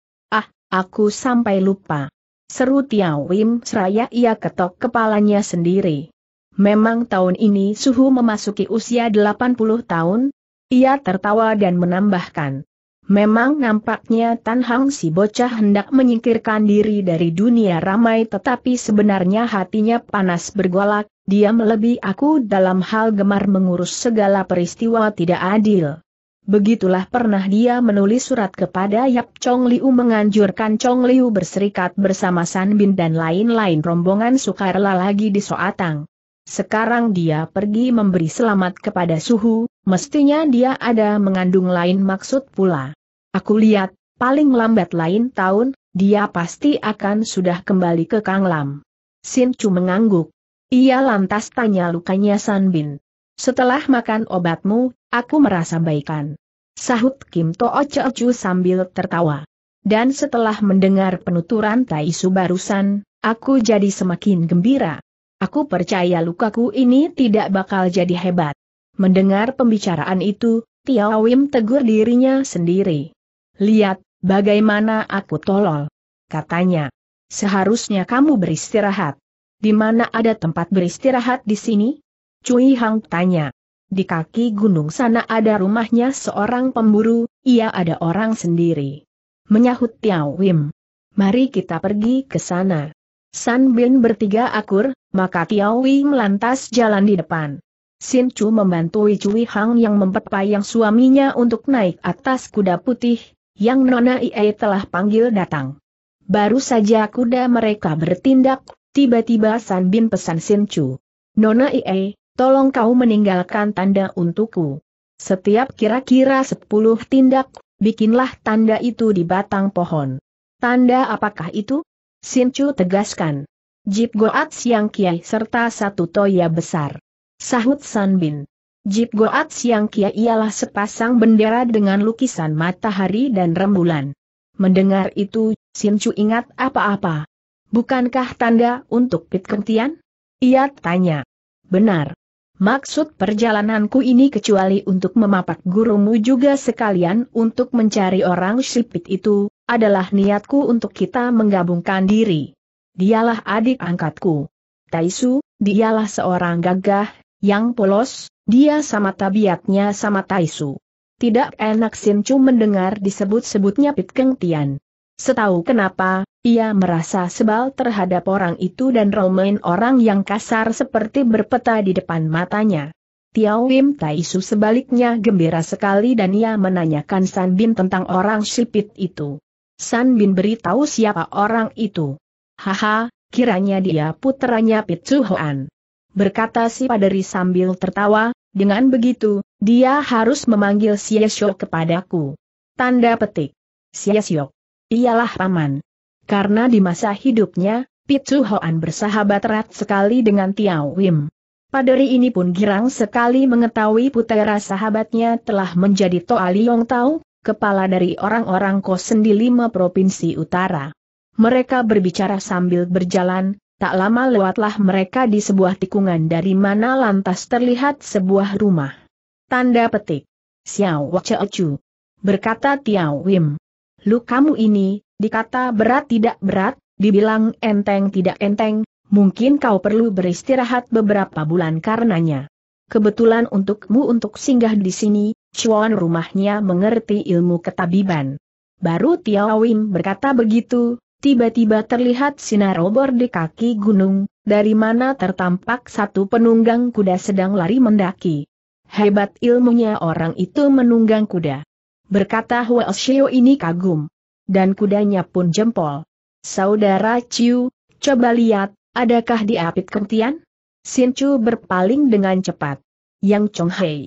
Speaker 1: Aku sampai lupa. Seru Tia Wim seraya ia ketok kepalanya sendiri. Memang tahun ini suhu memasuki usia 80 tahun? Ia tertawa dan menambahkan. Memang nampaknya Tan Hang si bocah hendak menyingkirkan diri dari dunia ramai tetapi sebenarnya hatinya panas bergolak, dia melebihi aku dalam hal gemar mengurus segala peristiwa tidak adil. Begitulah pernah dia menulis surat kepada Yap Chong Liu menganjurkan Chong Liu berserikat bersama San Bin dan lain-lain rombongan sukarela lagi di Soatang. Sekarang dia pergi memberi selamat kepada Suhu, mestinya dia ada mengandung lain maksud pula. Aku lihat, paling lambat lain tahun, dia pasti akan sudah kembali ke Kang Lam. Sin Chu mengangguk. Ia lantas tanya lukanya San Bin. Setelah makan obatmu, Aku merasa baikan. Sahut Kim To'o Chu sambil tertawa. Dan setelah mendengar penuturan Tai Su barusan, aku jadi semakin gembira. Aku percaya lukaku ini tidak bakal jadi hebat. Mendengar pembicaraan itu, Tiao Wim tegur dirinya sendiri. Lihat, bagaimana aku tolol. Katanya, seharusnya kamu beristirahat. Di mana ada tempat beristirahat di sini? Cui Hang tanya. Di kaki gunung sana ada rumahnya seorang pemburu, ia ada orang sendiri. Menyahut Tiao Wim. Mari kita pergi ke sana. San Bin bertiga akur, maka Tiao Wim lantas jalan di depan. Sin Chu membantu Cui Hang yang memperpayang suaminya untuk naik atas kuda putih, yang Nona Ie telah panggil datang. Baru saja kuda mereka bertindak, tiba-tiba San Bin pesan Sin Chu. Nona Ie, tolong kau meninggalkan tanda untukku. Setiap kira-kira sepuluh tindak, bikinlah tanda itu di batang pohon. Tanda apakah itu? Sincu tegaskan. Jip Goat Siang Kiai serta satu toya besar. Sahut san bin. Jip Goat Siang Kiai ialah sepasang bendera dengan lukisan matahari dan rembulan. Mendengar itu, Sincu ingat apa-apa. Bukankah tanda untuk Pit Kentian? Ia tanya. Benar. Maksud perjalananku ini kecuali untuk memapak gurumu juga sekalian untuk mencari orang sipit itu, adalah niatku untuk kita menggabungkan diri. Dialah adik angkatku. Taisu, dialah seorang gagah, yang polos, dia sama tabiatnya sama Taisu. Tidak enak Sincu mendengar disebut-sebutnya Pit Keng Tian. Setahu kenapa, ia merasa sebal terhadap orang itu dan Romain orang yang kasar seperti berpeta di depan matanya. Tiao Wim Taisu sebaliknya gembira sekali dan ia menanyakan San Bin tentang orang sipit itu. San Bin beritahu siapa orang itu. Haha, kiranya dia puteranya Pitsu Hoan. Berkata si paderi sambil tertawa, dengan begitu, dia harus memanggil Siesyo kepadaku. Tanda petik. Siesyo ialah paman. Karena di masa hidupnya, Pitsu Hoan bersahabat erat sekali dengan Tiao Wim. Paderi ini pun girang sekali mengetahui putera sahabatnya telah menjadi Toa Liong Tau, kepala dari orang-orang Kosen di lima provinsi utara. Mereka berbicara sambil berjalan, tak lama lewatlah mereka di sebuah tikungan dari mana lantas terlihat sebuah rumah. Tanda petik. Xiao Wacheochu. Berkata Tiao Wim. Lu kamu ini, dikata berat tidak berat, dibilang enteng tidak enteng, mungkin kau perlu beristirahat beberapa bulan karenanya. Kebetulan untukmu untuk singgah di sini, cuan rumahnya mengerti ilmu ketabiban. Baru Tiawim berkata begitu, tiba-tiba terlihat sinar obor di kaki gunung, dari mana tertampak satu penunggang kuda sedang lari mendaki. Hebat ilmunya orang itu menunggang kuda berkata Huo xiao ini kagum. Dan kudanya pun jempol. Saudara Ciu, coba lihat, adakah di apit kentian? Sin Chu berpaling dengan cepat. Yang Chong Hei.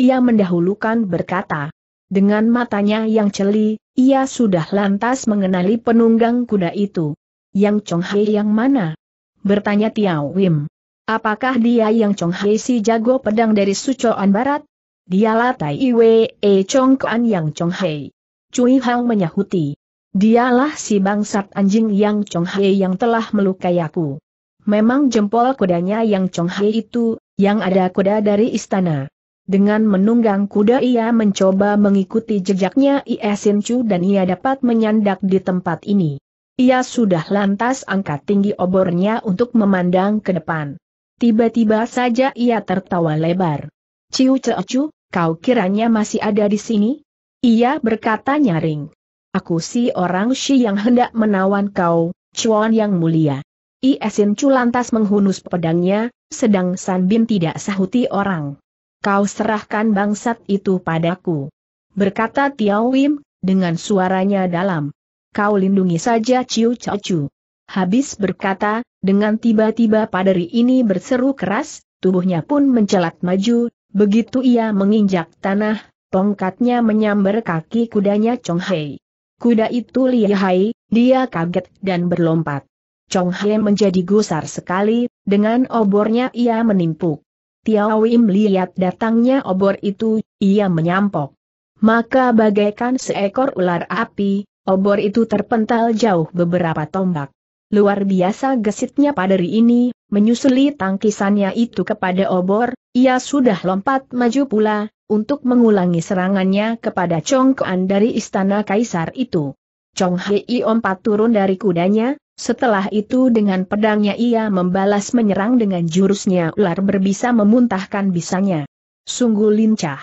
Speaker 1: Ia mendahulukan berkata. Dengan matanya yang celi, ia sudah lantas mengenali penunggang kuda itu. Yang Chong Hei yang mana? Bertanya Tiao Wim. Apakah dia yang Chong Hei si jago pedang dari Sucoan Barat? Dialah Tai Iwe E Chong Kuan Yang Chong Hei. Cui Hang menyahuti. Dialah si bangsat anjing Yang Chong Hei yang telah melukai aku. Memang jempol kudanya Yang Chong Hei itu, yang ada kuda dari istana. Dengan menunggang kuda ia mencoba mengikuti jejaknya Ie Sin Chu dan ia dapat menyandak di tempat ini. Ia sudah lantas angkat tinggi obornya untuk memandang ke depan. Tiba-tiba saja ia tertawa lebar. Ciu Cecu, kau kiranya masih ada di sini? Ia berkata nyaring. Aku si orang Shi yang hendak menawan kau, cuan yang mulia. Iesin Chu lantas menghunus pedangnya, sedang San Bin tidak sahuti orang. Kau serahkan bangsat itu padaku. Berkata Tiao Wim, dengan suaranya dalam. Kau lindungi saja Ciu Cao Chu. Habis berkata, dengan tiba-tiba paderi ini berseru keras, tubuhnya pun mencelat maju, Begitu ia menginjak tanah, tongkatnya menyambar kaki kudanya Chong Hei. Kuda itu lihai, dia kaget dan berlompat. Chong Hei menjadi gusar sekali, dengan obornya ia menimpuk. Tiao Wei lihat datangnya obor itu, ia menyampok. Maka bagaikan seekor ular api, obor itu terpental jauh beberapa tombak. Luar biasa gesitnya paderi ini, menyusuli tangkisannya itu kepada obor, ia sudah lompat maju pula, untuk mengulangi serangannya kepada congkoan dari istana kaisar itu. Chong Hei ompat turun dari kudanya, setelah itu dengan pedangnya ia membalas menyerang dengan jurusnya ular berbisa memuntahkan bisanya. Sungguh lincah.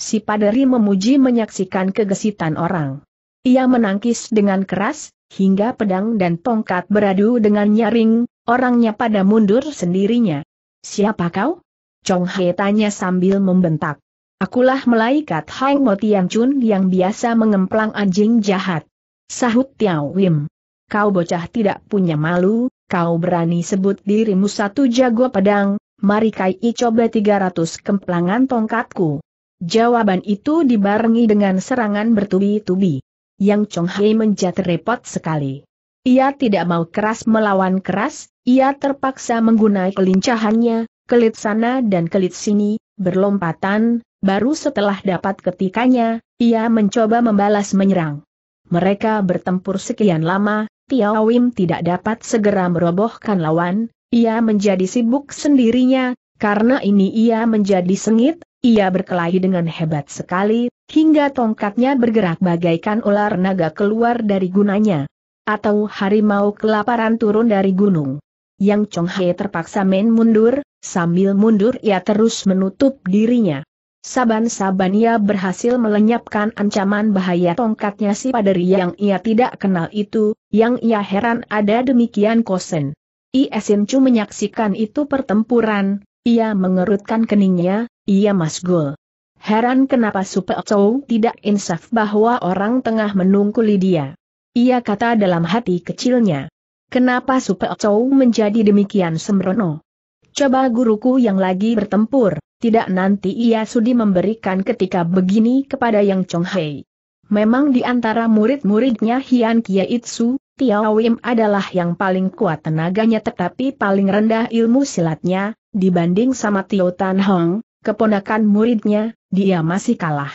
Speaker 1: Si Padari memuji menyaksikan kegesitan orang. Ia menangkis dengan keras, hingga pedang dan tongkat beradu dengan nyaring, orangnya pada mundur sendirinya. Siapa kau? Chong He tanya sambil membentak. Akulah malaikat Hang Mo Tiang Chun yang biasa mengemplang anjing jahat. Sahut Tiao Wim. Kau bocah tidak punya malu, kau berani sebut dirimu satu jago pedang, mari kai i coba 300 kemplangan tongkatku. Jawaban itu dibarengi dengan serangan bertubi-tubi yang Chong menjadi menjat repot sekali. Ia tidak mau keras melawan keras, ia terpaksa menggunai kelincahannya, kelit sana dan kelit sini, berlompatan, baru setelah dapat ketikanya, ia mencoba membalas menyerang. Mereka bertempur sekian lama, Tiao Wim tidak dapat segera merobohkan lawan, ia menjadi sibuk sendirinya, karena ini ia menjadi sengit, ia berkelahi dengan hebat sekali, hingga tongkatnya bergerak bagaikan ular naga keluar dari gunanya. Atau harimau kelaparan turun dari gunung. Yang Chong He terpaksa main mundur, sambil mundur ia terus menutup dirinya. Saban-saban ia berhasil melenyapkan ancaman bahaya tongkatnya si paderi yang ia tidak kenal itu, yang ia heran ada demikian kosen. Iesin Chu menyaksikan itu pertempuran, ia mengerutkan keningnya, ia masgul. Heran kenapa Super Chow tidak insaf bahwa orang tengah menunggu Lydia. Ia kata dalam hati kecilnya. Kenapa Super Chow menjadi demikian sembrono? Coba guruku yang lagi bertempur, tidak nanti ia sudi memberikan ketika begini kepada Yang Chong Hei. Memang di antara murid-muridnya Hian Kia Itsu, Tiao Wim adalah yang paling kuat tenaganya tetapi paling rendah ilmu silatnya, dibanding sama Tio Tan Hong, keponakan muridnya, dia masih kalah.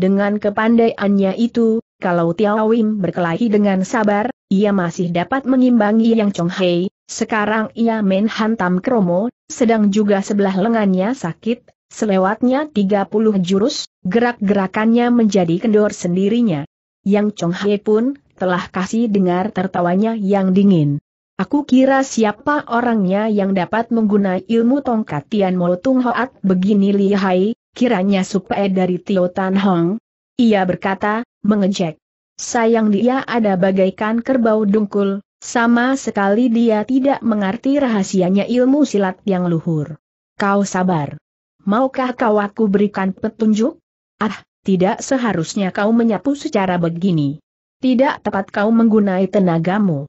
Speaker 1: Dengan kepandaiannya itu, kalau Tiao Wim berkelahi dengan sabar, ia masih dapat mengimbangi Yang Chong Hei, sekarang ia main hantam kromo, sedang juga sebelah lengannya sakit, selewatnya 30 jurus, gerak-gerakannya menjadi kendor sendirinya. Yang Chong Hei pun telah kasih dengar tertawanya yang dingin. Aku kira siapa orangnya yang dapat menggunakan ilmu tongkat Tian Mo Tung Hoat begini lihai, kiranya supaya dari Tio Tan Hong? Ia berkata, mengejek. Sayang dia ada bagaikan kerbau dungkul, sama sekali dia tidak mengerti rahasianya ilmu silat yang luhur. Kau sabar. Maukah kau aku berikan petunjuk? Ah, tidak seharusnya kau menyapu secara begini. Tidak tepat kau menggunai tenagamu.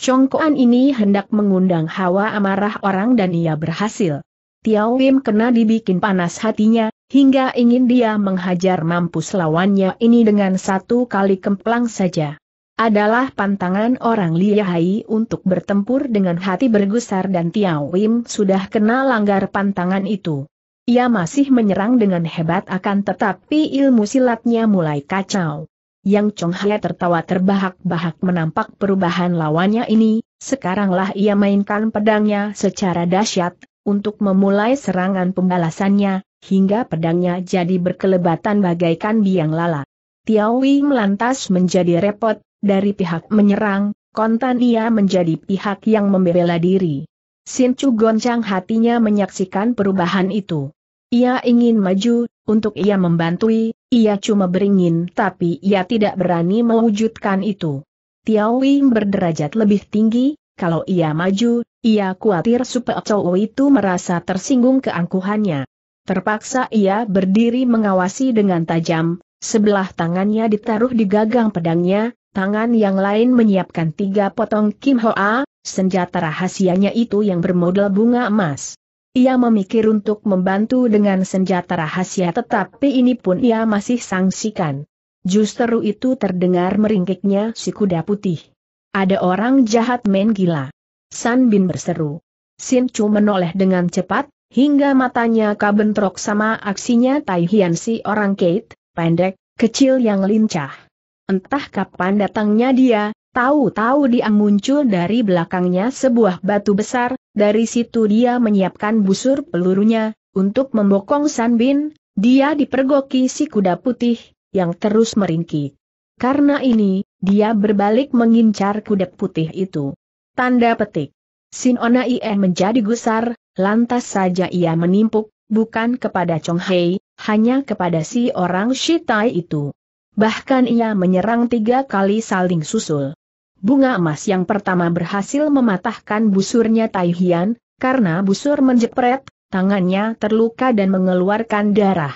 Speaker 1: Congkoan ini hendak mengundang hawa amarah orang dan ia berhasil. Tiawim kena dibikin panas hatinya, hingga ingin dia menghajar mampus lawannya ini dengan satu kali kemplang saja. Adalah pantangan orang Liyahai untuk bertempur dengan hati bergusar dan Tiao Wim sudah kena langgar pantangan itu. Ia masih menyerang dengan hebat akan tetapi ilmu silatnya mulai kacau. Yang Chong Hai tertawa terbahak-bahak menampak perubahan lawannya ini, sekaranglah ia mainkan pedangnya secara dahsyat, untuk memulai serangan pembalasannya, hingga pedangnya jadi berkelebatan bagaikan biang lala. Tiawi melantas menjadi repot, dari pihak menyerang, kontan ia menjadi pihak yang membela diri. Sin Chu goncang hatinya menyaksikan perubahan itu. Ia ingin maju, untuk ia membantui, ia cuma beringin tapi ia tidak berani mewujudkan itu. Tiawi berderajat lebih tinggi, kalau ia maju, ia khawatir cowok itu merasa tersinggung keangkuhannya. Terpaksa ia berdiri mengawasi dengan tajam, sebelah tangannya ditaruh di gagang pedangnya, tangan yang lain menyiapkan tiga potong Kim Hoa, senjata rahasianya itu yang bermodal bunga emas. Ia memikir untuk membantu dengan senjata rahasia tetapi ini pun ia masih sangsikan. Justru itu terdengar meringkiknya si kuda putih. Ada orang jahat main gila. San Bin berseru. Sin Chu menoleh dengan cepat, hingga matanya kabentrok sama aksinya Tai Hian si orang Kate, pendek, kecil yang lincah. Entah kapan datangnya dia, tahu-tahu dia muncul dari belakangnya sebuah batu besar, dari situ dia menyiapkan busur pelurunya, untuk membokong San Bin. dia dipergoki si kuda putih, yang terus meringkik. Karena ini, dia berbalik mengincar kuda putih itu. Tanda petik. Sinona Ien menjadi gusar, Lantas saja ia menimpuk, bukan kepada Chong Hei, hanya kepada si orang Shitai itu. Bahkan ia menyerang tiga kali saling susul. Bunga emas yang pertama berhasil mematahkan busurnya Tai Hian, karena busur menjepret, tangannya terluka dan mengeluarkan darah.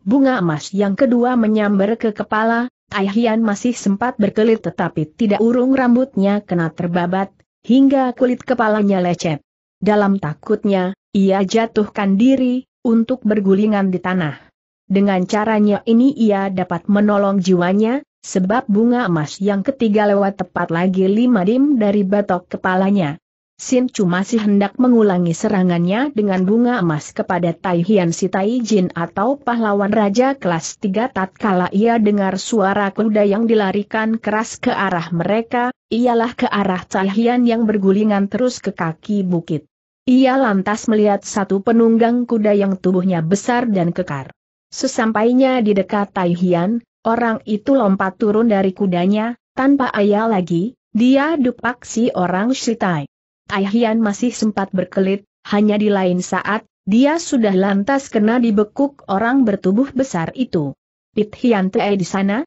Speaker 1: Bunga emas yang kedua menyambar ke kepala, Hian masih sempat berkelit tetapi tidak urung rambutnya kena terbabat, hingga kulit kepalanya lecet. Dalam takutnya, ia jatuhkan diri, untuk bergulingan di tanah. Dengan caranya ini ia dapat menolong jiwanya, sebab bunga emas yang ketiga lewat tepat lagi lima dim dari batok kepalanya. Sin Chu masih hendak mengulangi serangannya dengan bunga emas kepada Tai Hian si Tai Jin atau pahlawan raja kelas tiga tatkala ia dengar suara kuda yang dilarikan keras ke arah mereka, ialah ke arah Tai Hian yang bergulingan terus ke kaki bukit. Ia lantas melihat satu penunggang kuda yang tubuhnya besar dan kekar. Sesampainya di dekat Tai Hian, orang itu lompat turun dari kudanya, tanpa ayah lagi, dia dupak si orang Shitai. Tai Hian masih sempat berkelit, hanya di lain saat, dia sudah lantas kena dibekuk orang bertubuh besar itu. Pit Hian Tai di sana?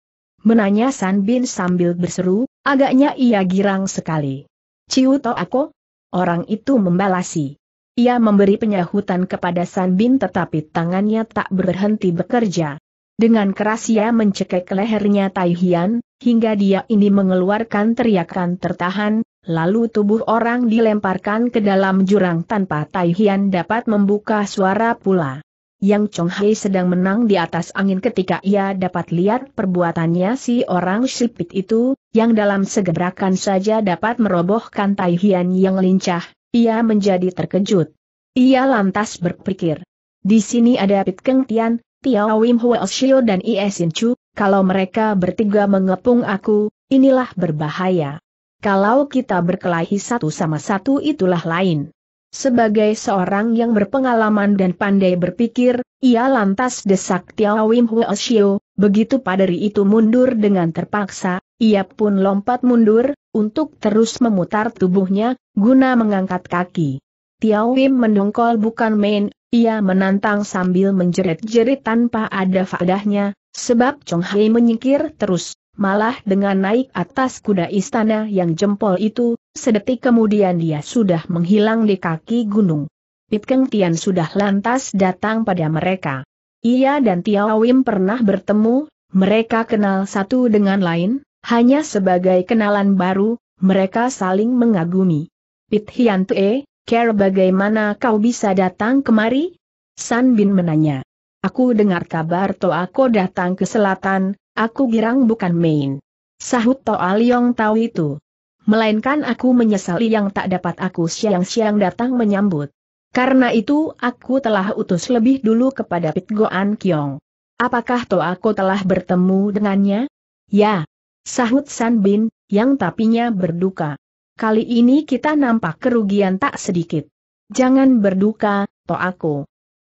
Speaker 1: Menanya San Bin sambil berseru, agaknya ia girang sekali. Ciu to aku, Orang itu membalasi. Ia memberi penyahutan kepada San Bin tetapi tangannya tak berhenti bekerja. Dengan keras ia mencekik lehernya Tai Hian, hingga dia ini mengeluarkan teriakan tertahan, lalu tubuh orang dilemparkan ke dalam jurang tanpa Tai Hian dapat membuka suara pula. Yang Chong Hai sedang menang di atas angin ketika ia dapat lihat perbuatannya si orang sipit itu, yang dalam segebrakan saja dapat merobohkan Tai Hian yang lincah, ia menjadi terkejut. Ia lantas berpikir, di sini ada Pit Keng Tian, Tiao Wim Huo dan Ie Sin Chu, kalau mereka bertiga mengepung aku, inilah berbahaya. Kalau kita berkelahi satu sama satu itulah lain. Sebagai seorang yang berpengalaman dan pandai berpikir, ia lantas desak Tiao Wim Huo Shio, Begitu paderi itu mundur dengan terpaksa, ia pun lompat mundur, untuk terus memutar tubuhnya, guna mengangkat kaki. Tiao Wim mendongkol bukan main, ia menantang sambil menjerit-jerit tanpa ada faedahnya, sebab Chong Hai menyingkir terus, malah dengan naik atas kuda istana yang jempol itu, sedetik kemudian dia sudah menghilang di kaki gunung. Pit Keng Tian sudah lantas datang pada mereka. Ia dan Tiao Wim pernah bertemu, mereka kenal satu dengan lain, hanya sebagai kenalan baru, mereka saling mengagumi. Pit Hian Tue, Care bagaimana kau bisa datang kemari? San Bin menanya. Aku dengar kabar Toa aku datang ke selatan, aku girang bukan main. Sahut Toa Liong tahu itu. Melainkan aku menyesali yang tak dapat aku siang-siang datang menyambut. Karena itu aku telah utus lebih dulu kepada Pit Goan Kiong. Apakah toh aku telah bertemu dengannya? Ya. Sahut San Bin, yang tapinya berduka. Kali ini kita nampak kerugian tak sedikit. Jangan berduka, toh aku.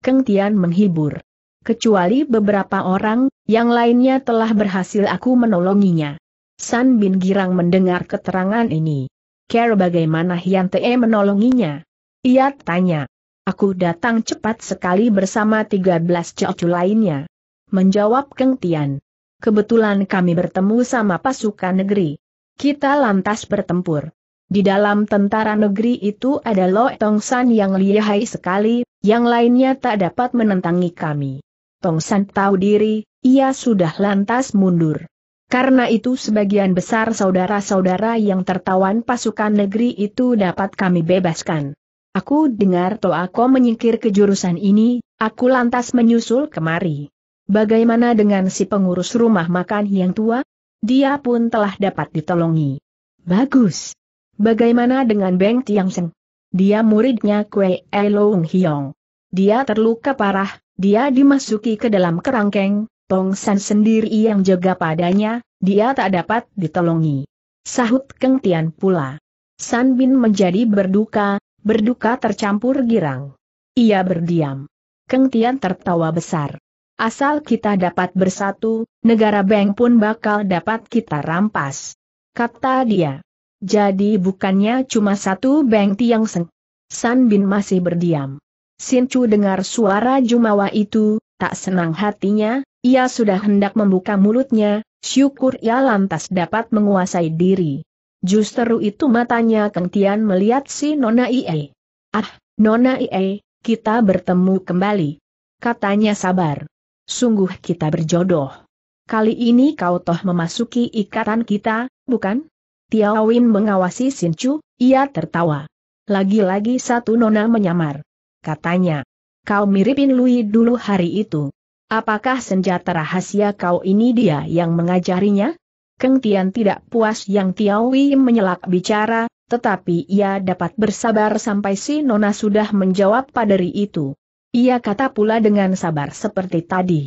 Speaker 1: Keng Tian menghibur. Kecuali beberapa orang, yang lainnya telah berhasil aku menolonginya. San Bin girang mendengar keterangan ini. Care bagaimana Hian Te menolonginya? Ia tanya. Aku datang cepat sekali bersama 13 cocu lainnya. Menjawab Keng Tian. Kebetulan kami bertemu sama pasukan negeri. Kita lantas bertempur. Di dalam tentara negeri itu ada Lo Tong San yang lihai sekali, yang lainnya tak dapat menentangi kami. Tong San tahu diri, ia sudah lantas mundur. Karena itu sebagian besar saudara-saudara yang tertawan pasukan negeri itu dapat kami bebaskan. Aku dengar Toa aku menyingkir ke jurusan ini, aku lantas menyusul kemari. Bagaimana dengan si pengurus rumah makan yang tua? Dia pun telah dapat ditolongi. Bagus. Bagaimana dengan Beng Tiang Seng? Dia muridnya Kue Elong Hiong. Dia terluka parah, dia dimasuki ke dalam kerangkeng, Tong San sendiri yang jaga padanya, dia tak dapat ditolongi. Sahut Keng Tian pula. San Bin menjadi berduka, berduka tercampur girang. Ia berdiam. Keng Tian tertawa besar. Asal kita dapat bersatu, negara Beng pun bakal dapat kita rampas. Kata dia. Jadi bukannya cuma satu Beng Tiang Seng. San Bin masih berdiam. Sin Chu dengar suara Jumawa itu, tak senang hatinya, ia sudah hendak membuka mulutnya, syukur ia lantas dapat menguasai diri. Justru itu matanya Kang Tian melihat si Nona Ie. Ah, Nona Ie, kita bertemu kembali. Katanya sabar. Sungguh kita berjodoh. Kali ini kau toh memasuki ikatan kita, bukan? Tiao Wim mengawasi Chu, ia tertawa. Lagi-lagi satu nona menyamar. Katanya, kau miripin Lui dulu hari itu. Apakah senjata rahasia kau ini dia yang mengajarinya? Keng Tian tidak puas yang Tiawi menyelak bicara, tetapi ia dapat bersabar sampai si Nona sudah menjawab paderi itu. Ia kata pula dengan sabar seperti tadi.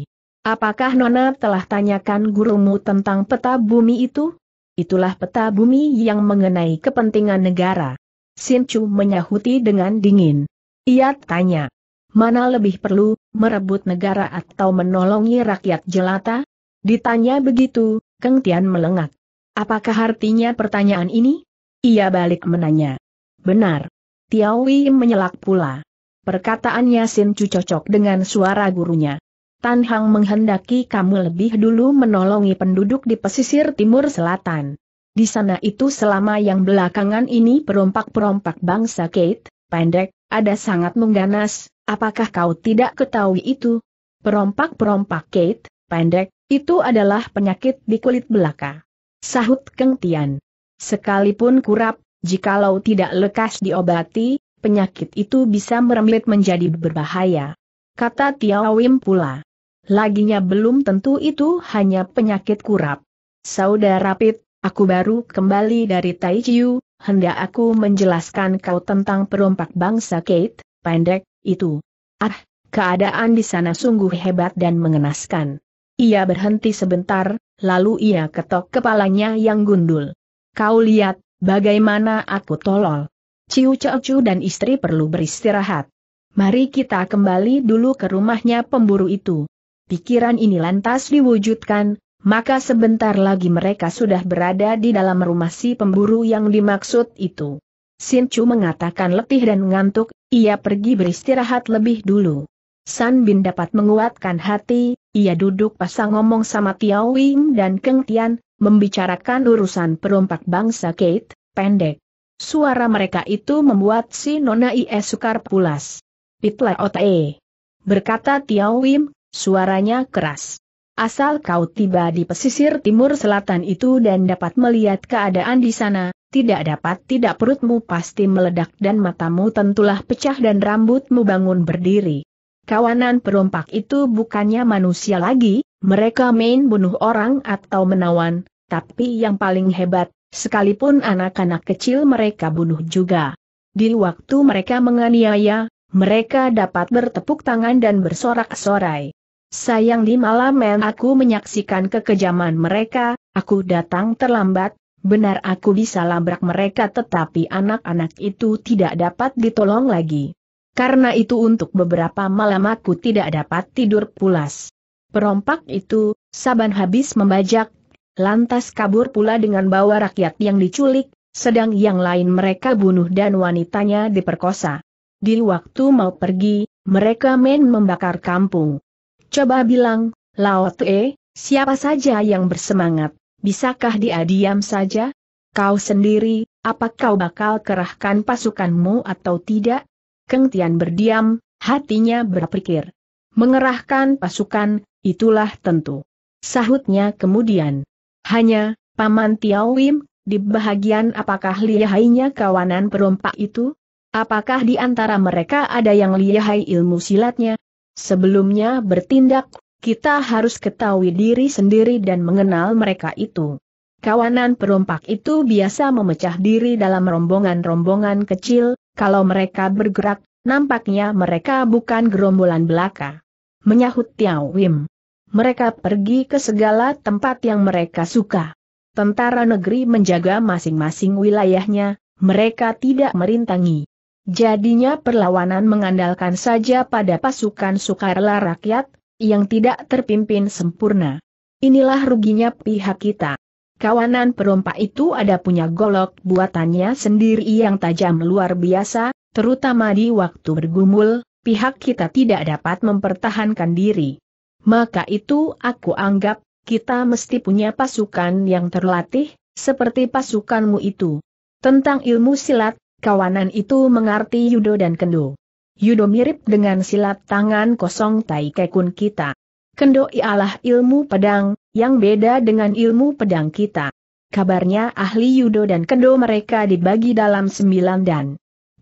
Speaker 1: Apakah Nona telah tanyakan gurumu tentang peta bumi itu? Itulah peta bumi yang mengenai kepentingan negara. Sinchu menyahuti dengan dingin. Ia tanya, mana lebih perlu, merebut negara atau menolongi rakyat jelata? Ditanya begitu, Keng Tian melengak. Apakah artinya pertanyaan ini? Ia balik menanya. Benar. Tiawi menyelak pula. Perkataannya Sin cu cocok dengan suara gurunya. Tan Hang menghendaki kamu lebih dulu menolongi penduduk di pesisir timur selatan. Di sana itu selama yang belakangan ini perompak-perompak bangsa Kate, pendek, ada sangat mengganas, apakah kau tidak ketahui itu? Perompak-perompak Kate, pendek, itu adalah penyakit di kulit belaka. Sahut Keng Tian. Sekalipun kurap, jikalau tidak lekas diobati, penyakit itu bisa merembet menjadi berbahaya. Kata Tiao Wim pula. Laginya belum tentu itu hanya penyakit kurap. Saudara Pit, aku baru kembali dari Taiju, hendak aku menjelaskan kau tentang perompak bangsa Kate, pendek, itu. Ah, keadaan di sana sungguh hebat dan mengenaskan. Ia berhenti sebentar, lalu ia ketok kepalanya yang gundul. Kau lihat, bagaimana aku tolol. Ciu Cecu dan istri perlu beristirahat. Mari kita kembali dulu ke rumahnya pemburu itu. Pikiran ini lantas diwujudkan, maka sebentar lagi mereka sudah berada di dalam rumah si pemburu yang dimaksud itu. Sin Chu mengatakan letih dan ngantuk, ia pergi beristirahat lebih dulu. San Bin dapat menguatkan hati, ia duduk pasang ngomong sama Tiao Wing dan Keng Tian, membicarakan urusan perompak bangsa Kate, pendek. Suara mereka itu membuat si Nona Ie sukar pulas. Itlah otae. Berkata Tiao Wim, suaranya keras. Asal kau tiba di pesisir timur selatan itu dan dapat melihat keadaan di sana, tidak dapat tidak perutmu pasti meledak dan matamu tentulah pecah dan rambutmu bangun berdiri. Kawanan perompak itu bukannya manusia lagi, mereka main bunuh orang atau menawan, tapi yang paling hebat, sekalipun anak-anak kecil mereka bunuh juga. Di waktu mereka menganiaya, mereka dapat bertepuk tangan dan bersorak-sorai. Sayang di malam men aku menyaksikan kekejaman mereka, aku datang terlambat, benar aku bisa labrak mereka tetapi anak-anak itu tidak dapat ditolong lagi. Karena itu untuk beberapa malam aku tidak dapat tidur pulas. Perompak itu, Saban habis membajak, lantas kabur pula dengan bawa rakyat yang diculik, sedang yang lain mereka bunuh dan wanitanya diperkosa. Di waktu mau pergi, mereka main membakar kampung. Coba bilang, Lao Tue, siapa saja yang bersemangat, bisakah dia diam saja? Kau sendiri, apa kau bakal kerahkan pasukanmu atau tidak? Keng Tian berdiam, hatinya berpikir. Mengerahkan pasukan, itulah tentu. Sahutnya kemudian. Hanya, Paman Tiawim, di bahagian apakah lihainya kawanan perompak itu? Apakah di antara mereka ada yang lihai ilmu silatnya? Sebelumnya bertindak, kita harus ketahui diri sendiri dan mengenal mereka itu. Kawanan perompak itu biasa memecah diri dalam rombongan-rombongan kecil, kalau mereka bergerak, nampaknya mereka bukan gerombolan belaka. Menyahut Tiao Wim. Mereka pergi ke segala tempat yang mereka suka. Tentara negeri menjaga masing-masing wilayahnya, mereka tidak merintangi. Jadinya perlawanan mengandalkan saja pada pasukan sukarela rakyat, yang tidak terpimpin sempurna. Inilah ruginya pihak kita. Kawanan perompak itu ada punya golok buatannya sendiri yang tajam luar biasa, terutama di waktu bergumul, pihak kita tidak dapat mempertahankan diri. Maka itu aku anggap, kita mesti punya pasukan yang terlatih, seperti pasukanmu itu. Tentang ilmu silat, kawanan itu mengerti Yudo dan kendo. Yudo mirip dengan silat tangan kosong Tai kun kita. Kendo ialah ilmu pedang, yang beda dengan ilmu pedang kita. Kabarnya ahli Yudo dan kendo mereka dibagi dalam sembilan dan.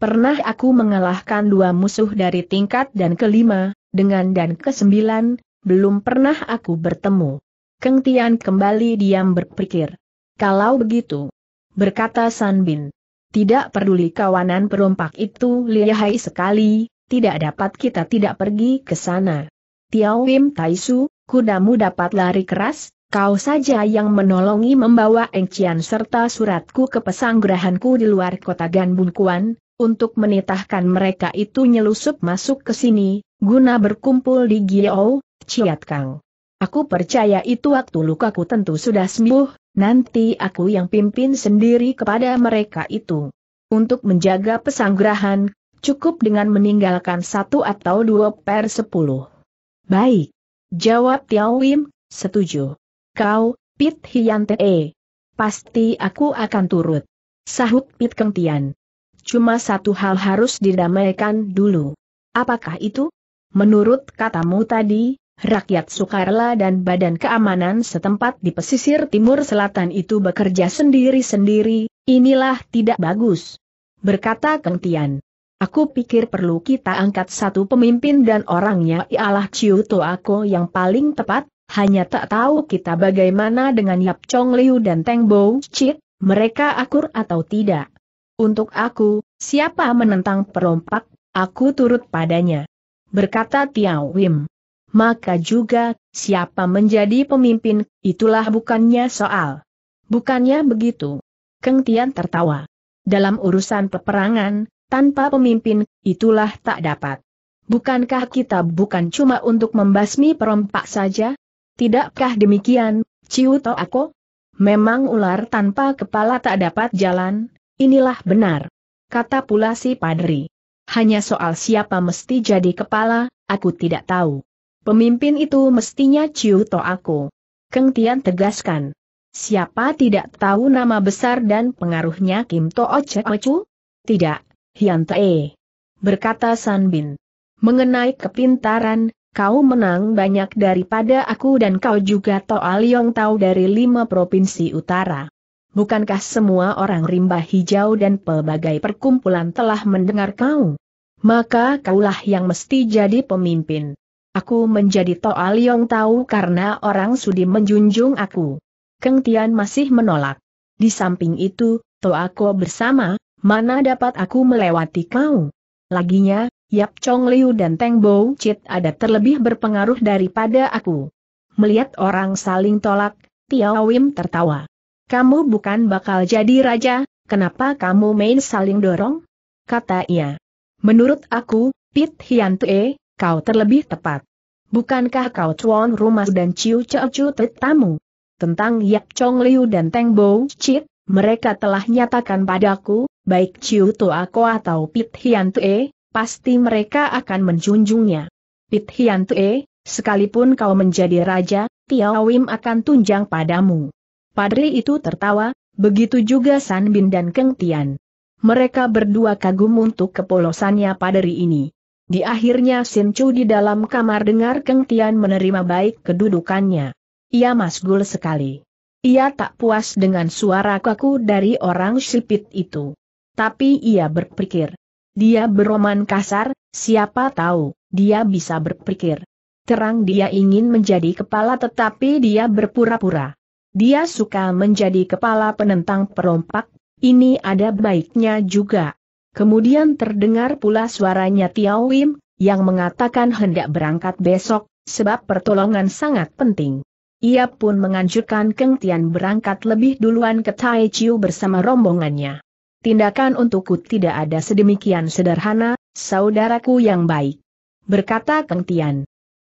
Speaker 1: Pernah aku mengalahkan dua musuh dari tingkat dan kelima, dengan dan kesembilan, belum pernah aku bertemu. Keng Tian kembali diam berpikir. Kalau begitu, berkata Sanbin. Tidak peduli kawanan perompak itu lihai sekali, tidak dapat kita tidak pergi ke sana. Tiao Wim Taisu, kudamu dapat lari keras, kau saja yang menolongi membawa Engcian serta suratku ke pesanggrahanku di luar kota Ganbunkuan, untuk menitahkan mereka itu nyelusup masuk ke sini, guna berkumpul di Giao. Ciat Kang. Aku percaya itu waktu lukaku tentu sudah sembuh, nanti aku yang pimpin sendiri kepada mereka itu. Untuk menjaga pesanggrahan, cukup dengan meninggalkan satu atau dua per sepuluh. Baik. Jawab Tiao Wim, setuju. Kau, Pit Hian Te. Pasti aku akan turut. Sahut Pit Keng Cuma satu hal harus didamaikan dulu. Apakah itu? Menurut katamu tadi, rakyat Sukarla dan Badan Keamanan setempat di pesisir timur selatan itu bekerja sendiri-sendiri, inilah tidak bagus. Berkata Keng Aku pikir perlu kita angkat satu pemimpin dan orangnya ialah Ciu Ako yang paling tepat, hanya tak tahu kita bagaimana dengan Yap Chong Liu dan Teng Bo Chit, mereka akur atau tidak. Untuk aku, siapa menentang perompak, aku turut padanya. Berkata Tiao Wim. Maka juga, siapa menjadi pemimpin, itulah bukannya soal. Bukannya begitu. Keng Tian tertawa. Dalam urusan peperangan, tanpa pemimpin, itulah tak dapat. Bukankah kita bukan cuma untuk membasmi perompak saja? Tidakkah demikian, Ciu To Ako? Memang ular tanpa kepala tak dapat jalan, inilah benar. Kata pula si Padri. Hanya soal siapa mesti jadi kepala, aku tidak tahu. Pemimpin itu mestinya Ciu To Ako. Keng Tian tegaskan. Siapa tidak tahu nama besar dan pengaruhnya Kim To Ocek Ocu? Tidak, Hian Tae. Berkata San Bin. Mengenai kepintaran, kau menang banyak daripada aku dan kau juga Toa Liong tahu dari lima provinsi utara. Bukankah semua orang rimba hijau dan pelbagai perkumpulan telah mendengar kau? Maka kaulah yang mesti jadi pemimpin. Aku menjadi Toa Liong tahu karena orang sudi menjunjung aku. Keng Tian masih menolak. Di samping itu, Toa Ko bersama, mana dapat aku melewati kau? Laginya, Yap Chong Liu dan Teng Bo Chit ada terlebih berpengaruh daripada aku. Melihat orang saling tolak, Tiao Wim tertawa. Kamu bukan bakal jadi raja, kenapa kamu main saling dorong? Kata ia. Menurut aku, Pit Hian Tue, kau terlebih tepat. Bukankah kau cuan rumah dan ciu cecu tetamu? Tentang Yap Chong Liu dan Teng Bo Chit, mereka telah nyatakan padaku, baik Chiu Toako atau Pit Hian Tue, pasti mereka akan menjunjungnya. Pit Hian Tue, sekalipun kau menjadi raja, Tiao Wim akan tunjang padamu. Padri itu tertawa, begitu juga San Bin dan Keng Tian. Mereka berdua kagum untuk kepolosannya padri ini. Di akhirnya Sin Chu di dalam kamar dengar Keng Tian menerima baik kedudukannya. Ia masgul sekali. Ia tak puas dengan suara kaku dari orang sipit itu. Tapi ia berpikir. Dia beroman kasar, siapa tahu, dia bisa berpikir. Terang dia ingin menjadi kepala tetapi dia berpura-pura. Dia suka menjadi kepala penentang perompak, ini ada baiknya juga. Kemudian terdengar pula suaranya Tiawim, yang mengatakan hendak berangkat besok, sebab pertolongan sangat penting. Ia pun menganjurkan Keng Tian berangkat lebih duluan ke Tai Chiu bersama rombongannya. Tindakan untukku tidak ada sedemikian sederhana, saudaraku yang baik. Berkata Keng Tian.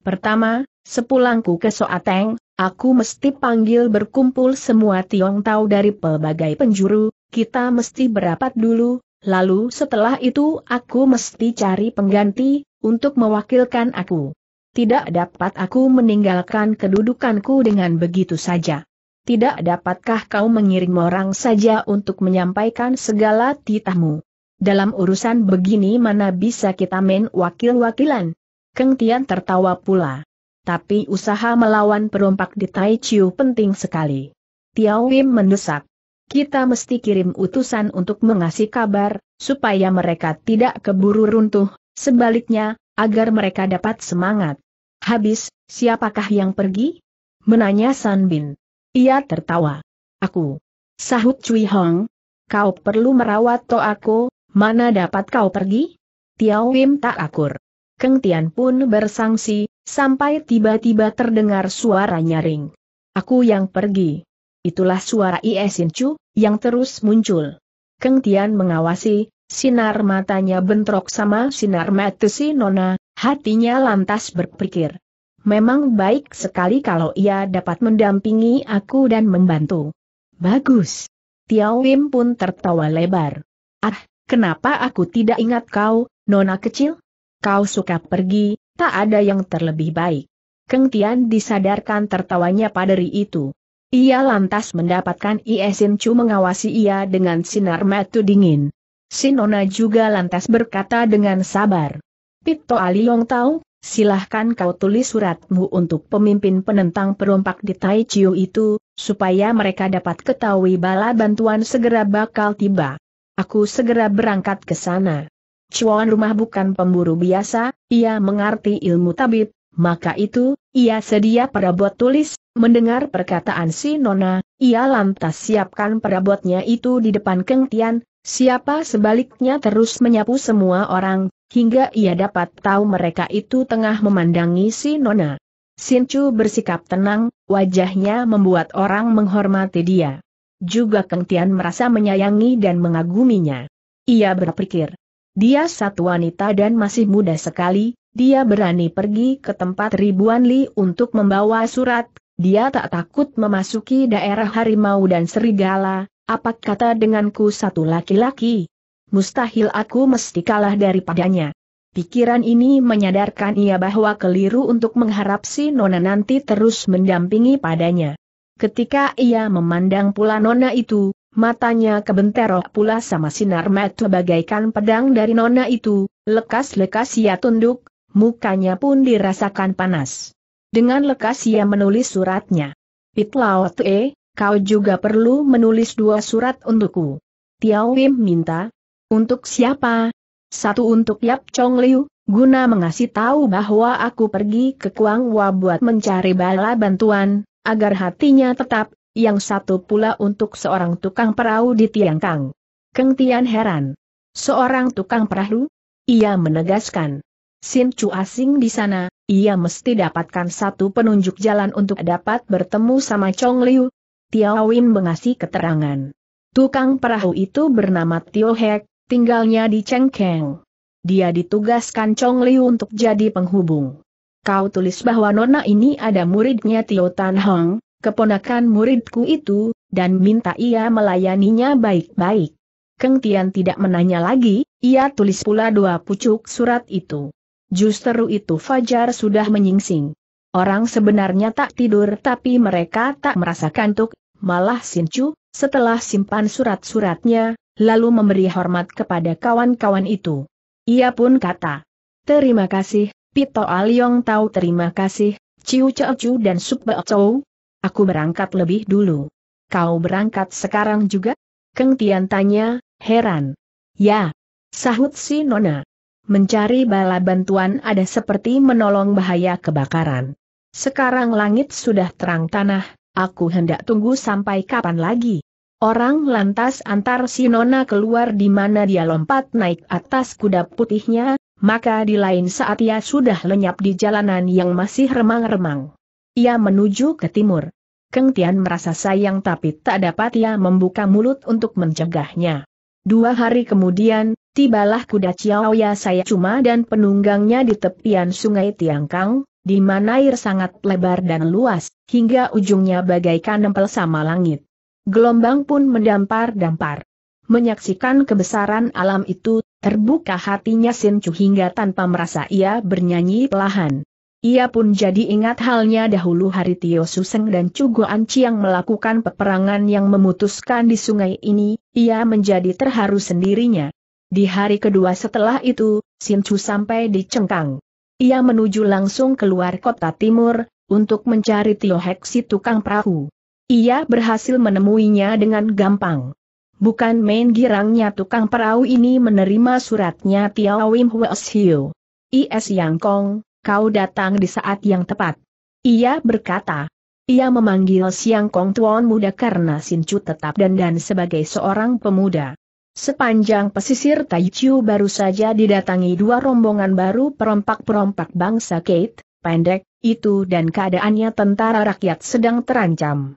Speaker 1: Pertama, sepulangku ke Soateng, aku mesti panggil berkumpul semua Tiong Tau dari pelbagai penjuru, kita mesti berapat dulu, lalu setelah itu aku mesti cari pengganti, untuk mewakilkan aku. Tidak dapat aku meninggalkan kedudukanku dengan begitu saja. Tidak dapatkah kau mengirim orang saja untuk menyampaikan segala titahmu? Dalam urusan begini mana bisa kita main wakil-wakilan? Keng Tian tertawa pula. Tapi usaha melawan perompak di Tai Chiu penting sekali. Tiao Wim mendesak. Kita mesti kirim utusan untuk mengasih kabar, supaya mereka tidak keburu runtuh, sebaliknya, agar mereka dapat semangat. Habis, siapakah yang pergi? Menanya San Bin. Ia tertawa. Aku. Sahut Cui Hong. Kau perlu merawat to aku, mana dapat kau pergi? Tiao Wim tak akur. Keng Tian pun bersangsi, sampai tiba-tiba terdengar suara nyaring. Aku yang pergi. Itulah suara Sin Chu, yang terus muncul. Keng Tian mengawasi, sinar matanya bentrok sama sinar mata si Nona, Hatinya lantas berpikir. Memang baik sekali kalau ia dapat mendampingi aku dan membantu. Bagus. Tiao Wim pun tertawa lebar. Ah, kenapa aku tidak ingat kau, nona kecil? Kau suka pergi, tak ada yang terlebih baik. Keng Tian disadarkan tertawanya paderi itu. Ia lantas mendapatkan Iesin Chu mengawasi ia dengan sinar mata dingin. Si nona juga lantas berkata dengan sabar. Pito Aliong tahu, silahkan kau tulis suratmu untuk pemimpin penentang perompak di Tai Chiu itu, supaya mereka dapat ketahui bala bantuan segera bakal tiba. Aku segera berangkat ke sana. Cuan rumah bukan pemburu biasa, ia mengerti ilmu tabib, maka itu, ia sedia perabot tulis, mendengar perkataan si Nona, ia lantas siapkan perabotnya itu di depan Keng Tian, siapa sebaliknya terus menyapu semua orang, hingga ia dapat tahu mereka itu tengah memandangi si Nona. Sinchu bersikap tenang, wajahnya membuat orang menghormati dia. Juga Keng Tian merasa menyayangi dan mengaguminya. Ia berpikir, dia satu wanita dan masih muda sekali, dia berani pergi ke tempat ribuan li untuk membawa surat, dia tak takut memasuki daerah harimau dan serigala, apa kata denganku satu laki-laki? mustahil aku mesti kalah daripadanya. Pikiran ini menyadarkan ia bahwa keliru untuk mengharap si Nona nanti terus mendampingi padanya. Ketika ia memandang pula Nona itu, matanya kebenterok pula sama sinar mata bagaikan pedang dari Nona itu, lekas-lekas ia tunduk, mukanya pun dirasakan panas. Dengan lekas ia menulis suratnya. Pitlao Te, kau juga perlu menulis dua surat untukku. Tiao minta, untuk siapa? Satu untuk Yap Chong Liu, guna mengasih tahu bahwa aku pergi ke Kuang Wa buat mencari bala bantuan, agar hatinya tetap, yang satu pula untuk seorang tukang perahu di Tiang Kang. Keng Tian heran. Seorang tukang perahu? Ia menegaskan. Sin Chu asing di sana, ia mesti dapatkan satu penunjuk jalan untuk dapat bertemu sama Chong Liu. Tiao Win mengasih keterangan. Tukang perahu itu bernama Tio Hek, tinggalnya di Chengkeng. Dia ditugaskan Chong Liu untuk jadi penghubung. Kau tulis bahwa nona ini ada muridnya Tio Tan Hong, keponakan muridku itu, dan minta ia melayaninya baik-baik. Keng Tian tidak menanya lagi, ia tulis pula dua pucuk surat itu. Justru itu Fajar sudah menyingsing. Orang sebenarnya tak tidur tapi mereka tak merasa kantuk, malah Chu, setelah simpan surat-suratnya, lalu memberi hormat kepada kawan-kawan itu. Ia pun kata, Terima kasih, Pito Aliong tahu terima kasih, Ciu Chu dan Subbao Chou. Aku berangkat lebih dulu. Kau berangkat sekarang juga? Keng Tian tanya, heran. Ya, sahut si Nona. Mencari bala bantuan ada seperti menolong bahaya kebakaran. Sekarang langit sudah terang tanah, aku hendak tunggu sampai kapan lagi. Orang lantas antar si Nona keluar di mana dia lompat naik atas kuda putihnya, maka di lain saat ia sudah lenyap di jalanan yang masih remang-remang. Ia menuju ke timur. Keng Tian merasa sayang tapi tak dapat ia membuka mulut untuk mencegahnya. Dua hari kemudian, tibalah kuda Chiaoya saya cuma dan penunggangnya di tepian sungai Tiangkang, di mana air sangat lebar dan luas, hingga ujungnya bagaikan nempel sama langit. Gelombang pun mendampar-dampar. Menyaksikan kebesaran alam itu, terbuka hatinya Chu hingga tanpa merasa ia bernyanyi pelahan. Ia pun jadi ingat halnya dahulu hari Tio Suseng dan Guan yang melakukan peperangan yang memutuskan di sungai ini, ia menjadi terharu sendirinya. Di hari kedua setelah itu, Chu sampai di Cengkang. Ia menuju langsung keluar kota timur, untuk mencari Tio si tukang perahu. Ia berhasil menemuinya dengan gampang. Bukan main girangnya tukang perahu ini menerima suratnya Tiao Wim Huas Hiu. Is Yang Kong, kau datang di saat yang tepat. Ia berkata. Ia memanggil Siang Kong Tuan Muda karena Sincu tetap dan dan sebagai seorang pemuda. Sepanjang pesisir Taichu baru saja didatangi dua rombongan baru perompak-perompak bangsa Kate, pendek, itu dan keadaannya tentara rakyat sedang terancam.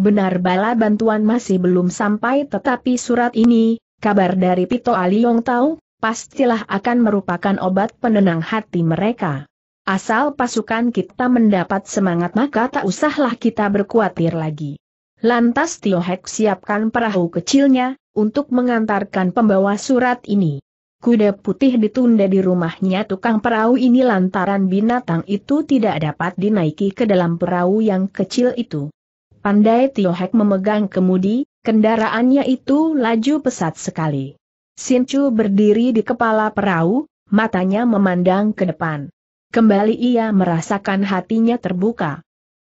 Speaker 1: Benar bala bantuan masih belum sampai tetapi surat ini, kabar dari Pito Aliong tahu, pastilah akan merupakan obat penenang hati mereka. Asal pasukan kita mendapat semangat maka tak usahlah kita berkuatir lagi. Lantas Tio Hek siapkan perahu kecilnya, untuk mengantarkan pembawa surat ini. Kuda putih ditunda di rumahnya tukang perahu ini lantaran binatang itu tidak dapat dinaiki ke dalam perahu yang kecil itu. Pandai Tiohek memegang kemudi, kendaraannya itu laju pesat sekali. Sincu berdiri di kepala perahu, matanya memandang ke depan. Kembali ia merasakan hatinya terbuka.